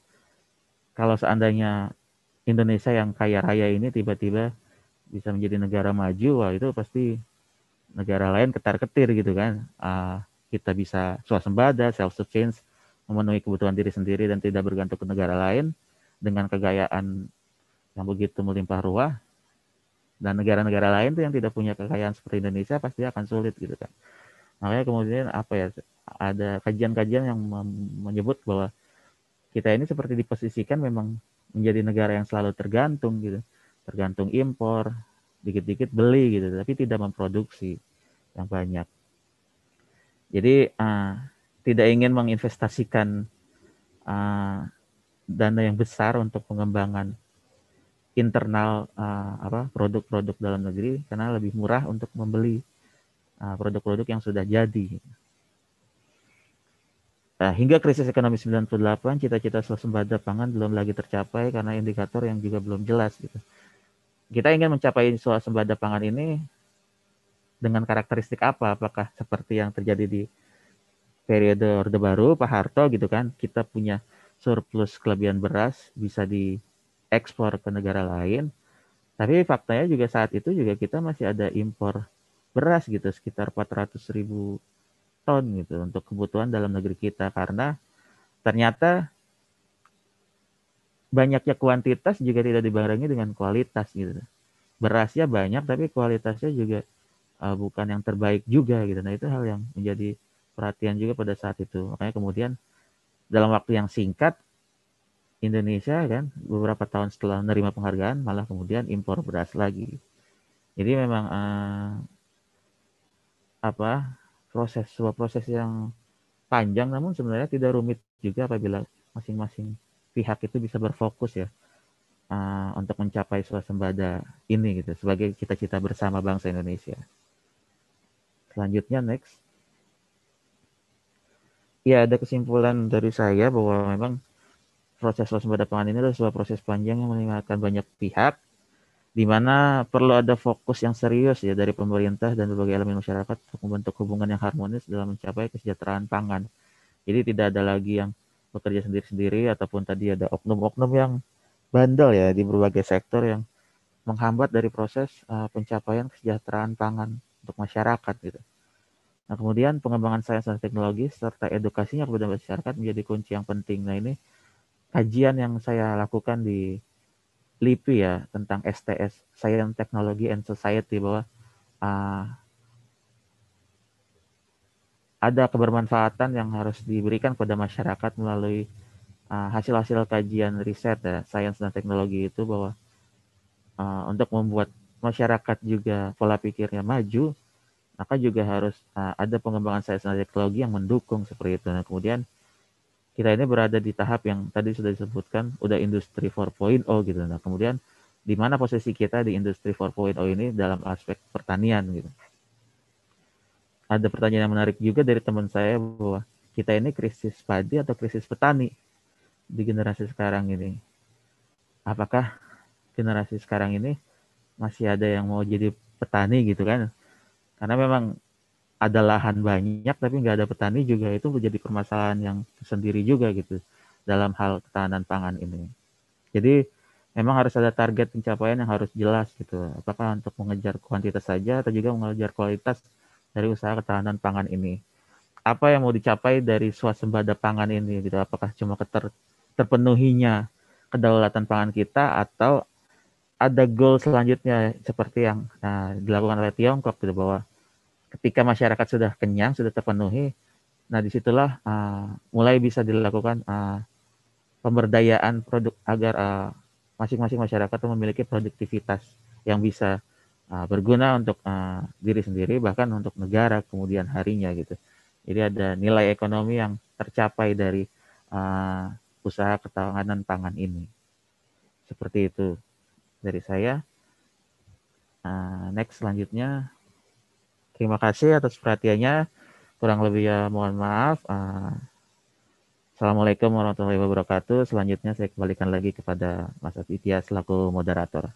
[SPEAKER 7] kalau seandainya Indonesia yang kaya raya ini tiba-tiba bisa menjadi negara maju, wah itu pasti negara lain ketar-ketir gitu kan. Uh, kita bisa swasembada, self sufficiency, memenuhi kebutuhan diri sendiri dan tidak bergantung ke negara lain dengan kekayaan yang begitu melimpah ruah. Dan negara-negara lain tuh yang tidak punya kekayaan seperti Indonesia pasti akan sulit gitu kan. Makanya kemudian apa ya ada kajian-kajian yang menyebut bahwa kita ini seperti diposisikan memang menjadi negara yang selalu tergantung gitu tergantung impor dikit-dikit beli gitu tapi tidak memproduksi yang banyak jadi uh, tidak ingin menginvestasikan uh, dana yang besar untuk pengembangan internal uh, apa produk-produk dalam negeri karena lebih murah untuk membeli produk-produk uh, yang sudah jadi gitu. Nah, hingga krisis ekonomi 98, cita-cita swasembada pangan belum lagi tercapai karena indikator yang juga belum jelas gitu. Kita ingin mencapai swasembada pangan ini dengan karakteristik apa? Apakah seperti yang terjadi di periode Orde Baru, Pak Harto gitu kan? Kita punya surplus kelebihan beras bisa diekspor ke negara lain. Tapi faktanya juga saat itu juga kita masih ada impor beras gitu sekitar 400 ribu ton gitu untuk kebutuhan dalam negeri kita karena ternyata banyaknya kuantitas juga tidak dibarengi dengan kualitas gitu. Berasnya banyak tapi kualitasnya juga uh, bukan yang terbaik juga gitu. Nah, itu hal yang menjadi perhatian juga pada saat itu. Makanya kemudian dalam waktu yang singkat Indonesia kan beberapa tahun setelah menerima penghargaan malah kemudian impor beras lagi. Jadi memang uh, apa proses sebuah proses yang panjang namun sebenarnya tidak rumit juga apabila masing-masing pihak itu bisa berfokus ya uh, untuk mencapai suasembada ini gitu sebagai cita-cita bersama bangsa Indonesia. Selanjutnya next. Ya ada kesimpulan dari saya bahwa memang proses suasembada pangan ini adalah sebuah proses panjang yang melibatkan banyak pihak di mana perlu ada fokus yang serius ya dari pemerintah dan berbagai elemen masyarakat untuk membentuk hubungan yang harmonis dalam mencapai kesejahteraan pangan. Jadi tidak ada lagi yang bekerja sendiri-sendiri ataupun tadi ada oknum-oknum yang bandel ya di berbagai sektor yang menghambat dari proses uh, pencapaian kesejahteraan pangan untuk masyarakat gitu. Nah, kemudian pengembangan sains dan teknologi serta edukasinya kepada masyarakat menjadi kunci yang penting. Nah, ini kajian yang saya lakukan di LIPI ya tentang STS Science Technology and Society bahwa uh, ada kebermanfaatan yang harus diberikan kepada masyarakat melalui ah, hasil-hasil uh, kajian riset ya sains dan teknologi itu bahwa uh, untuk membuat masyarakat juga pola pikirnya maju maka juga harus uh, ada pengembangan sains dan teknologi yang mendukung seperti itu. Nah, kemudian kita ini berada di tahap yang tadi sudah disebutkan udah industri 4.0 gitu nah kemudian di mana posisi kita di industri 4.0 ini dalam aspek pertanian gitu ada pertanyaan yang menarik juga dari teman saya bahwa kita ini krisis padi atau krisis petani di generasi sekarang ini apakah generasi sekarang ini masih ada yang mau jadi petani gitu kan karena memang ada lahan banyak tapi nggak ada petani juga itu menjadi permasalahan yang sendiri juga gitu dalam hal ketahanan pangan ini. Jadi memang harus ada target pencapaian yang harus jelas gitu. Apakah untuk mengejar kuantitas saja atau juga mengejar kualitas dari usaha ketahanan pangan ini. Apa yang mau dicapai dari swasembada pangan ini gitu? Apakah cuma keter terpenuhinya kedaulatan pangan kita atau ada goal selanjutnya seperti yang nah, dilakukan oleh Tiongkok gitu bahwa ketika masyarakat sudah kenyang, sudah terpenuhi, nah disitulah uh, mulai bisa dilakukan uh, pemberdayaan produk agar ah, masing-masing uh, masyarakat memiliki produktivitas yang bisa uh, berguna untuk uh, diri sendiri bahkan untuk negara kemudian harinya gitu. Jadi ada nilai ekonomi yang tercapai dari uh, usaha ketahanan pangan ini. Seperti itu dari saya. Uh, next selanjutnya Terima kasih atas perhatiannya. Kurang lebih ya mohon maaf. Ah, Assalamualaikum warahmatullahi wabarakatuh. Selanjutnya saya kembalikan lagi kepada Mas Aditya selaku moderator.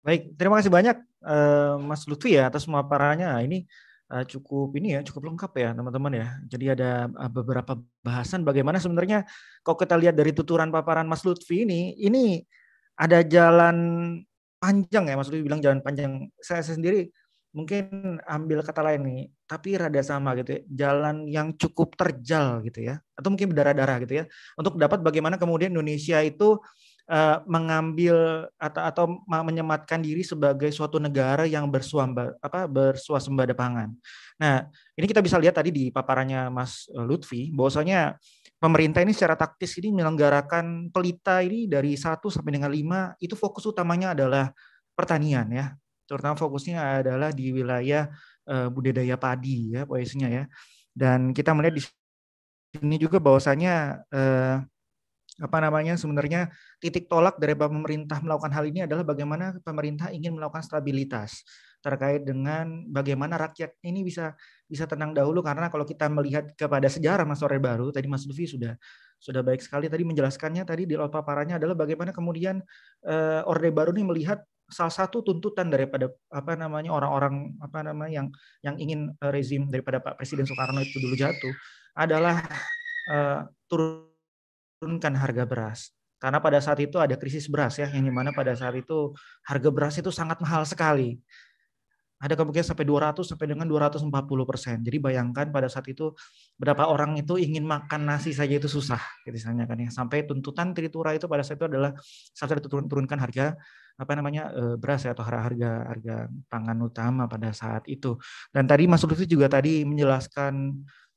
[SPEAKER 4] Baik, terima kasih banyak uh, Mas Lutfi ya atas paparannya ah, Ini uh, cukup ini ya, cukup lengkap ya teman-teman ya. Jadi ada uh, beberapa bahasan bagaimana sebenarnya kalau kita lihat dari tuturan paparan Mas Lutfi ini, ini ada jalan panjang ya Mas Lutfi bilang jalan panjang. Saya, saya sendiri mungkin ambil kata lain nih, tapi rada sama gitu ya, jalan yang cukup terjal gitu ya, atau mungkin berdarah-darah gitu ya, untuk dapat bagaimana kemudian Indonesia itu uh, mengambil atau atau menyematkan diri sebagai suatu negara yang bersuamba apa bersuasembada pangan. Nah, ini kita bisa lihat tadi di paparannya Mas Lutfi bahwasanya pemerintah ini secara taktis ini menyelenggarakan pelita ini dari satu sampai dengan lima itu fokus utamanya adalah pertanian ya terutama fokusnya adalah di wilayah uh, budidaya padi ya poesinya ya. Dan kita melihat di sini juga bahwasanya uh, eh, apa namanya sebenarnya titik tolak dari pemerintah melakukan hal ini adalah bagaimana pemerintah ingin melakukan stabilitas terkait dengan bagaimana rakyat ini bisa bisa tenang dahulu karena kalau kita melihat kepada sejarah Mas Sore baru tadi Mas Lufi sudah sudah baik sekali tadi menjelaskannya tadi di paparannya adalah bagaimana kemudian eh, Orde Baru ini melihat salah satu tuntutan daripada apa namanya orang-orang apa nama yang yang ingin eh, rezim daripada Pak Presiden Soekarno itu dulu jatuh adalah uh, turunkan harga beras karena pada saat itu ada krisis beras ya yang dimana pada saat itu harga beras itu sangat mahal sekali ada kemungkinan sampai 200 sampai dengan 240 persen. Jadi bayangkan pada saat itu berapa orang itu ingin makan nasi saja itu susah, gitu misalnya kan ya. Sampai tuntutan tritura itu pada saat itu adalah satu turunkan harga apa namanya eh, beras ya, atau harga harga pangan utama pada saat itu. Dan tadi Mas Lutfi juga tadi menjelaskan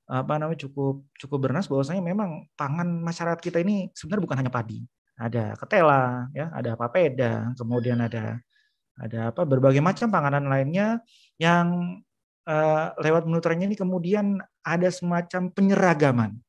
[SPEAKER 4] apa namanya cukup cukup bernas bahwasanya memang pangan masyarakat kita ini sebenarnya bukan hanya padi. Ada ketela ya, ada papeda, kemudian ada ada apa berbagai macam panganan lainnya yang uh, lewat penuturannya ini kemudian ada semacam penyeragaman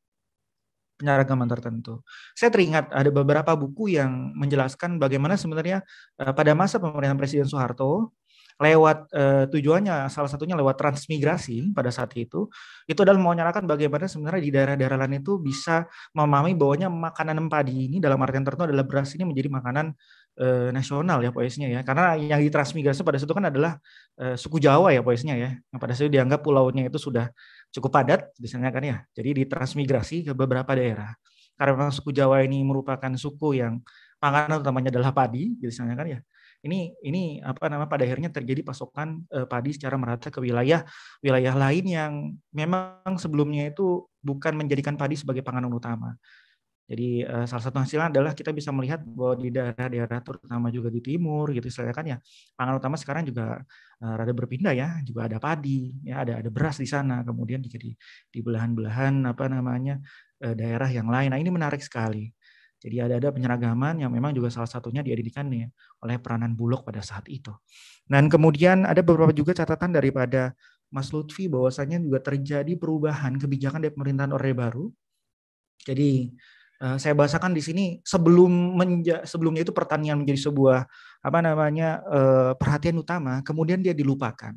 [SPEAKER 4] penyeragaman tertentu. Saya teringat ada beberapa buku yang menjelaskan bagaimana sebenarnya eh, pada masa pemerintahan Presiden Soeharto lewat uh, tujuannya salah satunya lewat transmigrasi pada saat itu itu adalah menyerahkan bagaimana sebenarnya di daerah-daerah lain itu bisa memahami bahwanya makanan padi ini dalam artian tertentu adalah beras ini menjadi makanan eh, nasional ya poesnya ya karena yang ditransmigrasi pada saat itu kan adalah eh, suku Jawa ya poesnya ya yang pada saat itu dianggap pulaunya itu sudah cukup padat biasanya kan ya. Jadi ditransmigrasi ke beberapa daerah. Karena suku Jawa ini merupakan suku yang panganan utamanya adalah padi misalnya kan ya. Ini ini apa nama pada akhirnya terjadi pasokan eh, padi secara merata ke wilayah wilayah lain yang memang sebelumnya itu bukan menjadikan padi sebagai panganan utama. Jadi uh, salah satu hasilnya adalah kita bisa melihat bahwa di daerah-daerah terutama juga di timur gitu saya kan ya pangan utama sekarang juga uh, rada berpindah ya, juga ada padi, ya ada ada beras di sana, kemudian di di, di belahan-belahan apa namanya uh, daerah yang lain. Nah, ini menarik sekali. Jadi ada ada penyeragaman yang memang juga salah satunya diidentikan ya oleh peranan Bulog pada saat itu. Dan kemudian ada beberapa juga catatan daripada Mas Lutfi bahwasanya juga terjadi perubahan kebijakan dari pemerintahan Orde Baru. Jadi Eh, saya bahasakan di sini sebelum menja sebelumnya itu pertanian menjadi sebuah apa namanya uh, perhatian utama, kemudian dia dilupakan.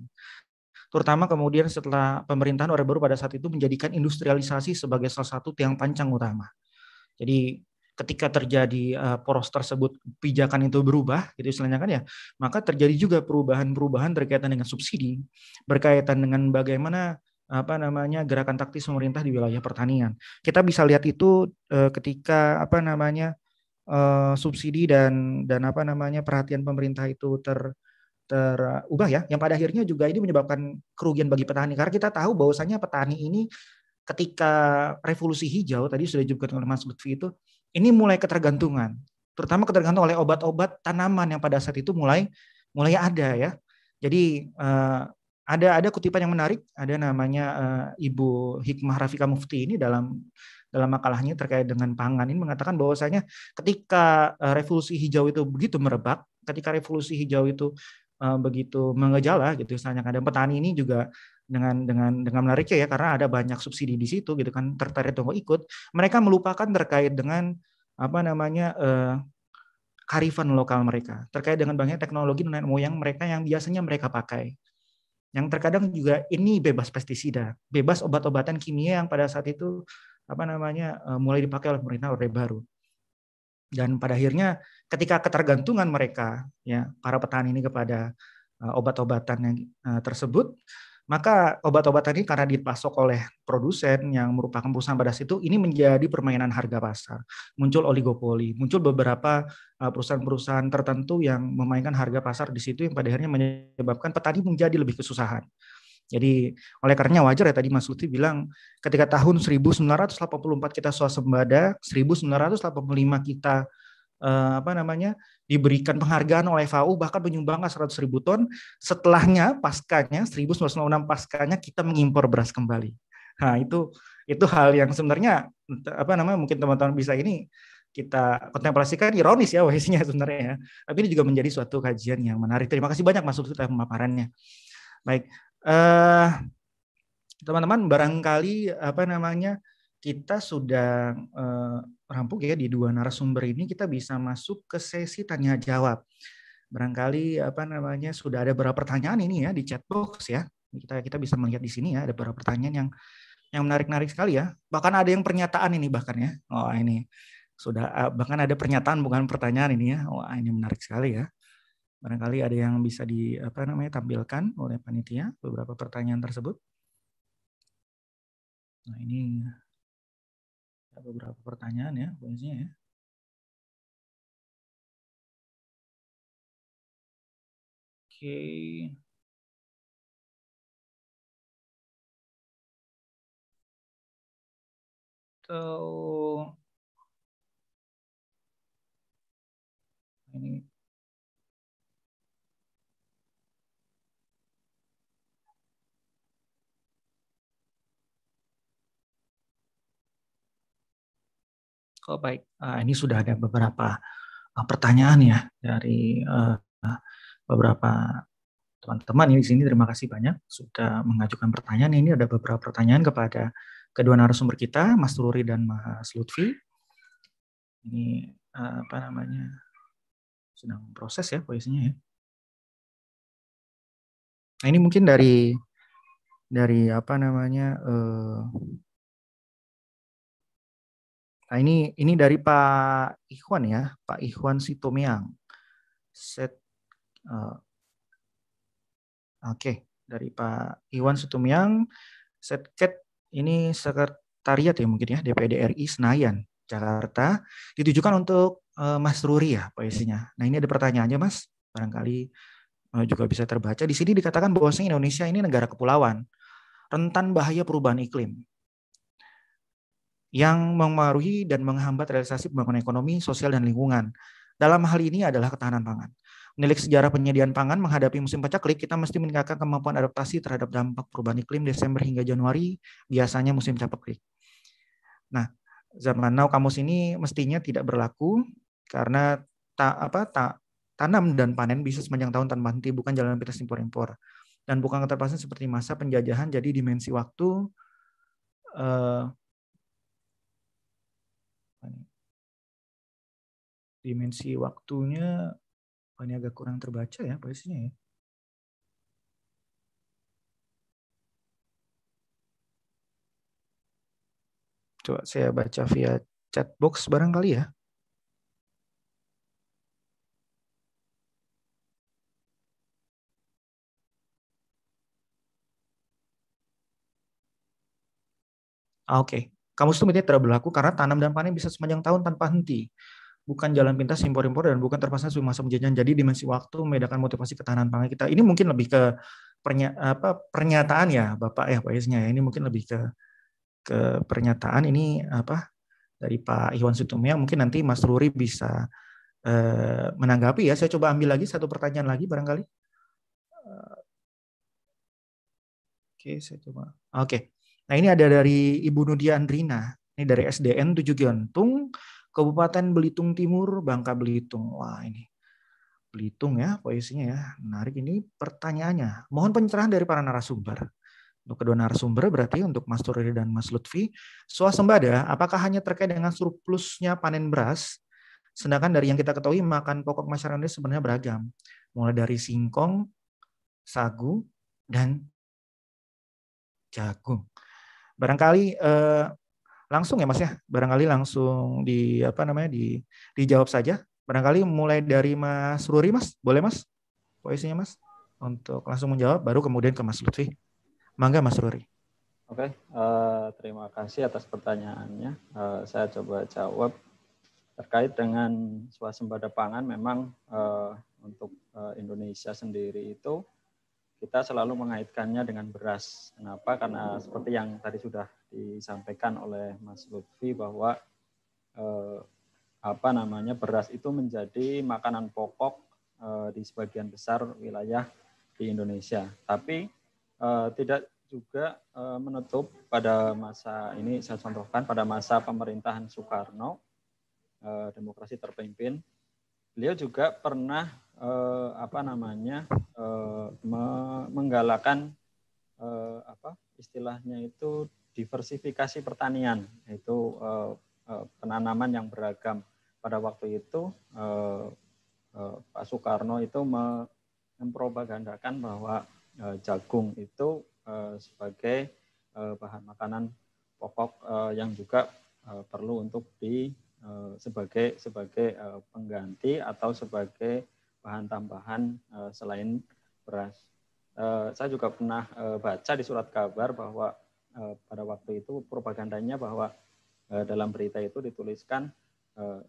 [SPEAKER 4] Terutama kemudian setelah pemerintahan Orde Baru pada saat itu menjadikan industrialisasi sebagai salah satu tiang pancang utama. Jadi ketika terjadi uh, poros tersebut pijakan itu berubah gitu istilahnya kan ya maka terjadi juga perubahan-perubahan terkaitan dengan subsidi berkaitan dengan bagaimana apa namanya gerakan taktis pemerintah di wilayah pertanian. Kita bisa lihat itu eh, ketika apa namanya eh, subsidi dan dan apa namanya perhatian pemerintah itu ter terubah ya, yang pada akhirnya juga ini menyebabkan kerugian bagi petani karena kita tahu bahwasanya petani ini ketika revolusi hijau tadi sudah disebutkan oleh Mas Lutfi itu ini mulai ketergantungan, terutama ketergantungan oleh obat-obat tanaman yang pada saat itu mulai mulai ada ya. Jadi eh, ada ada kutipan yang menarik, ada namanya uh, Ibu Hikmah Rafika Mufti ini dalam dalam makalahnya terkait dengan pangan ini mengatakan bahwasanya ketika uh, revolusi hijau itu begitu merebak, ketika revolusi hijau itu uh, begitu mengejala gitu misalnya kadang petani ini juga dengan dengan dengan menariknya ya karena ada banyak subsidi di situ gitu kan tertarik untuk ikut, mereka melupakan terkait dengan apa namanya uh, karifan lokal mereka terkait dengan banyak teknologi nenek moyang mereka yang biasanya mereka pakai yang terkadang juga ini bebas pestisida, bebas obat-obatan kimia yang pada saat itu apa namanya eh, mulai dipakai oleh pemerintah Orde Baru. Dan pada akhirnya ketika ketergantungan mereka ya para petani ini kepada eh, obat-obatan yang eh, tersebut maka obat-obatan ini karena dipasok oleh produsen yang merupakan perusahaan pada situ, ini menjadi permainan harga pasar. Muncul oligopoli, muncul beberapa eh, perusahaan-perusahaan tertentu yang memainkan harga pasar di situ yang pada akhirnya menyebabkan petani menjadi lebih kesusahan. Jadi oleh karenanya wajar ya tadi Mas Lutfi bilang ketika tahun 1984 kita swasembada, 1985 kita uh, apa namanya diberikan penghargaan oleh FAO bahkan menyumbangkan 100 ribu ton. Setelahnya paskanya 1996 paskanya kita mengimpor beras kembali. Nah itu itu hal yang sebenarnya apa namanya mungkin teman-teman bisa ini kita kontemplasikan ironis ya wahisinya sebenarnya ya. Tapi ini juga menjadi suatu kajian yang menarik. Terima kasih banyak masuk Subsidi pemaparannya. Baik. teman eh, teman-teman barangkali apa namanya kita sudah uh, rampung ya di dua narasumber ini kita bisa masuk ke sesi tanya jawab. Barangkali apa namanya sudah ada beberapa pertanyaan ini ya di chat box ya. Kita kita bisa melihat di sini ya ada beberapa pertanyaan yang yang menarik-narik sekali ya. Bahkan ada yang pernyataan ini bahkan ya. Oh ini sudah ah, bahkan ada pernyataan bukan pertanyaan ini ya. oh, ini menarik sekali ya. Barangkali ada yang bisa di apa namanya tampilkan oleh panitia beberapa pertanyaan tersebut.
[SPEAKER 8] Nah ini ada beberapa pertanyaan ya, pokoknya ya. Oke. Okay. So, ini Oh baik, uh, ini sudah ada beberapa uh, pertanyaan ya dari uh,
[SPEAKER 4] beberapa teman-teman di sini. Terima kasih banyak sudah mengajukan pertanyaan. Ini ada beberapa pertanyaan kepada kedua narasumber kita, Mas Tururi dan Mas Lutfi.
[SPEAKER 8] Ini uh, apa namanya sedang proses ya posisinya ya. Nah ini mungkin dari dari apa namanya uh, Nah, ini ini dari
[SPEAKER 4] Pak Ikhwan ya, Pak Ikhwan Sitomiang. Set uh, Oke, okay. dari Pak Iwan Sitomiang, Setket ini sekretariat ya mungkin ya DPD RI Senayan Jakarta ditujukan untuk uh, Mas Ruri ya poesinya. Nah, ini ada pertanyaannya Mas, barangkali uh, juga bisa terbaca. Di sini dikatakan bahwa Indonesia ini negara kepulauan rentan bahaya perubahan iklim yang memengaruhi dan menghambat realisasi pembangunan ekonomi, sosial, dan lingkungan. Dalam hal ini adalah ketahanan pangan. Menilik sejarah penyediaan pangan menghadapi musim pacaklik, kita mesti meningkatkan kemampuan adaptasi terhadap dampak perubahan iklim Desember hingga Januari, biasanya musim pacaklik. Nah, zaman now kamus ini mestinya tidak berlaku karena tak apa tak tanam dan panen bisa sepanjang tahun tanpa henti bukan jalan pintas impor-impor dan bukan keterpasan seperti masa penjajahan jadi dimensi
[SPEAKER 8] waktu eh, dimensi waktunya ini agak kurang terbaca ya posisinya ya. Coba saya baca via chat box barangkali ya.
[SPEAKER 4] Ah, oke, okay. kamus itu terlalu berlaku karena tanam dan panen bisa sepanjang tahun tanpa henti bukan jalan pintas impor-impor dan bukan terpaksa masuk penjajahan. Jadi dimensi waktu membedakan motivasi ketahanan pangan kita. Ini mungkin lebih ke pernya, apa, pernyataan ya Bapak ya Pak Isnya. Ya. Ini mungkin lebih ke ke pernyataan ini apa dari Pak Iwan Sutumia. Mungkin nanti Mas Luri bisa eh, menanggapi ya. Saya coba ambil lagi satu pertanyaan lagi barangkali.
[SPEAKER 8] Eh, oke, saya coba.
[SPEAKER 4] Oke. Nah, ini ada dari Ibu Nudia Andrina. Ini dari SDN 7 Gintung. Kabupaten Belitung Timur, Bangka Belitung. Wah ini Belitung ya posisinya ya. Menarik ini pertanyaannya. Mohon pencerahan dari para narasumber. Untuk kedua narasumber berarti untuk Mas Turiri dan Mas Lutfi, suasembada, apakah hanya terkait dengan surplusnya panen beras? Sedangkan dari yang kita ketahui makan pokok masyarakat ini sebenarnya beragam. Mulai dari singkong, sagu, dan jagung. Barangkali eh, langsung ya Mas ya, barangkali langsung di apa namanya di dijawab saja. Barangkali mulai dari Mas Ruri Mas, boleh Mas? Posisinya Mas untuk langsung menjawab, baru kemudian ke Mas Lutfi. Mangga Mas Ruri.
[SPEAKER 5] Oke, okay, uh, eh, terima kasih atas pertanyaannya. Uh, saya coba jawab terkait dengan swasembada pangan. Memang uh, untuk uh, Indonesia sendiri itu kita selalu mengaitkannya dengan beras. Kenapa? Karena seperti yang tadi sudah disampaikan oleh Mas Lutfi bahwa eh, apa namanya beras itu menjadi makanan pokok eh, di sebagian besar wilayah di Indonesia. Tapi eh, tidak juga eh, menutup pada masa ini saya contohkan pada masa pemerintahan Soekarno eh, demokrasi terpimpin beliau juga pernah eh, apa namanya eh, me menggalakan eh, apa istilahnya itu diversifikasi pertanian itu eh, eh, penanaman yang beragam pada waktu itu eh, eh, Pak Soekarno itu mempropagandakan bahwa eh, jagung itu eh, sebagai eh, bahan makanan pokok eh, yang juga eh, perlu untuk di eh, sebagai sebagai eh, pengganti atau sebagai bahan tambahan uh, eh, selain beras. Uh, saya juga pernah uh, baca di surat kabar bahwa uh, pada waktu itu propagandanya bahwa uh, dalam berita itu dituliskan uh,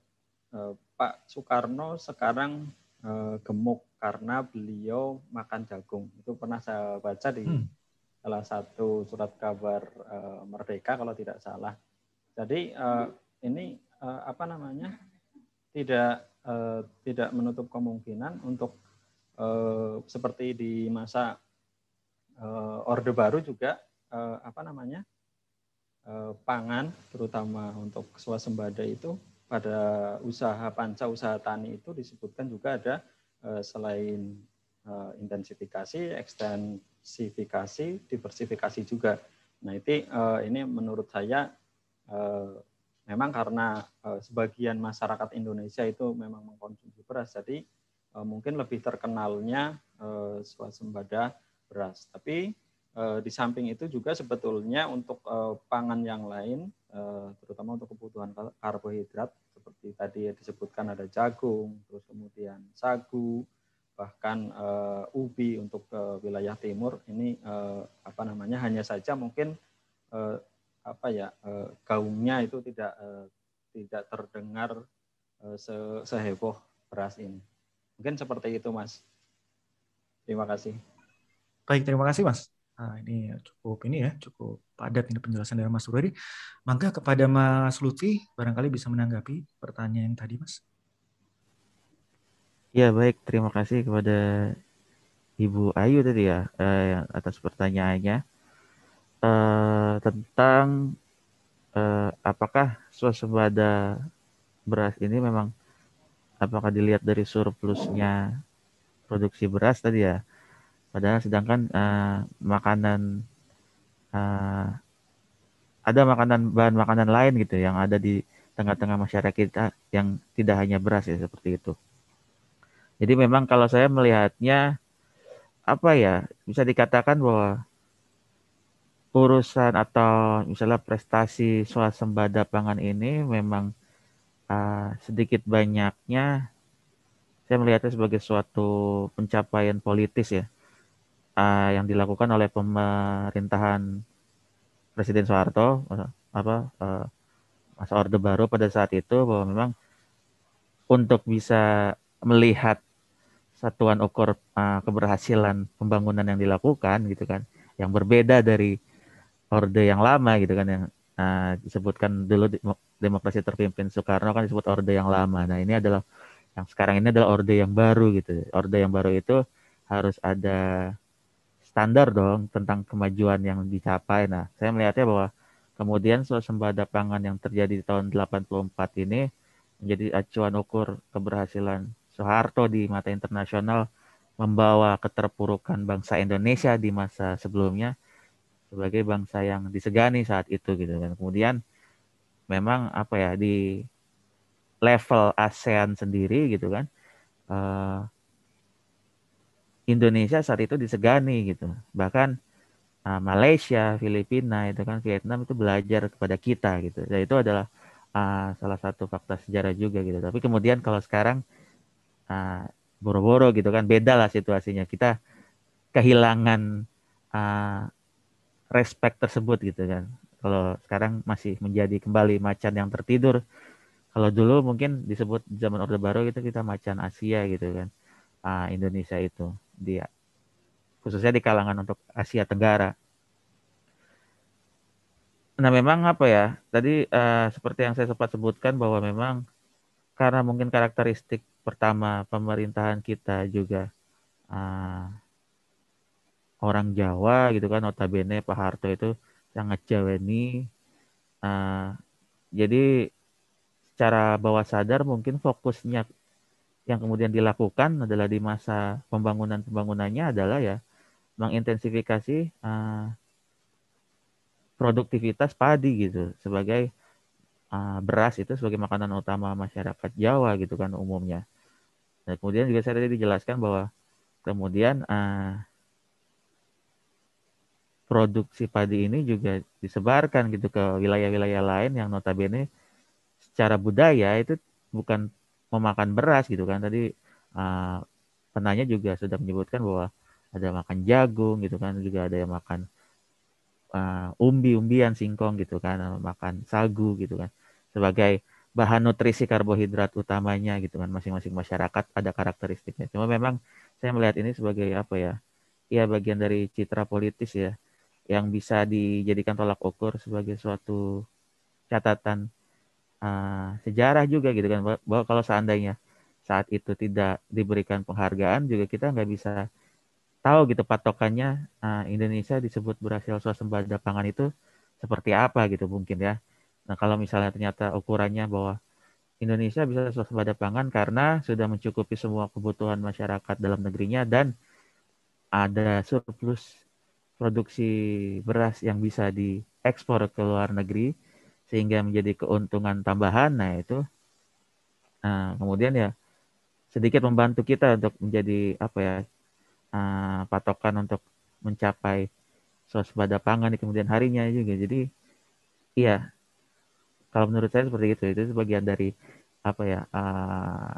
[SPEAKER 5] uh, Pak Soekarno sekarang uh, gemuk karena beliau makan jagung. Itu pernah saya baca di hmm. salah satu surat kabar uh, Merdeka kalau tidak salah. Jadi uh, ini uh, apa namanya? tidak eh, tidak menutup kemungkinan untuk eh, seperti di masa eh, Orde Baru juga eh, apa namanya eh, pangan terutama untuk swasembada itu pada usaha panca usaha tani itu disebutkan juga ada eh, selain eh, intensifikasi, ekstensifikasi, diversifikasi juga. Nah, itu eh, ini menurut saya eh, memang karena eh, sebagian masyarakat Indonesia itu memang mengkonsumsi beras, jadi eh, mungkin lebih terkenalnya eh, swasembada beras. Tapi di samping itu juga sebetulnya untuk pangan yang lain, terutama untuk kebutuhan karbohidrat seperti tadi disebutkan ada jagung, terus kemudian sagu, bahkan ubi untuk wilayah timur ini apa namanya hanya saja mungkin apa ya eh, gaungnya itu tidak eh, tidak terdengar eh, se seheboh beras ini. Mungkin seperti itu, Mas. Terima kasih.
[SPEAKER 4] Baik, terima kasih, Mas. Nah, ini cukup ini ya, cukup padat ini penjelasan dari Mas Suradi. Maka kepada Mas Lutfi barangkali bisa menanggapi pertanyaan yang tadi, Mas.
[SPEAKER 7] Ya, baik. Terima kasih kepada Ibu Ayu tadi ya eh, atas pertanyaannya uh, tentang uh, apakah swasembada beras ini memang apakah dilihat dari surplusnya produksi beras tadi ya. Padahal sedangkan uh, makanan uh, ada makanan bahan makanan lain gitu yang ada di tengah-tengah masyarakat kita yang tidak hanya beras ya seperti itu. Jadi memang kalau saya melihatnya apa ya bisa dikatakan bahwa urusan atau misalnya prestasi swasembada pangan ini memang uh, sedikit banyaknya saya melihatnya sebagai suatu pencapaian politis ya uh, yang dilakukan oleh pemerintahan Presiden Soeharto apa uh, masa Orde Baru pada saat itu bahwa memang untuk bisa melihat satuan ukur uh, keberhasilan pembangunan yang dilakukan gitu kan yang berbeda dari orde yang lama gitu kan yang uh, disebutkan dulu demokrasi terpimpin Soekarno kan disebut orde yang lama. Nah ini adalah yang sekarang ini adalah orde yang baru gitu. Orde yang baru itu harus ada standar dong tentang kemajuan yang dicapai. Nah saya melihatnya bahwa kemudian suasembada pangan yang terjadi di tahun 84 ini menjadi acuan ukur keberhasilan Soeharto di mata internasional membawa keterpurukan bangsa Indonesia di masa sebelumnya sebagai bangsa yang disegani saat itu gitu kan. kemudian memang apa ya di level ASEAN sendiri gitu kan eh, Indonesia saat itu disegani gitu bahkan eh, Malaysia Filipina itu kan Vietnam itu belajar kepada kita gitu jadi itu adalah uh, salah satu fakta sejarah juga gitu tapi kemudian kalau sekarang boro boro uh, gitu kan beda lah situasinya kita kehilangan uh, respect tersebut gitu kan. Kalau sekarang masih menjadi kembali macan yang tertidur. Kalau dulu mungkin disebut zaman Orde Baru gitu kita macan Asia gitu kan. Uh, Indonesia itu dia khususnya di kalangan untuk Asia Tenggara. Nah, memang apa ya? Tadi uh, seperti yang saya sempat sebutkan bahwa memang karena mungkin karakteristik pertama pemerintahan kita juga uh, orang Jawa gitu kan notabene Pak Harto itu sangat ini uh, nah, jadi secara bawah sadar mungkin fokusnya yang kemudian dilakukan adalah di masa pembangunan pembangunannya adalah ya mengintensifikasi uh, produktivitas padi gitu sebagai uh, beras itu sebagai makanan utama masyarakat Jawa gitu kan umumnya. Dan kemudian juga saya tadi dijelaskan bahwa kemudian uh, produksi padi ini juga disebarkan gitu ke wilayah-wilayah lain yang notabene secara budaya itu bukan memakan beras gitu kan tadi uh, penanya juga sudah menyebutkan bahwa ada makan jagung gitu kan juga ada yang makan uh, umbi-umbian singkong gitu kan makan sagu gitu kan sebagai bahan nutrisi karbohidrat utamanya gitu kan masing-masing masyarakat ada karakteristiknya cuma memang saya melihat ini sebagai apa ya ya bagian dari citra politis ya yang bisa dijadikan tolak ukur sebagai suatu catatan uh, sejarah juga gitu kan bahwa kalau seandainya saat itu tidak diberikan penghargaan juga kita nggak bisa tahu gitu patokannya uh, Indonesia disebut berhasil swasembada pangan itu seperti apa gitu mungkin ya. Nah kalau misalnya ternyata ukurannya bahwa Indonesia bisa swasembada pangan karena sudah mencukupi semua kebutuhan masyarakat dalam negerinya dan ada surplus produksi beras yang bisa diekspor ke luar negeri sehingga menjadi keuntungan tambahan. Nah, itu nah, kemudian ya sedikit membantu kita untuk menjadi apa ya uh, patokan untuk mencapai suasembada pangan di kemudian harinya juga. Jadi iya kalau menurut saya seperti itu itu sebagian dari apa ya uh,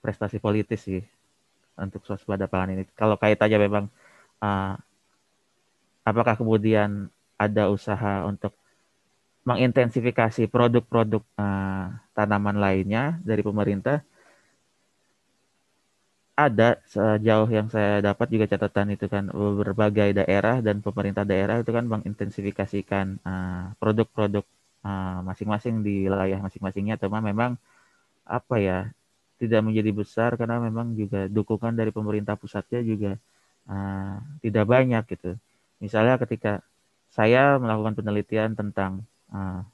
[SPEAKER 7] prestasi politis sih untuk suasembada pangan ini. Kalau kaitannya memang uh, apakah kemudian ada usaha untuk mengintensifikasi produk-produk uh, tanaman lainnya dari pemerintah ada sejauh yang saya dapat juga catatan itu kan berbagai daerah dan pemerintah daerah itu kan mengintensifikasikan eh, produk-produk uh, masing-masing di wilayah masing-masingnya atau memang apa ya tidak menjadi besar karena memang juga dukungan dari pemerintah pusatnya juga uh, tidak banyak gitu Misalnya ketika saya melakukan penelitian tentang uh,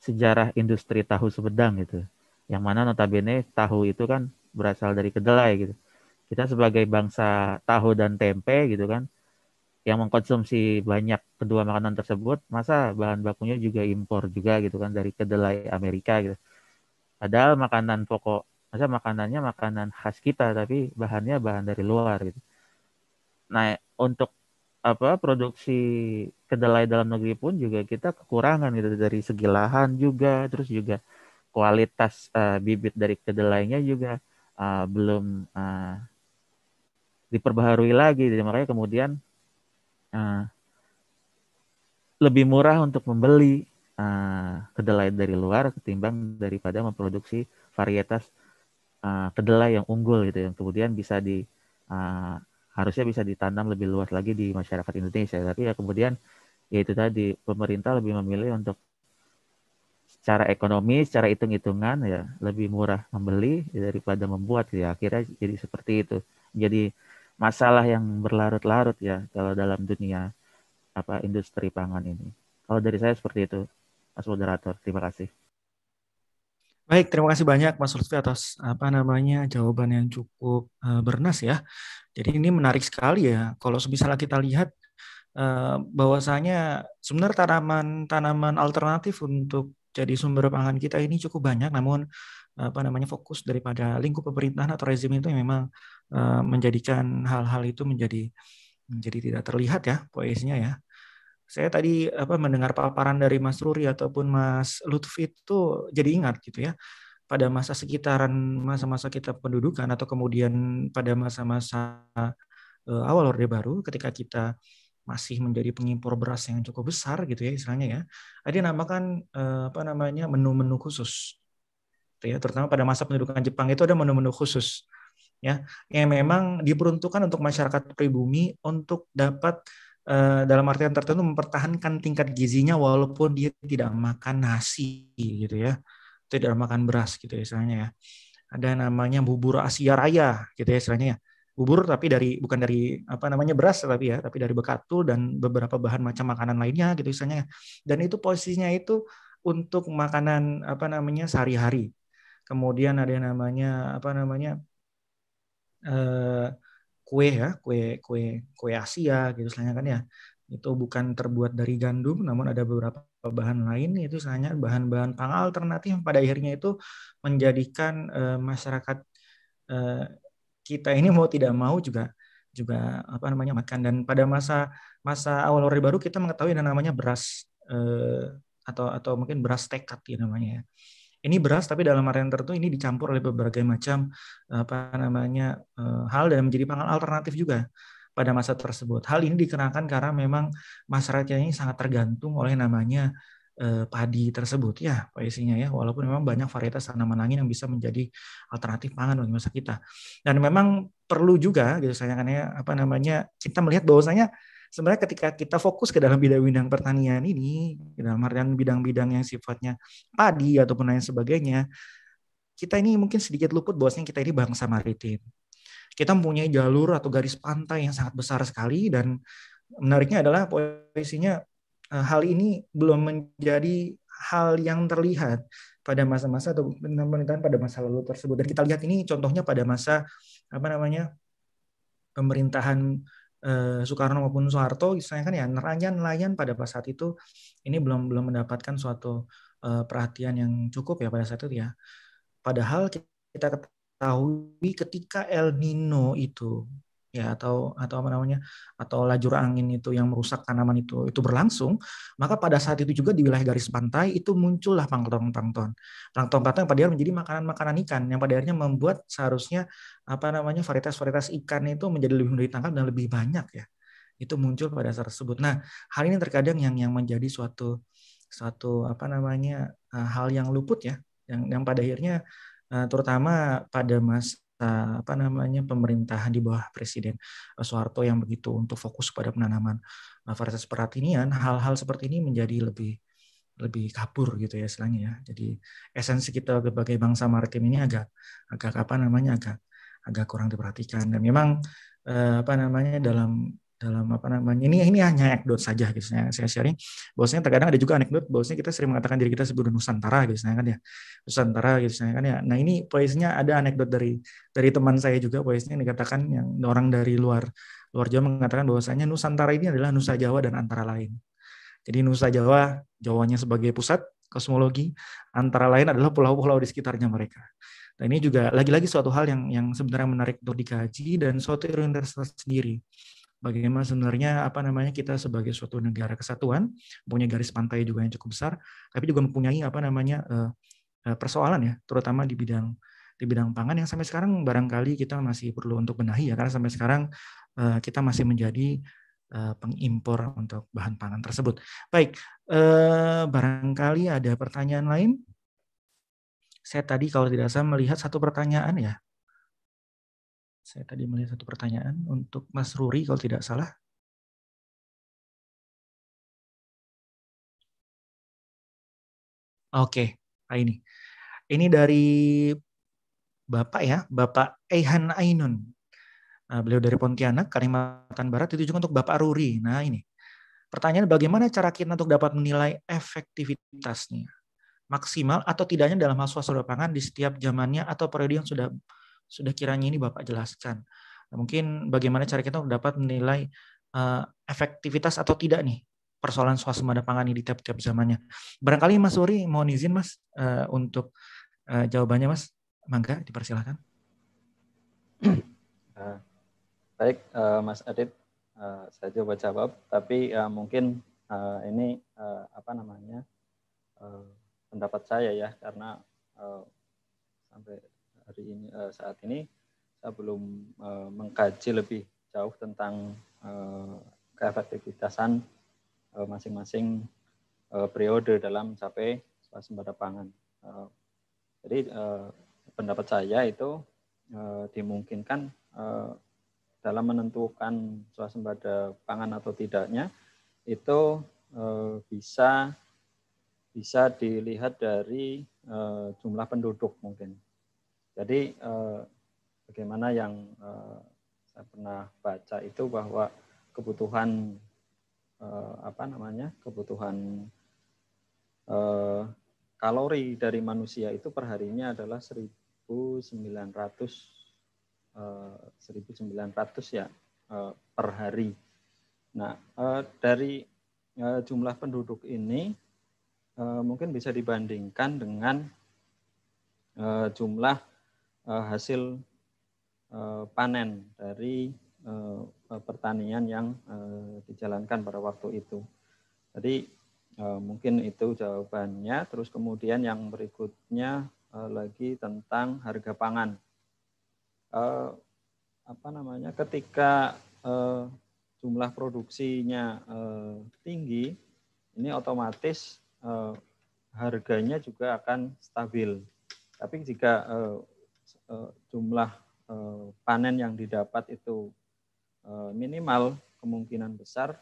[SPEAKER 7] sejarah industri tahu sebedang gitu. Yang mana notabene tahu itu kan berasal dari kedelai gitu. Kita sebagai bangsa tahu dan tempe gitu kan yang mengkonsumsi banyak kedua makanan tersebut, masa bahan bakunya juga impor juga gitu kan dari kedelai Amerika gitu. Padahal makanan pokok, masa makanannya makanan khas kita tapi bahannya bahan dari luar gitu Nah, untuk apa produksi kedelai dalam negeri pun juga kita kekurangan gitu dari segi lahan juga, terus juga kualitas uh, bibit dari kedelainya juga uh, belum uh, diperbaharui lagi. Jadi makanya kemudian uh, lebih murah untuk membeli uh, kedelai dari luar ketimbang daripada memproduksi varietas uh, kedelai yang unggul gitu yang kemudian bisa di uh, harusnya bisa ditanam lebih luas lagi di masyarakat Indonesia. Tapi ya kemudian ya itu tadi pemerintah lebih memilih untuk secara ekonomi, secara hitung-hitungan ya lebih murah membeli daripada membuat ya akhirnya jadi seperti itu. Jadi masalah yang berlarut-larut ya kalau dalam dunia apa industri pangan ini. Kalau dari saya seperti itu, Mas Moderator. Terima kasih.
[SPEAKER 4] Baik, terima kasih banyak Mas Lutfi atas apa namanya jawaban yang cukup uh, bernas ya. Jadi ini menarik sekali ya. Kalau misalnya kita lihat eh, bahwasanya sebenarnya tanaman-tanaman alternatif untuk jadi sumber pangan kita ini cukup banyak, namun apa namanya fokus daripada lingkup pemerintahan atau rezim itu yang memang eh, menjadikan hal-hal itu menjadi menjadi tidak terlihat ya poesinya ya. Saya tadi apa mendengar paparan dari Mas Ruri ataupun Mas Lutfi itu jadi ingat gitu ya pada masa sekitaran masa-masa kita pendudukan atau kemudian pada masa-masa uh, awal Orde Baru ketika kita masih menjadi pengimpor beras yang cukup besar gitu ya istilahnya ya. Ada yang namakan uh, eh, apa namanya menu-menu khusus. Gitu ya, terutama pada masa pendudukan Jepang itu ada menu-menu khusus ya yang memang diperuntukkan untuk masyarakat pribumi untuk dapat uh, dalam artian tertentu mempertahankan tingkat gizinya walaupun dia tidak makan nasi gitu ya tidak makan beras gitu misalnya istilahnya ya. Ada namanya bubur Asia Raya gitu ya istilahnya ya. Bubur tapi dari bukan dari apa namanya beras tapi ya, tapi dari bekatul dan beberapa bahan macam makanan lainnya gitu istilahnya. Ya. Dan itu posisinya itu untuk makanan apa namanya sehari-hari. Kemudian ada yang namanya apa namanya eh, kue ya, kue kue kue Asia gitu istilahnya kan ya itu bukan terbuat dari gandum, namun ada beberapa bahan lain, itu hanya bahan-bahan pangan alternatif yang pada akhirnya itu menjadikan uh, masyarakat uh, kita ini mau tidak mau juga juga apa namanya makan dan pada masa masa awal orde baru kita mengetahui yang namanya beras uh, atau atau mungkin beras tekat, ya namanya. Ya. Ini beras tapi dalam artian tertentu ini dicampur oleh berbagai macam apa namanya uh, hal dan menjadi pangan alternatif juga pada masa tersebut. Hal ini dikenakan karena memang masyarakatnya ini sangat tergantung oleh namanya eh, padi tersebut ya isinya ya walaupun memang banyak varietas tanaman angin yang bisa menjadi alternatif pangan bagi masa kita dan memang perlu juga gitu kan ya apa namanya kita melihat bahwasanya sebenarnya ketika kita fokus ke dalam bidang-bidang pertanian ini, dalam artian bidang-bidang yang sifatnya padi ataupun lain sebagainya, kita ini mungkin sedikit luput bahwasanya kita ini bangsa maritim kita mempunyai jalur atau garis pantai yang sangat besar sekali dan menariknya adalah posisinya eh, hal ini belum menjadi hal yang terlihat pada masa-masa atau pemerintahan pada masa lalu tersebut dan kita lihat ini contohnya pada masa apa namanya pemerintahan eh, Soekarno maupun Soeharto misalnya kan ya nelayan-nelayan pada saat itu ini belum belum mendapatkan suatu eh, perhatian yang cukup ya pada saat itu ya padahal kita ketahui ketika El Nino itu ya atau atau apa namanya atau lajur angin itu yang merusak tanaman itu itu berlangsung maka pada saat itu juga di wilayah garis pantai itu muncullah plankton-plankton plankton-plankton yang pada akhirnya menjadi makanan-makanan ikan yang pada akhirnya membuat seharusnya apa namanya varietas-varietas ikan itu menjadi lebih mudah ditangkap dan lebih banyak ya itu muncul pada saat tersebut nah hal ini terkadang yang yang menjadi suatu suatu apa namanya eh, hal yang luput ya yang yang pada akhirnya Nah, terutama pada masa apa namanya pemerintahan di bawah Presiden eh, Soeharto yang begitu untuk fokus pada penanaman eh, varietas peratinian, hal-hal seperti ini menjadi lebih lebih kabur gitu ya selangnya ya. Jadi esensi kita sebagai bangsa maritim ini agak agak apa namanya agak agak kurang diperhatikan dan memang eh, apa namanya dalam dalam apa namanya ini ini hanya anekdot saja gitu saya, saya sharing bahwasanya terkadang ada juga anekdot bahwasanya kita sering mengatakan diri kita sebagai nusantara gitu kan ya nusantara gitu kan ya nah ini poinnya ada anekdot dari dari teman saya juga poinnya yang dikatakan yang orang dari luar luar Jawa mengatakan bahwasanya nusantara ini adalah nusa Jawa dan antara lain jadi nusa Jawa Jawanya sebagai pusat kosmologi antara lain adalah pulau-pulau di sekitarnya mereka Nah, ini juga lagi-lagi suatu hal yang yang sebenarnya menarik untuk dikaji dan suatu yang sendiri bagaimana sebenarnya apa namanya kita sebagai suatu negara kesatuan punya garis pantai juga yang cukup besar tapi juga mempunyai apa namanya eh, eh, persoalan ya terutama di bidang di bidang pangan yang sampai sekarang barangkali kita masih perlu untuk benahi ya karena sampai sekarang eh, kita masih menjadi pengimpor untuk bahan pangan tersebut. Baik, barangkali ada pertanyaan lain. Saya tadi kalau tidak salah melihat satu pertanyaan ya
[SPEAKER 8] saya tadi melihat satu pertanyaan untuk Mas Ruri kalau tidak salah. Oke, okay. Ah, ini. Ini dari Bapak ya, Bapak Ehan Ainun.
[SPEAKER 4] Ah, beliau dari Pontianak, Kalimantan Barat, itu juga untuk Bapak Ruri. Nah ini, pertanyaan bagaimana cara kita untuk dapat menilai efektivitasnya? Maksimal atau tidaknya dalam hal suasana pangan di setiap zamannya atau periode yang sudah sudah kiranya ini Bapak jelaskan. Nah, mungkin bagaimana cara kita dapat menilai uh, efektivitas atau tidak nih persoalan swasembada pangan ini di tiap-tiap zamannya. Barangkali Mas Suri mohon izin Mas uh, untuk uh, jawabannya Mas. Mangga dipersilahkan.
[SPEAKER 5] baik uh, Mas Adit, uh, saya coba jawab tapi uh, mungkin uh, ini uh, apa namanya uh, pendapat saya ya karena uh, sampai hari ini uh, saat ini saya belum uh, mengkaji lebih jauh tentang uh, keefektivitasan masing-masing uh, periode dalam mencapai swasembada pangan. Uh, jadi uh, pendapat saya itu uh, dimungkinkan uh, dalam menentukan swasembada pangan atau tidaknya itu uh, bisa bisa dilihat dari uh, jumlah penduduk mungkin jadi eh, bagaimana yang eh, saya pernah baca itu bahwa kebutuhan eh, apa namanya kebutuhan kalori dari manusia itu perharinya adalah 1900 1900 ya per hari. Nah dari jumlah penduduk ini mungkin bisa dibandingkan dengan jumlah uh, hasil uh, panen dari uh, pertanian yang uh, dijalankan pada waktu itu. Jadi uh, mungkin itu jawabannya. Terus kemudian yang berikutnya uh, lagi tentang harga pangan. Uh, apa namanya? Ketika uh, jumlah produksinya uh, tinggi, ini otomatis uh, harganya juga akan stabil. Tapi jika uh, Eh, jumlah eh, panen yang didapat itu eh, minimal kemungkinan besar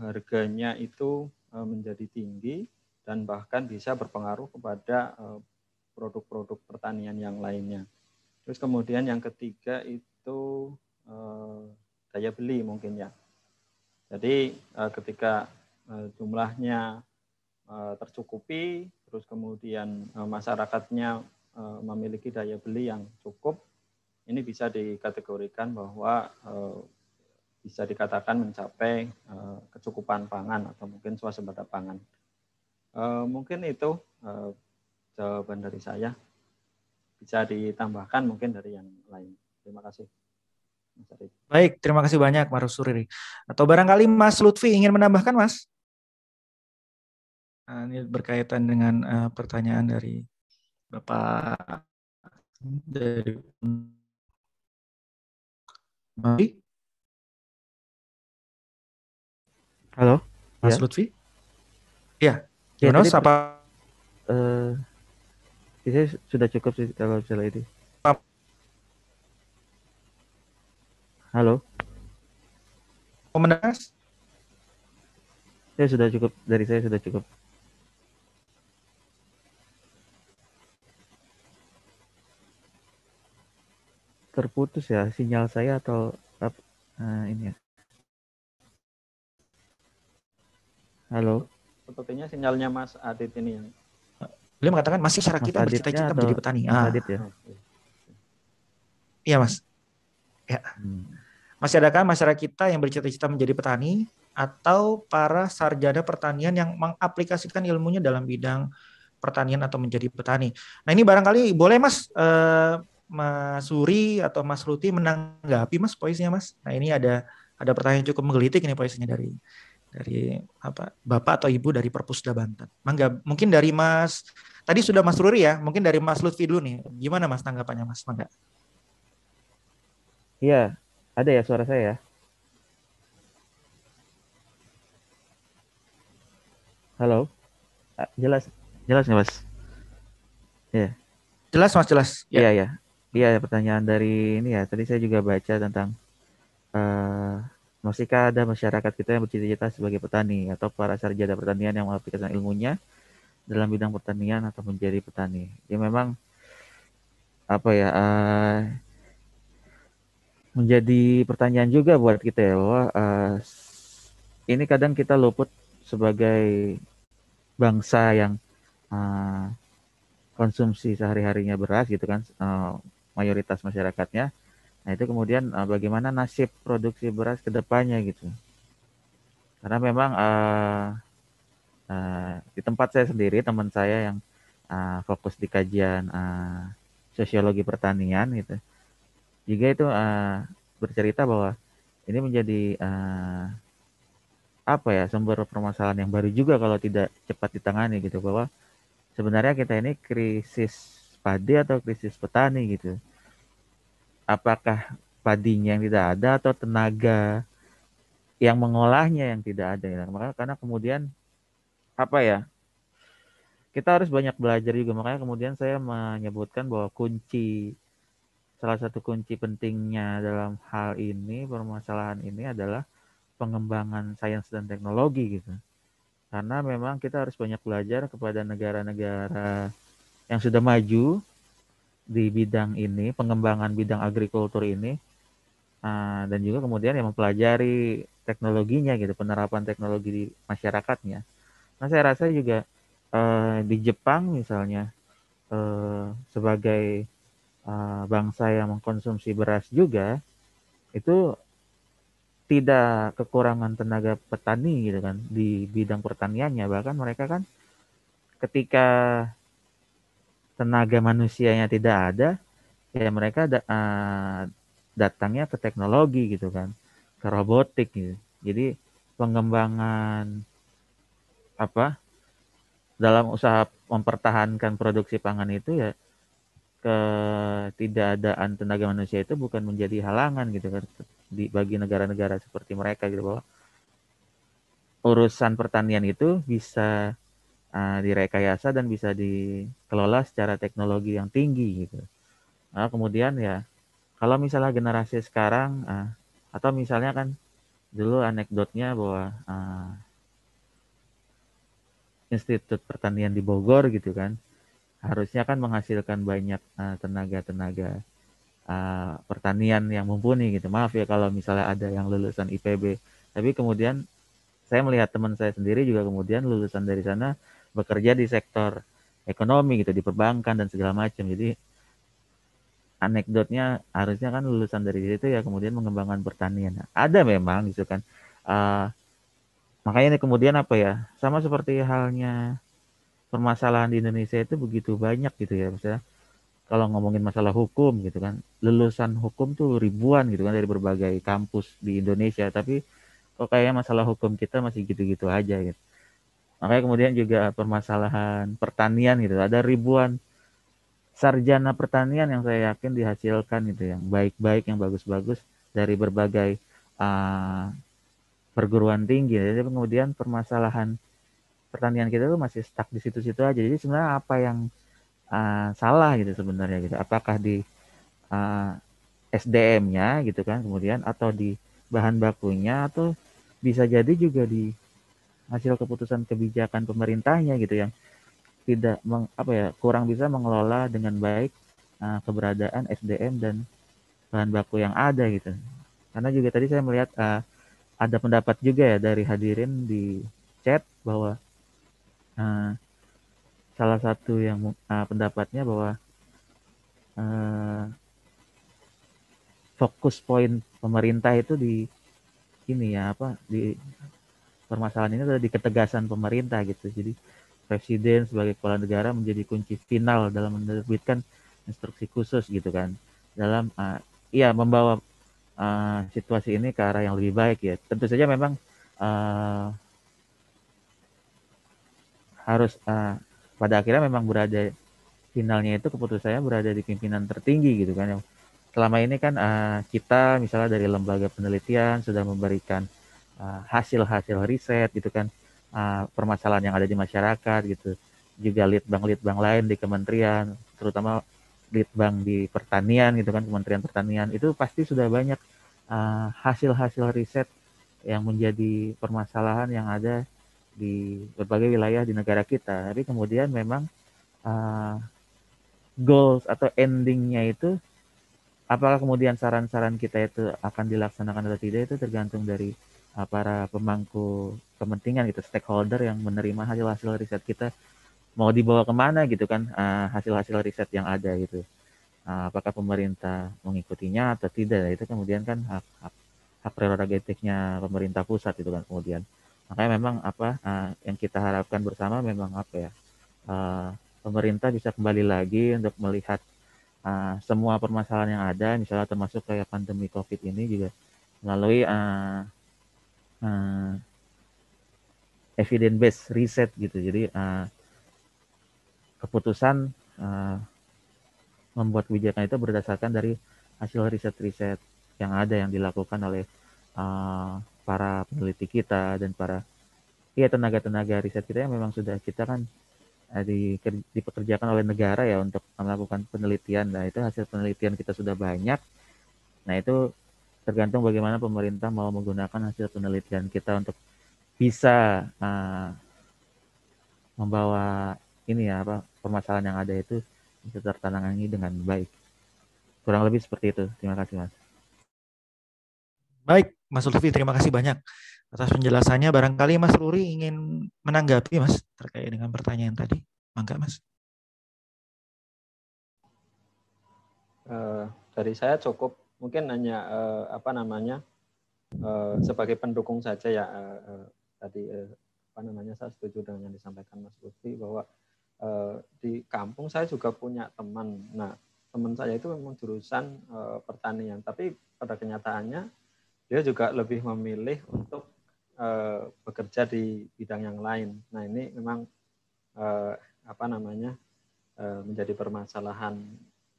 [SPEAKER 5] harganya itu menjadi tinggi dan bahkan bisa berpengaruh kepada produk-produk pertanian yang lainnya. Terus kemudian yang ketiga itu daya beli mungkin ya. Jadi ketika jumlahnya tercukupi, terus kemudian masyarakatnya Eh, memiliki daya beli yang cukup, ini bisa dikategorikan bahwa eh, bisa dikatakan mencapai eh, kecukupan pangan atau mungkin swasembada pangan. Mungkin itu jawaban dari saya. Bisa ditambahkan mungkin dari yang lain. Terima kasih.
[SPEAKER 4] Baik, terima kasih banyak Mas Suriri. Atau barangkali Mas Lutfi ingin menambahkan,
[SPEAKER 8] Mas? Nah, ini berkaitan dengan pertanyaan dari Bapak dari Mari. Halo, Mas ya. Lutfi? Iya. iya gimana ya, apa? Eh,
[SPEAKER 7] uh, sudah cukup sih kalau misalnya ini. Halo. Komentar? Saya sudah cukup dari saya sudah cukup. terputus ya sinyal saya atau uh, ini ya.
[SPEAKER 4] Halo.
[SPEAKER 5] Sepertinya sinyalnya Mas Adit ini. yang
[SPEAKER 4] Beliau mengatakan masih cara kita bercita-cita menjadi petani. Mas ah. Adit ya. Iya Mas. Ya. Hmm. Masih adakah masyarakat kita yang bercita-cita menjadi petani atau para sarjana pertanian yang mengaplikasikan ilmunya dalam bidang pertanian atau menjadi petani. Nah ini barangkali boleh mas eh, Mas Suri atau Mas Luti menanggapi Mas poisnya Mas. Nah ini ada ada pertanyaan cukup menggelitik ini poisnya dari dari apa Bapak atau Ibu dari Perpusda Banten. Mangga mungkin dari Mas tadi sudah Mas Ruri ya, mungkin dari Mas Lutfi dulu nih. Gimana Mas tanggapannya Mas Mangga?
[SPEAKER 7] Iya, ada ya suara saya ya. Halo. Ah, jelas. Jelas nih, Mas. Iya. Jelas, Mas, jelas. Ya. Iya, iya. Yeah, Iya, pertanyaan dari ini ya. Tadi saya juga baca tentang uh, masihkah ada masyarakat kita yang bercita-cita sebagai petani atau para sarjana pertanian yang mengaplikasikan ilmunya dalam bidang pertanian atau menjadi petani. Ya memang apa ya uh, menjadi pertanyaan juga buat kita ya bahwa uh, ini kadang kita luput sebagai bangsa yang uh, konsumsi sehari-harinya beras gitu kan uh, mayoritas masyarakatnya. Nah itu kemudian uh, bagaimana nasib produksi beras kedepannya gitu. Karena memang uh, uh, di tempat saya sendiri teman saya yang uh, fokus di kajian uh, sosiologi pertanian gitu, juga itu uh, bercerita bahwa ini menjadi uh, apa ya sumber permasalahan yang baru juga kalau tidak cepat ditangani gitu bahwa sebenarnya kita ini krisis padi atau krisis petani gitu apakah padinya yang tidak ada atau tenaga yang mengolahnya yang tidak ada ya makanya karena kemudian apa ya kita harus banyak belajar juga makanya kemudian saya menyebutkan bahwa kunci salah satu kunci pentingnya dalam hal ini permasalahan ini adalah pengembangan sains dan teknologi gitu karena memang kita harus banyak belajar kepada negara-negara yang sudah maju di bidang ini, pengembangan bidang agrikultur ini, uh, dan juga kemudian yang mempelajari teknologinya gitu, penerapan teknologi di masyarakatnya. Nah saya rasa juga uh, di Jepang misalnya uh, sebagai uh, bangsa yang mengkonsumsi beras juga itu tidak kekurangan tenaga petani gitu kan di bidang pertaniannya bahkan mereka kan ketika tenaga manusianya tidak ada, ya mereka da uh, datangnya ke teknologi gitu kan, ke robotik gitu. Jadi pengembangan apa dalam usaha mempertahankan produksi pangan itu ya ketidakadaan tenaga manusia itu bukan menjadi halangan gitu kan di bagi negara-negara seperti mereka gitu bahwa urusan pertanian itu bisa uh, direkayasa dan bisa dikelola secara teknologi yang tinggi gitu. Nah, kemudian ya kalau misalnya generasi sekarang uh, atau misalnya kan dulu anekdotnya bahwa uh, Institut Pertanian di Bogor gitu kan harusnya kan menghasilkan banyak tenaga-tenaga uh, pertanian yang mumpuni gitu. Maaf ya kalau misalnya ada yang lulusan IPB, tapi kemudian saya melihat teman saya sendiri juga kemudian lulusan dari sana bekerja di sektor ekonomi gitu di perbankan dan segala macam jadi anekdotnya harusnya kan lulusan dari situ ya kemudian mengembangkan pertanian ada memang gitu kan uh, makanya ini kemudian apa ya sama seperti halnya permasalahan di Indonesia itu begitu banyak gitu ya misalnya kalau ngomongin masalah hukum gitu kan lulusan hukum tuh ribuan gitu kan dari berbagai kampus di Indonesia tapi kok kayaknya masalah hukum kita masih gitu-gitu aja gitu Makanya kemudian juga permasalahan pertanian gitu. Ada ribuan sarjana pertanian yang saya yakin dihasilkan gitu yang baik-baik, yang bagus-bagus dari berbagai uh, perguruan tinggi. Jadi kemudian permasalahan pertanian kita tuh masih stuck di situ-situ aja. Jadi sebenarnya apa yang uh, salah gitu sebenarnya gitu. Apakah di uh, ah, SDM-nya gitu kan kemudian atau di bahan bakunya atau bisa jadi juga di hasil keputusan kebijakan pemerintahnya gitu yang tidak meng, apa ya kurang bisa mengelola dengan baik uh, keberadaan SDM dan bahan baku yang ada gitu. Karena juga tadi saya melihat uh, ada pendapat juga ya dari hadirin di chat bahwa uh, salah satu yang uh, pendapatnya bahwa uh, fokus poin pemerintah itu di ini ya apa di permasalahan ini adalah di ketegasan pemerintah gitu. Jadi presiden sebagai kepala negara menjadi kunci final dalam menerbitkan instruksi khusus gitu kan. Dalam uh, ya membawa uh, situasi ini ke arah yang lebih baik ya. Tentu saja memang uh, harus uh, pada akhirnya memang berada finalnya itu keputusannya berada di pimpinan tertinggi gitu kan. Selama ini kan uh, kita misalnya dari lembaga penelitian sudah memberikan Eh, hasil-hasil riset gitu kan eh, permasalahan yang ada di masyarakat gitu juga litbang-litbang lain di kementerian terutama litbang di pertanian gitu kan kementerian pertanian itu pasti sudah banyak eh, hasil-hasil riset yang menjadi permasalahan yang ada di berbagai wilayah di negara kita tapi kemudian memang goals atau endingnya itu apakah kemudian saran-saran kita itu akan dilaksanakan atau tidak itu tergantung dari Eh, para pemangku kepentingan gitu stakeholder yang menerima hasil-hasil riset kita mau dibawa kemana gitu kan eh, hasil-hasil riset yang ada gitu eh, apakah pemerintah mengikutinya atau tidak itu kemudian kan hak hak, hak prerogatifnya pemerintah pusat itu kan kemudian makanya memang apa yang kita harapkan bersama memang apa ya pemerintah bisa kembali lagi untuk melihat semua permasalahan yang ada, misalnya termasuk kayak pandemi COVID ini juga melalui uh, eh, evidence based riset gitu jadi uh, keputusan uh, membuat kebijakan itu berdasarkan dari hasil riset-riset yang ada yang dilakukan oleh uh, para peneliti kita dan para ya tenaga-tenaga riset kita yang memang sudah kita kan di, dipekerjakan oleh negara ya untuk melakukan penelitian. Nah itu hasil penelitian kita sudah banyak. Nah itu tergantung bagaimana pemerintah mau menggunakan hasil penelitian kita untuk bisa uh, membawa ini ya apa permasalahan yang ada itu bisa tertangani dengan baik. Kurang lebih seperti itu. Terima kasih Mas.
[SPEAKER 4] Baik, Mas Lutfi terima kasih banyak atas penjelasannya. Barangkali Mas Luri
[SPEAKER 8] ingin menanggapi Mas terkait dengan pertanyaan tadi. Mangga Mas.
[SPEAKER 5] Uh, dari saya cukup mungkin hanya uh, apa namanya uh, sebagai pendukung saja ya uh, tadi uh, apa namanya saya setuju dengan yang disampaikan Mas Lutfi bahwa uh, di kampung saya juga punya teman. Nah teman saya itu memang jurusan uh, pertanian, tapi pada kenyataannya dia juga lebih memilih untuk uh, bekerja di bidang yang lain. Nah ini memang uh, apa namanya uh, menjadi permasalahan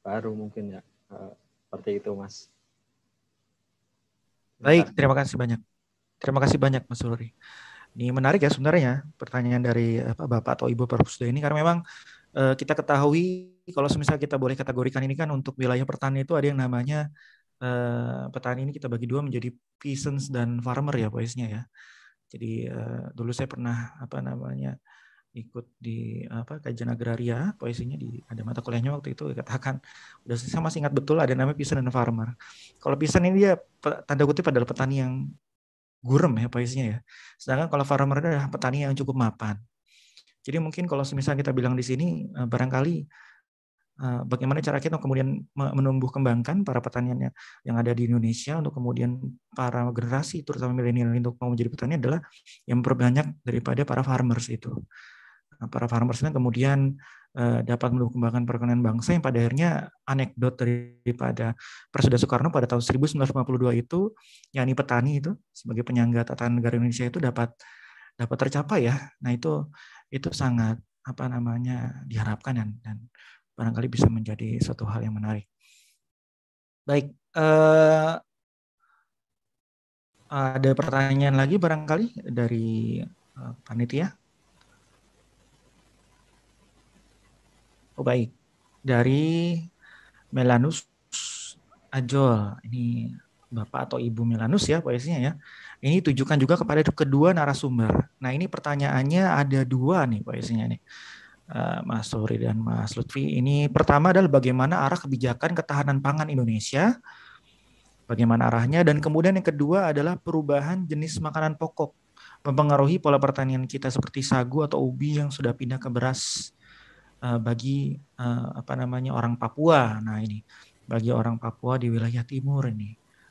[SPEAKER 5] baru mungkin ya. uh, seperti itu, Mas.
[SPEAKER 4] Baik, terima kasih banyak. Terima kasih banyak, Mas Suri Ini menarik ya sebenarnya pertanyaan dari eh, Bapak atau Ibu Perpusda ini karena memang eh, kita ketahui kalau misalnya kita boleh kategorikan ini kan untuk wilayah pertanian itu ada yang namanya uh, petani ini kita bagi dua menjadi peasants dan farmer ya biasanya ya. Jadi uh, dulu saya pernah apa namanya ikut di apa kajian agraria poesinya di ada mata kuliahnya waktu itu dikatakan udah saya masih ingat betul ada namanya pisan dan Farmer. Kalau pisan ini dia tanda kutip adalah petani yang gurem ya poesinya ya. Sedangkan kalau Farmer adalah petani yang cukup mapan. Jadi mungkin kalau misalnya kita bilang di sini eh, barangkali eh, bagaimana cara kita kemudian menumbuh kembangkan para petaniannya yang ada di Indonesia untuk kemudian para generasi terutama milenial untuk mau menjadi petani adalah yang memperbanyak daripada para farmers itu. Nah, para farmers ini kemudian eh, dapat mengembangkan perekonomian bangsa yang pada akhirnya anekdot daripada Presiden Soekarno pada tahun 1952 itu yakni petani itu sebagai penyangga tata negara Indonesia itu dapat dapat tercapai ya. Nah itu itu sangat apa namanya diharapkan dan, dan barangkali bisa menjadi suatu hal yang menarik. Baik, eh, ada pertanyaan lagi barangkali dari eh, panitia? Oh baik, dari Melanus Ajol. Ini Bapak atau Ibu Melanus ya posisinya ya. Ini tujukan juga kepada kedua narasumber. Nah ini pertanyaannya ada dua nih posisinya nih. Eh, Mas Suri dan Mas Lutfi. Ini pertama adalah bagaimana arah kebijakan ketahanan pangan Indonesia, bagaimana arahnya, dan kemudian yang kedua adalah perubahan jenis makanan pokok mempengaruhi pola pertanian kita seperti sagu atau ubi yang sudah pindah ke beras Eh, bagi uh, apa namanya orang Papua. Nah ini bagi orang Papua di wilayah timur ini,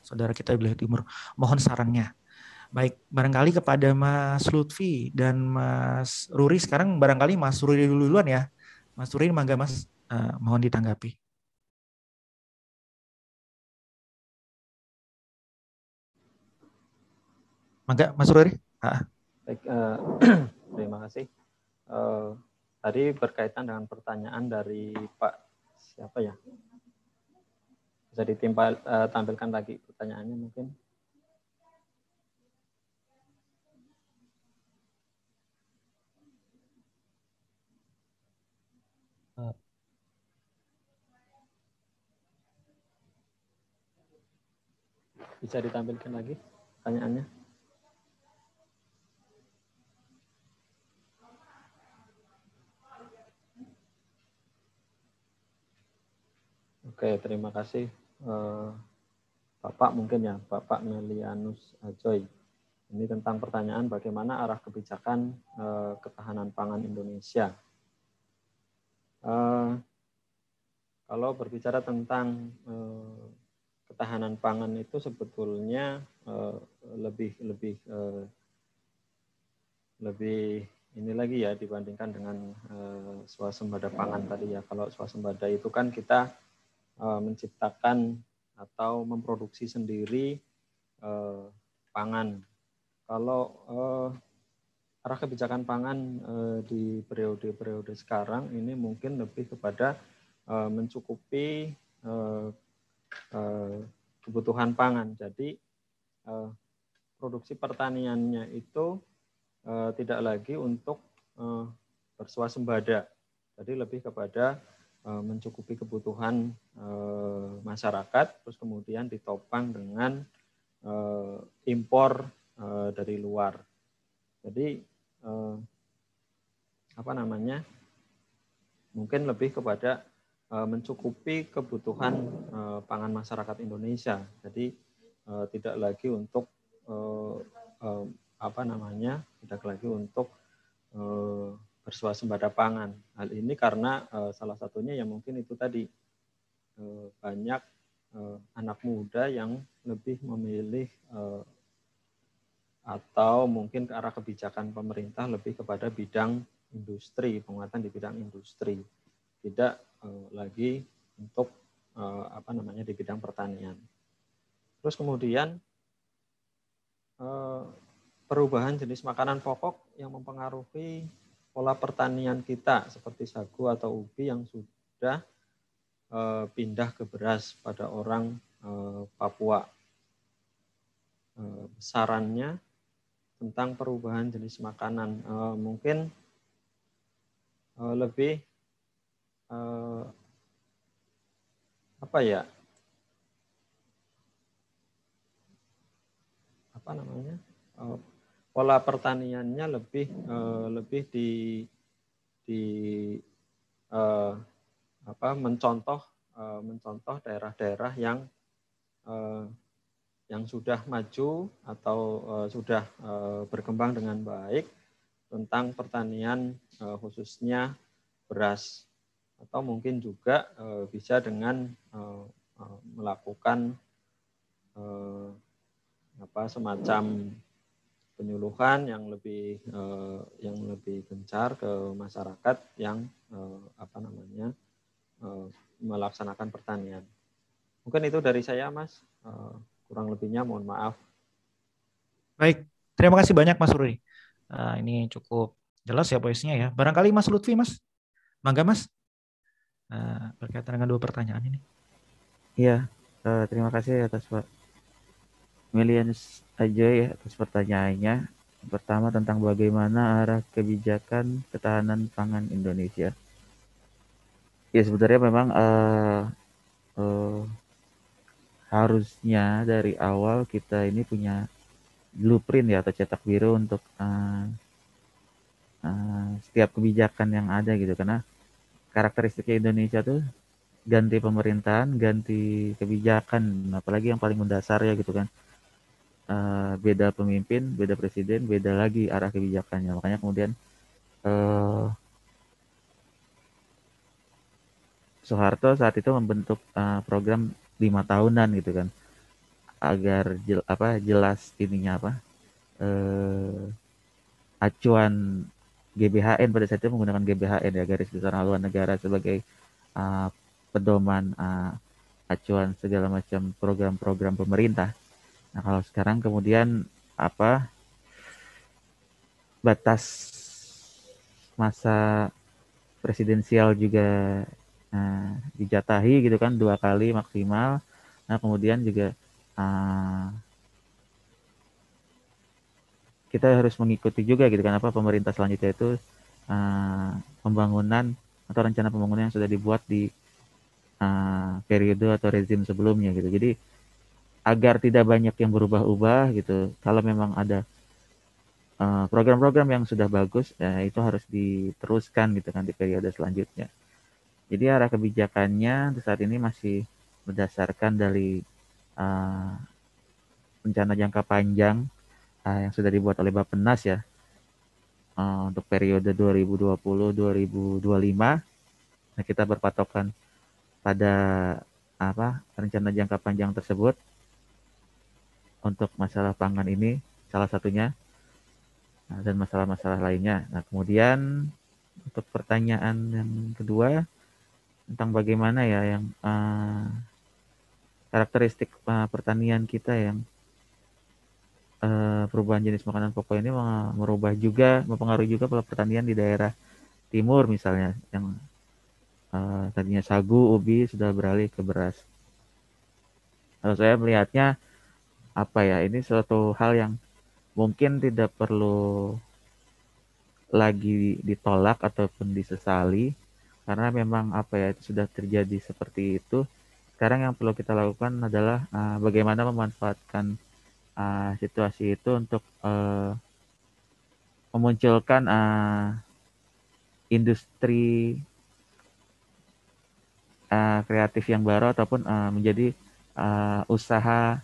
[SPEAKER 4] saudara kita di wilayah timur, mohon sarannya. Baik, barangkali kepada Mas Lutfi dan Mas Ruri sekarang barangkali Mas Ruri dulu duluan ya. Mas Ruri, mangga Mas,
[SPEAKER 8] uh, mohon ditanggapi. Mangga Mas Ruri. Ah. Baik, uh,
[SPEAKER 5] terima kasih. Uh, Tadi berkaitan dengan pertanyaan dari Pak siapa ya? Bisa ditimpa uh, tampilkan lagi pertanyaannya mungkin. Bisa ditampilkan lagi pertanyaannya? Oke, terima kasih eh, Bapak mungkin ya, Bapak Melianus Ajoy. Ini tentang pertanyaan bagaimana arah kebijakan eh, ketahanan pangan Indonesia. Eh, kalau berbicara tentang ketahanan pangan itu sebetulnya lebih lebih lebih ini lagi ya dibandingkan dengan swasembada pangan tadi ya. Kalau swasembada itu kan kita Eh, menciptakan atau memproduksi sendiri eh, pangan. Kalau eh, arah kebijakan pangan di periode-periode sekarang ini mungkin lebih kepada mencukupi kebutuhan pangan. Jadi produksi pertaniannya itu tidak lagi untuk bersuasembada, jadi lebih kepada Eh, mencukupi kebutuhan eh, masyarakat, terus kemudian ditopang dengan eh, impor dari luar. Jadi apa namanya? Mungkin lebih kepada mencukupi kebutuhan pangan masyarakat Indonesia. Jadi tidak lagi untuk apa namanya? Tidak lagi untuk bersuasembada pangan. Hal ini karena eh, salah satunya yang mungkin itu tadi eh, banyak eh, anak muda yang lebih memilih atau mungkin ke arah kebijakan pemerintah lebih kepada bidang industri, penguatan di bidang industri, tidak lagi untuk apa namanya di bidang pertanian. Terus kemudian perubahan jenis makanan pokok yang mempengaruhi pola pertanian kita seperti sagu atau ubi yang sudah eh, pindah ke beras pada orang eh, Papua. Eh, sarannya tentang perubahan jenis makanan mungkin lebih apa ya apa namanya pola pertaniannya lebih uh, lebih di di uh, apa mencontoh uh, mencontoh daerah-daerah yang uh, yang sudah maju atau uh, sudah uh, berkembang dengan baik tentang pertanian uh, khususnya beras atau mungkin juga uh, bisa dengan uh, melakukan uh, apa semacam penyuluhan yang lebih eh, yang lebih gencar ke masyarakat yang eh, apa namanya eh, melaksanakan pertanian. Mungkin itu dari saya, Mas. Eh, kurang lebihnya mohon maaf.
[SPEAKER 4] Baik, terima kasih banyak Mas Ruri. nah, eh, ini cukup jelas ya poinnya ya. Barangkali Mas Lutfi, Mas. Mangga, Mas. nah, berkaitan dengan dua pertanyaan ini.
[SPEAKER 7] Iya, eh, terima kasih atas Pak millions aja ya atas pertanyaannya. Pertama tentang bagaimana arah kebijakan ketahanan pangan Indonesia. Ya sebenarnya memang uh, uh, harusnya dari awal kita ini punya blueprint ya atau cetak biru untuk uh, uh, setiap kebijakan yang ada gitu karena karakteristiknya Indonesia tuh ganti pemerintahan, ganti kebijakan, apalagi yang paling mendasar ya gitu kan. Eh, beda pemimpin, beda presiden, beda lagi arah kebijakannya. Makanya kemudian uh, Soeharto saat itu membentuk uh, program lima tahunan gitu kan, agar jel, apa jelas ininya apa uh, acuan GBHN pada saat itu menggunakan GBHN ya garis besar haluan negara sebagai uh, pedoman uh, acuan segala macam program-program pemerintah Nah, kalau sekarang kemudian apa batas masa presidensial juga nah, dijatahi gitu kan dua kali maksimal. Nah, kemudian juga uh, kita harus mengikuti juga gitu kan apa pemerintah selanjutnya itu uh, pembangunan atau rencana pembangunan yang sudah dibuat di uh, periode atau rezim sebelumnya gitu. Jadi agar tidak banyak yang berubah-ubah gitu. Kalau memang ada eh, program-program uh, yang sudah bagus, ya itu harus diteruskan gitu kan di periode selanjutnya. Jadi arah kebijakannya saat ini masih berdasarkan dari uh, rencana jangka panjang uh, yang sudah dibuat oleh Bappenas ya uh, untuk periode 2020-2025. Nah, kita berpatokan pada apa rencana jangka panjang tersebut untuk masalah pangan ini salah satunya nah, dan masalah-masalah lainnya. Nah, kemudian untuk pertanyaan yang kedua tentang bagaimana ya yang uh, karakteristik uh, pertanian kita yang uh, perubahan jenis makanan pokok ini merubah juga mempengaruhi juga pola pertanian di daerah timur misalnya yang uh, tadinya sagu, ubi sudah beralih ke beras. Kalau saya melihatnya apa ya ini suatu hal yang mungkin tidak perlu lagi ditolak ataupun disesali karena memang apa ya itu sudah terjadi seperti itu sekarang yang perlu kita lakukan adalah uh, bagaimana memanfaatkan uh, situasi itu untuk uh, memunculkan uh, industri uh, kreatif yang baru ataupun uh, menjadi uh, usaha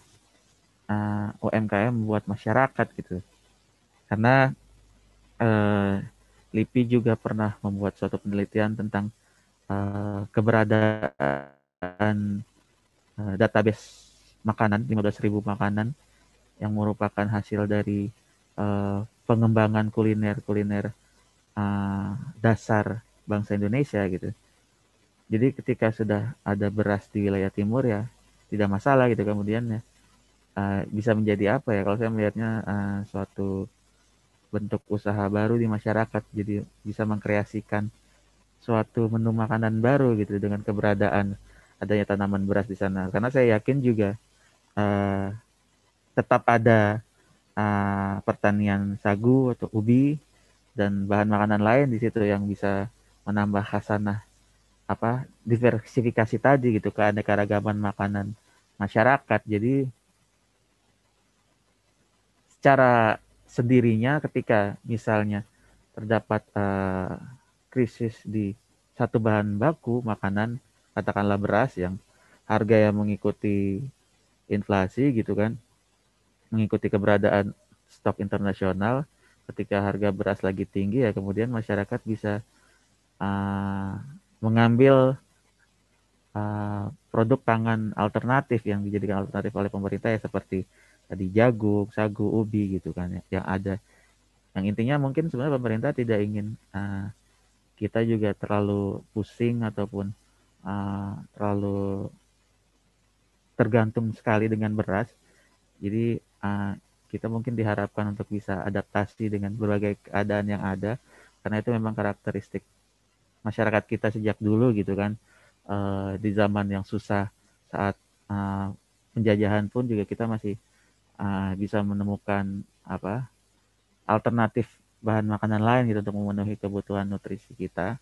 [SPEAKER 7] uh, UMKM buat masyarakat gitu. Karena uh, LIPI juga pernah membuat suatu penelitian tentang uh, keberadaan uh, database makanan 15.000 makanan yang merupakan hasil dari uh, pengembangan kuliner-kuliner uh, dasar bangsa Indonesia gitu. Jadi ketika sudah ada beras di wilayah timur ya tidak masalah gitu kemudian ya Eh, bisa menjadi apa ya kalau saya melihatnya uh, suatu bentuk usaha baru di masyarakat jadi bisa mengkreasikan suatu menu makanan baru gitu dengan keberadaan adanya tanaman beras di sana karena saya yakin juga uh, tetap ada uh, pertanian sagu atau ubi dan bahan makanan lain di situ yang bisa menambah khasanah apa diversifikasi tadi gitu keanekaragaman makanan masyarakat jadi secara sendirinya ketika misalnya terdapat uh, krisis di satu bahan baku makanan katakanlah beras yang harga yang mengikuti inflasi gitu kan mengikuti keberadaan stok internasional ketika harga beras lagi tinggi ya kemudian masyarakat bisa uh, mengambil uh, produk pangan alternatif yang dijadikan alternatif oleh pemerintah ya seperti tadi jagung, sagu, ubi gitu kan ya, yang ada. Yang intinya mungkin sebenarnya pemerintah tidak ingin uh, kita juga terlalu pusing ataupun uh, terlalu tergantung sekali dengan beras. Jadi uh, kita mungkin diharapkan untuk bisa adaptasi dengan berbagai keadaan yang ada karena itu memang karakteristik masyarakat kita sejak dulu gitu kan uh, di zaman yang susah saat uh, penjajahan pun juga kita masih uh, bisa menemukan apa alternatif bahan makanan lain gitu untuk memenuhi kebutuhan nutrisi kita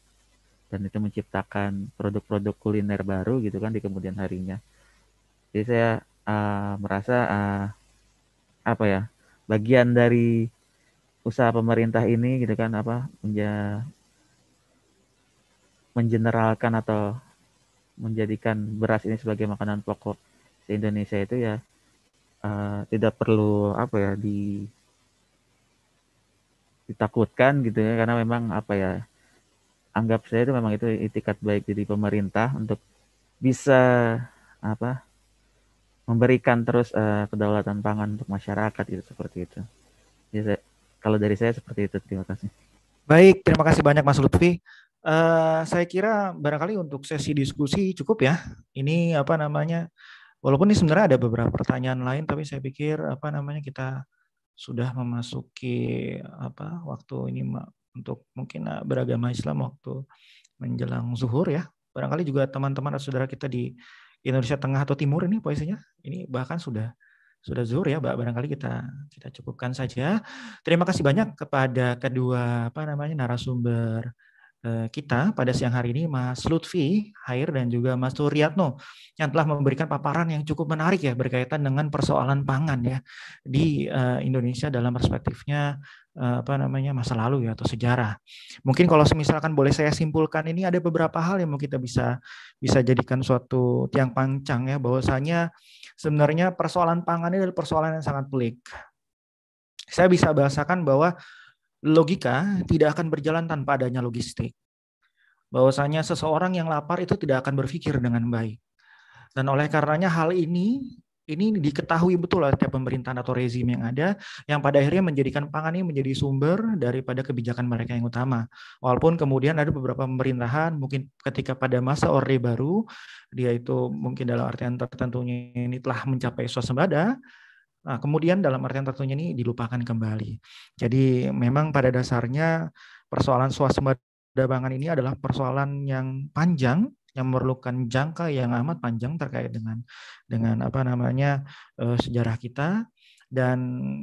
[SPEAKER 7] dan itu menciptakan produk-produk kuliner baru gitu kan di kemudian harinya jadi saya uh, merasa uh, apa ya bagian dari usaha pemerintah ini gitu kan apa menja menjeneralkan atau menjadikan beras ini sebagai makanan pokok di Indonesia itu ya Eh, tidak perlu apa ya di ditakutkan gitu ya karena memang apa ya anggap saya itu memang itu itikat baik dari pemerintah untuk bisa apa memberikan terus uh, kedaulatan
[SPEAKER 4] pangan untuk masyarakat itu seperti itu. ya kalau dari saya seperti itu terima kasih. Baik, terima kasih banyak Mas Lutfi. Uh, saya kira barangkali untuk sesi diskusi cukup ya. Ini apa namanya? Walaupun ini sebenarnya ada beberapa pertanyaan lain, tapi saya pikir apa namanya kita sudah memasuki apa waktu ini untuk mungkin eh, beragama Islam waktu menjelang zuhur ya. Barangkali juga teman-teman atau saudara kita di Indonesia Tengah atau Timur ini posisinya ini bahkan sudah sudah zuhur ya Mbak. barangkali kita kita cukupkan saja terima kasih banyak kepada kedua apa namanya narasumber Eh, kita pada siang hari ini Mas Lutfi Hair dan juga Mas Turiatno yang telah memberikan paparan yang cukup menarik ya berkaitan dengan persoalan pangan ya di uh, Indonesia dalam perspektifnya uh, apa namanya masa lalu ya atau sejarah. Mungkin kalau misalkan boleh saya simpulkan ini ada beberapa hal yang mau kita bisa bisa jadikan suatu tiang pancang ya bahwasanya sebenarnya persoalan pangan ini adalah persoalan yang sangat pelik. Saya bisa bahasakan bahwa logika tidak akan berjalan tanpa adanya logistik. Bahwasanya seseorang yang lapar itu tidak akan berpikir dengan baik. Dan oleh karenanya hal ini ini diketahui betul oleh setiap pemerintahan atau rezim yang ada yang pada akhirnya menjadikan pangan ini menjadi sumber daripada kebijakan mereka yang utama. Walaupun kemudian ada beberapa pemerintahan mungkin ketika pada masa Orde Baru dia itu mungkin dalam artian tertentunya ini telah mencapai suasembada. Nah, kemudian dalam artian tertentunya ini dilupakan kembali. Jadi memang pada dasarnya persoalan swasembada pangan ini adalah persoalan yang panjang yang memerlukan jangka yang amat panjang terkait dengan dengan apa namanya uh, sejarah kita dan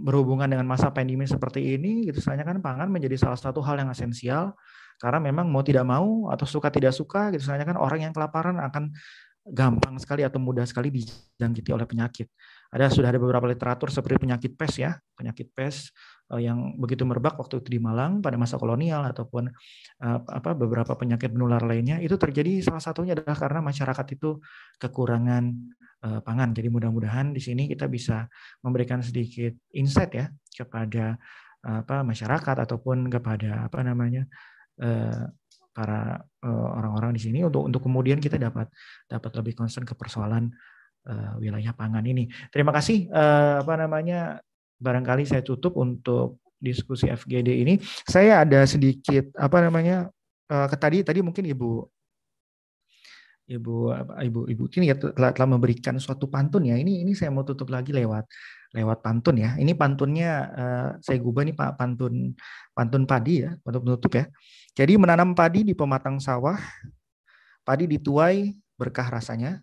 [SPEAKER 4] berhubungan dengan masa pandemi seperti ini gitu sebenarnya kan pangan menjadi salah satu hal yang esensial karena memang mau tidak mau atau suka tidak suka gitu sebenarnya kan orang yang kelaparan akan gampang sekali atau mudah sekali dijangkiti oleh penyakit. Ada sudah ada beberapa literatur seperti penyakit pes ya, penyakit pes eh, yang begitu merebak waktu itu di Malang pada masa kolonial ataupun eh, apa beberapa penyakit menular lainnya itu terjadi salah satunya adalah karena masyarakat itu kekurangan eh, pangan. Jadi mudah-mudahan di sini kita bisa memberikan sedikit insight ya kepada apa masyarakat ataupun kepada apa namanya para orang-orang di sini untuk untuk kemudian kita dapat dapat lebih concern ke persoalan uh, wilayah pangan ini. Terima kasih uh, apa namanya barangkali saya tutup untuk diskusi FGD ini. Saya ada sedikit apa namanya uh, tadi tadi mungkin Ibu Ibu Ibu Ibu ini ya telah, telah memberikan suatu pantun ya. Ini ini saya mau tutup lagi lewat lewat pantun ya. Ini pantunnya uh, saya gubah nih Pak pantun pantun padi ya, untuk menutup ya. Jadi menanam padi di pematang sawah, padi dituai berkah rasanya,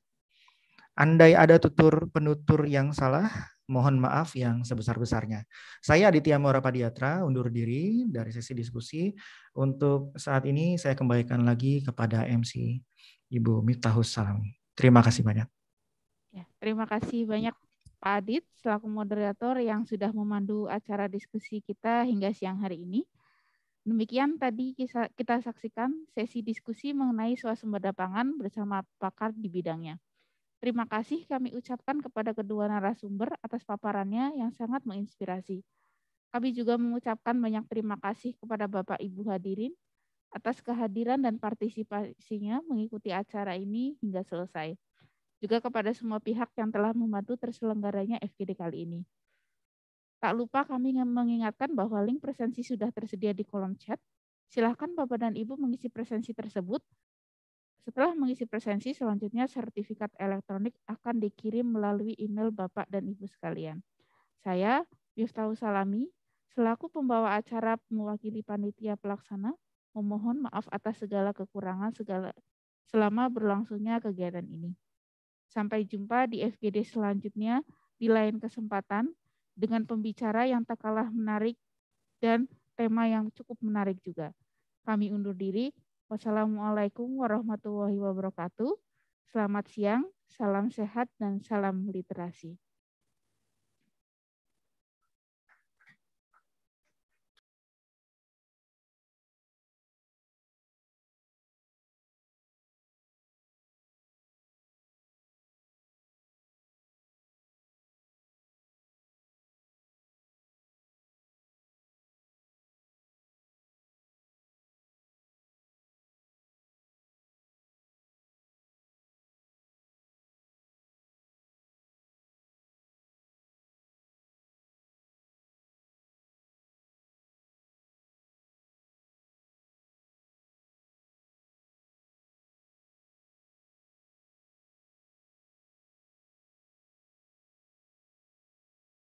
[SPEAKER 4] Andai ada tutur penutur yang salah, mohon maaf yang sebesar-besarnya. Saya Aditya Mora Padiatra, undur diri dari sesi diskusi. Untuk saat ini saya kembalikan lagi kepada MC Ibu Mitahus Salam. Terima kasih banyak.
[SPEAKER 1] Ya, terima kasih banyak Pak Adit selaku moderator yang sudah memandu acara diskusi kita hingga siang hari ini. Demikian tadi kita saksikan sesi diskusi mengenai suasembada pangan bersama pakar di bidangnya. Terima kasih kami ucapkan kepada kedua narasumber atas paparannya yang sangat menginspirasi. Kami juga mengucapkan banyak terima kasih kepada Bapak Ibu hadirin atas kehadiran dan partisipasinya mengikuti acara ini hingga selesai. Juga kepada semua pihak yang telah membantu terselenggaranya FGD kali ini. Tak lupa kami mengingatkan bahwa link presensi sudah tersedia di kolom chat. Silahkan Bapak dan Ibu mengisi presensi tersebut setelah mengisi presensi, selanjutnya sertifikat elektronik akan dikirim melalui email Bapak dan Ibu sekalian. Saya, Yustau Salami, selaku pembawa acara mewakili panitia pelaksana, memohon maaf atas segala kekurangan segala selama berlangsungnya kegiatan ini. Sampai jumpa di FGD selanjutnya di lain kesempatan dengan pembicara yang tak kalah menarik dan tema yang cukup menarik juga. Kami undur diri. Wassalamualaikum warahmatullahi wabarakatuh. Selamat siang, salam sehat, dan salam literasi.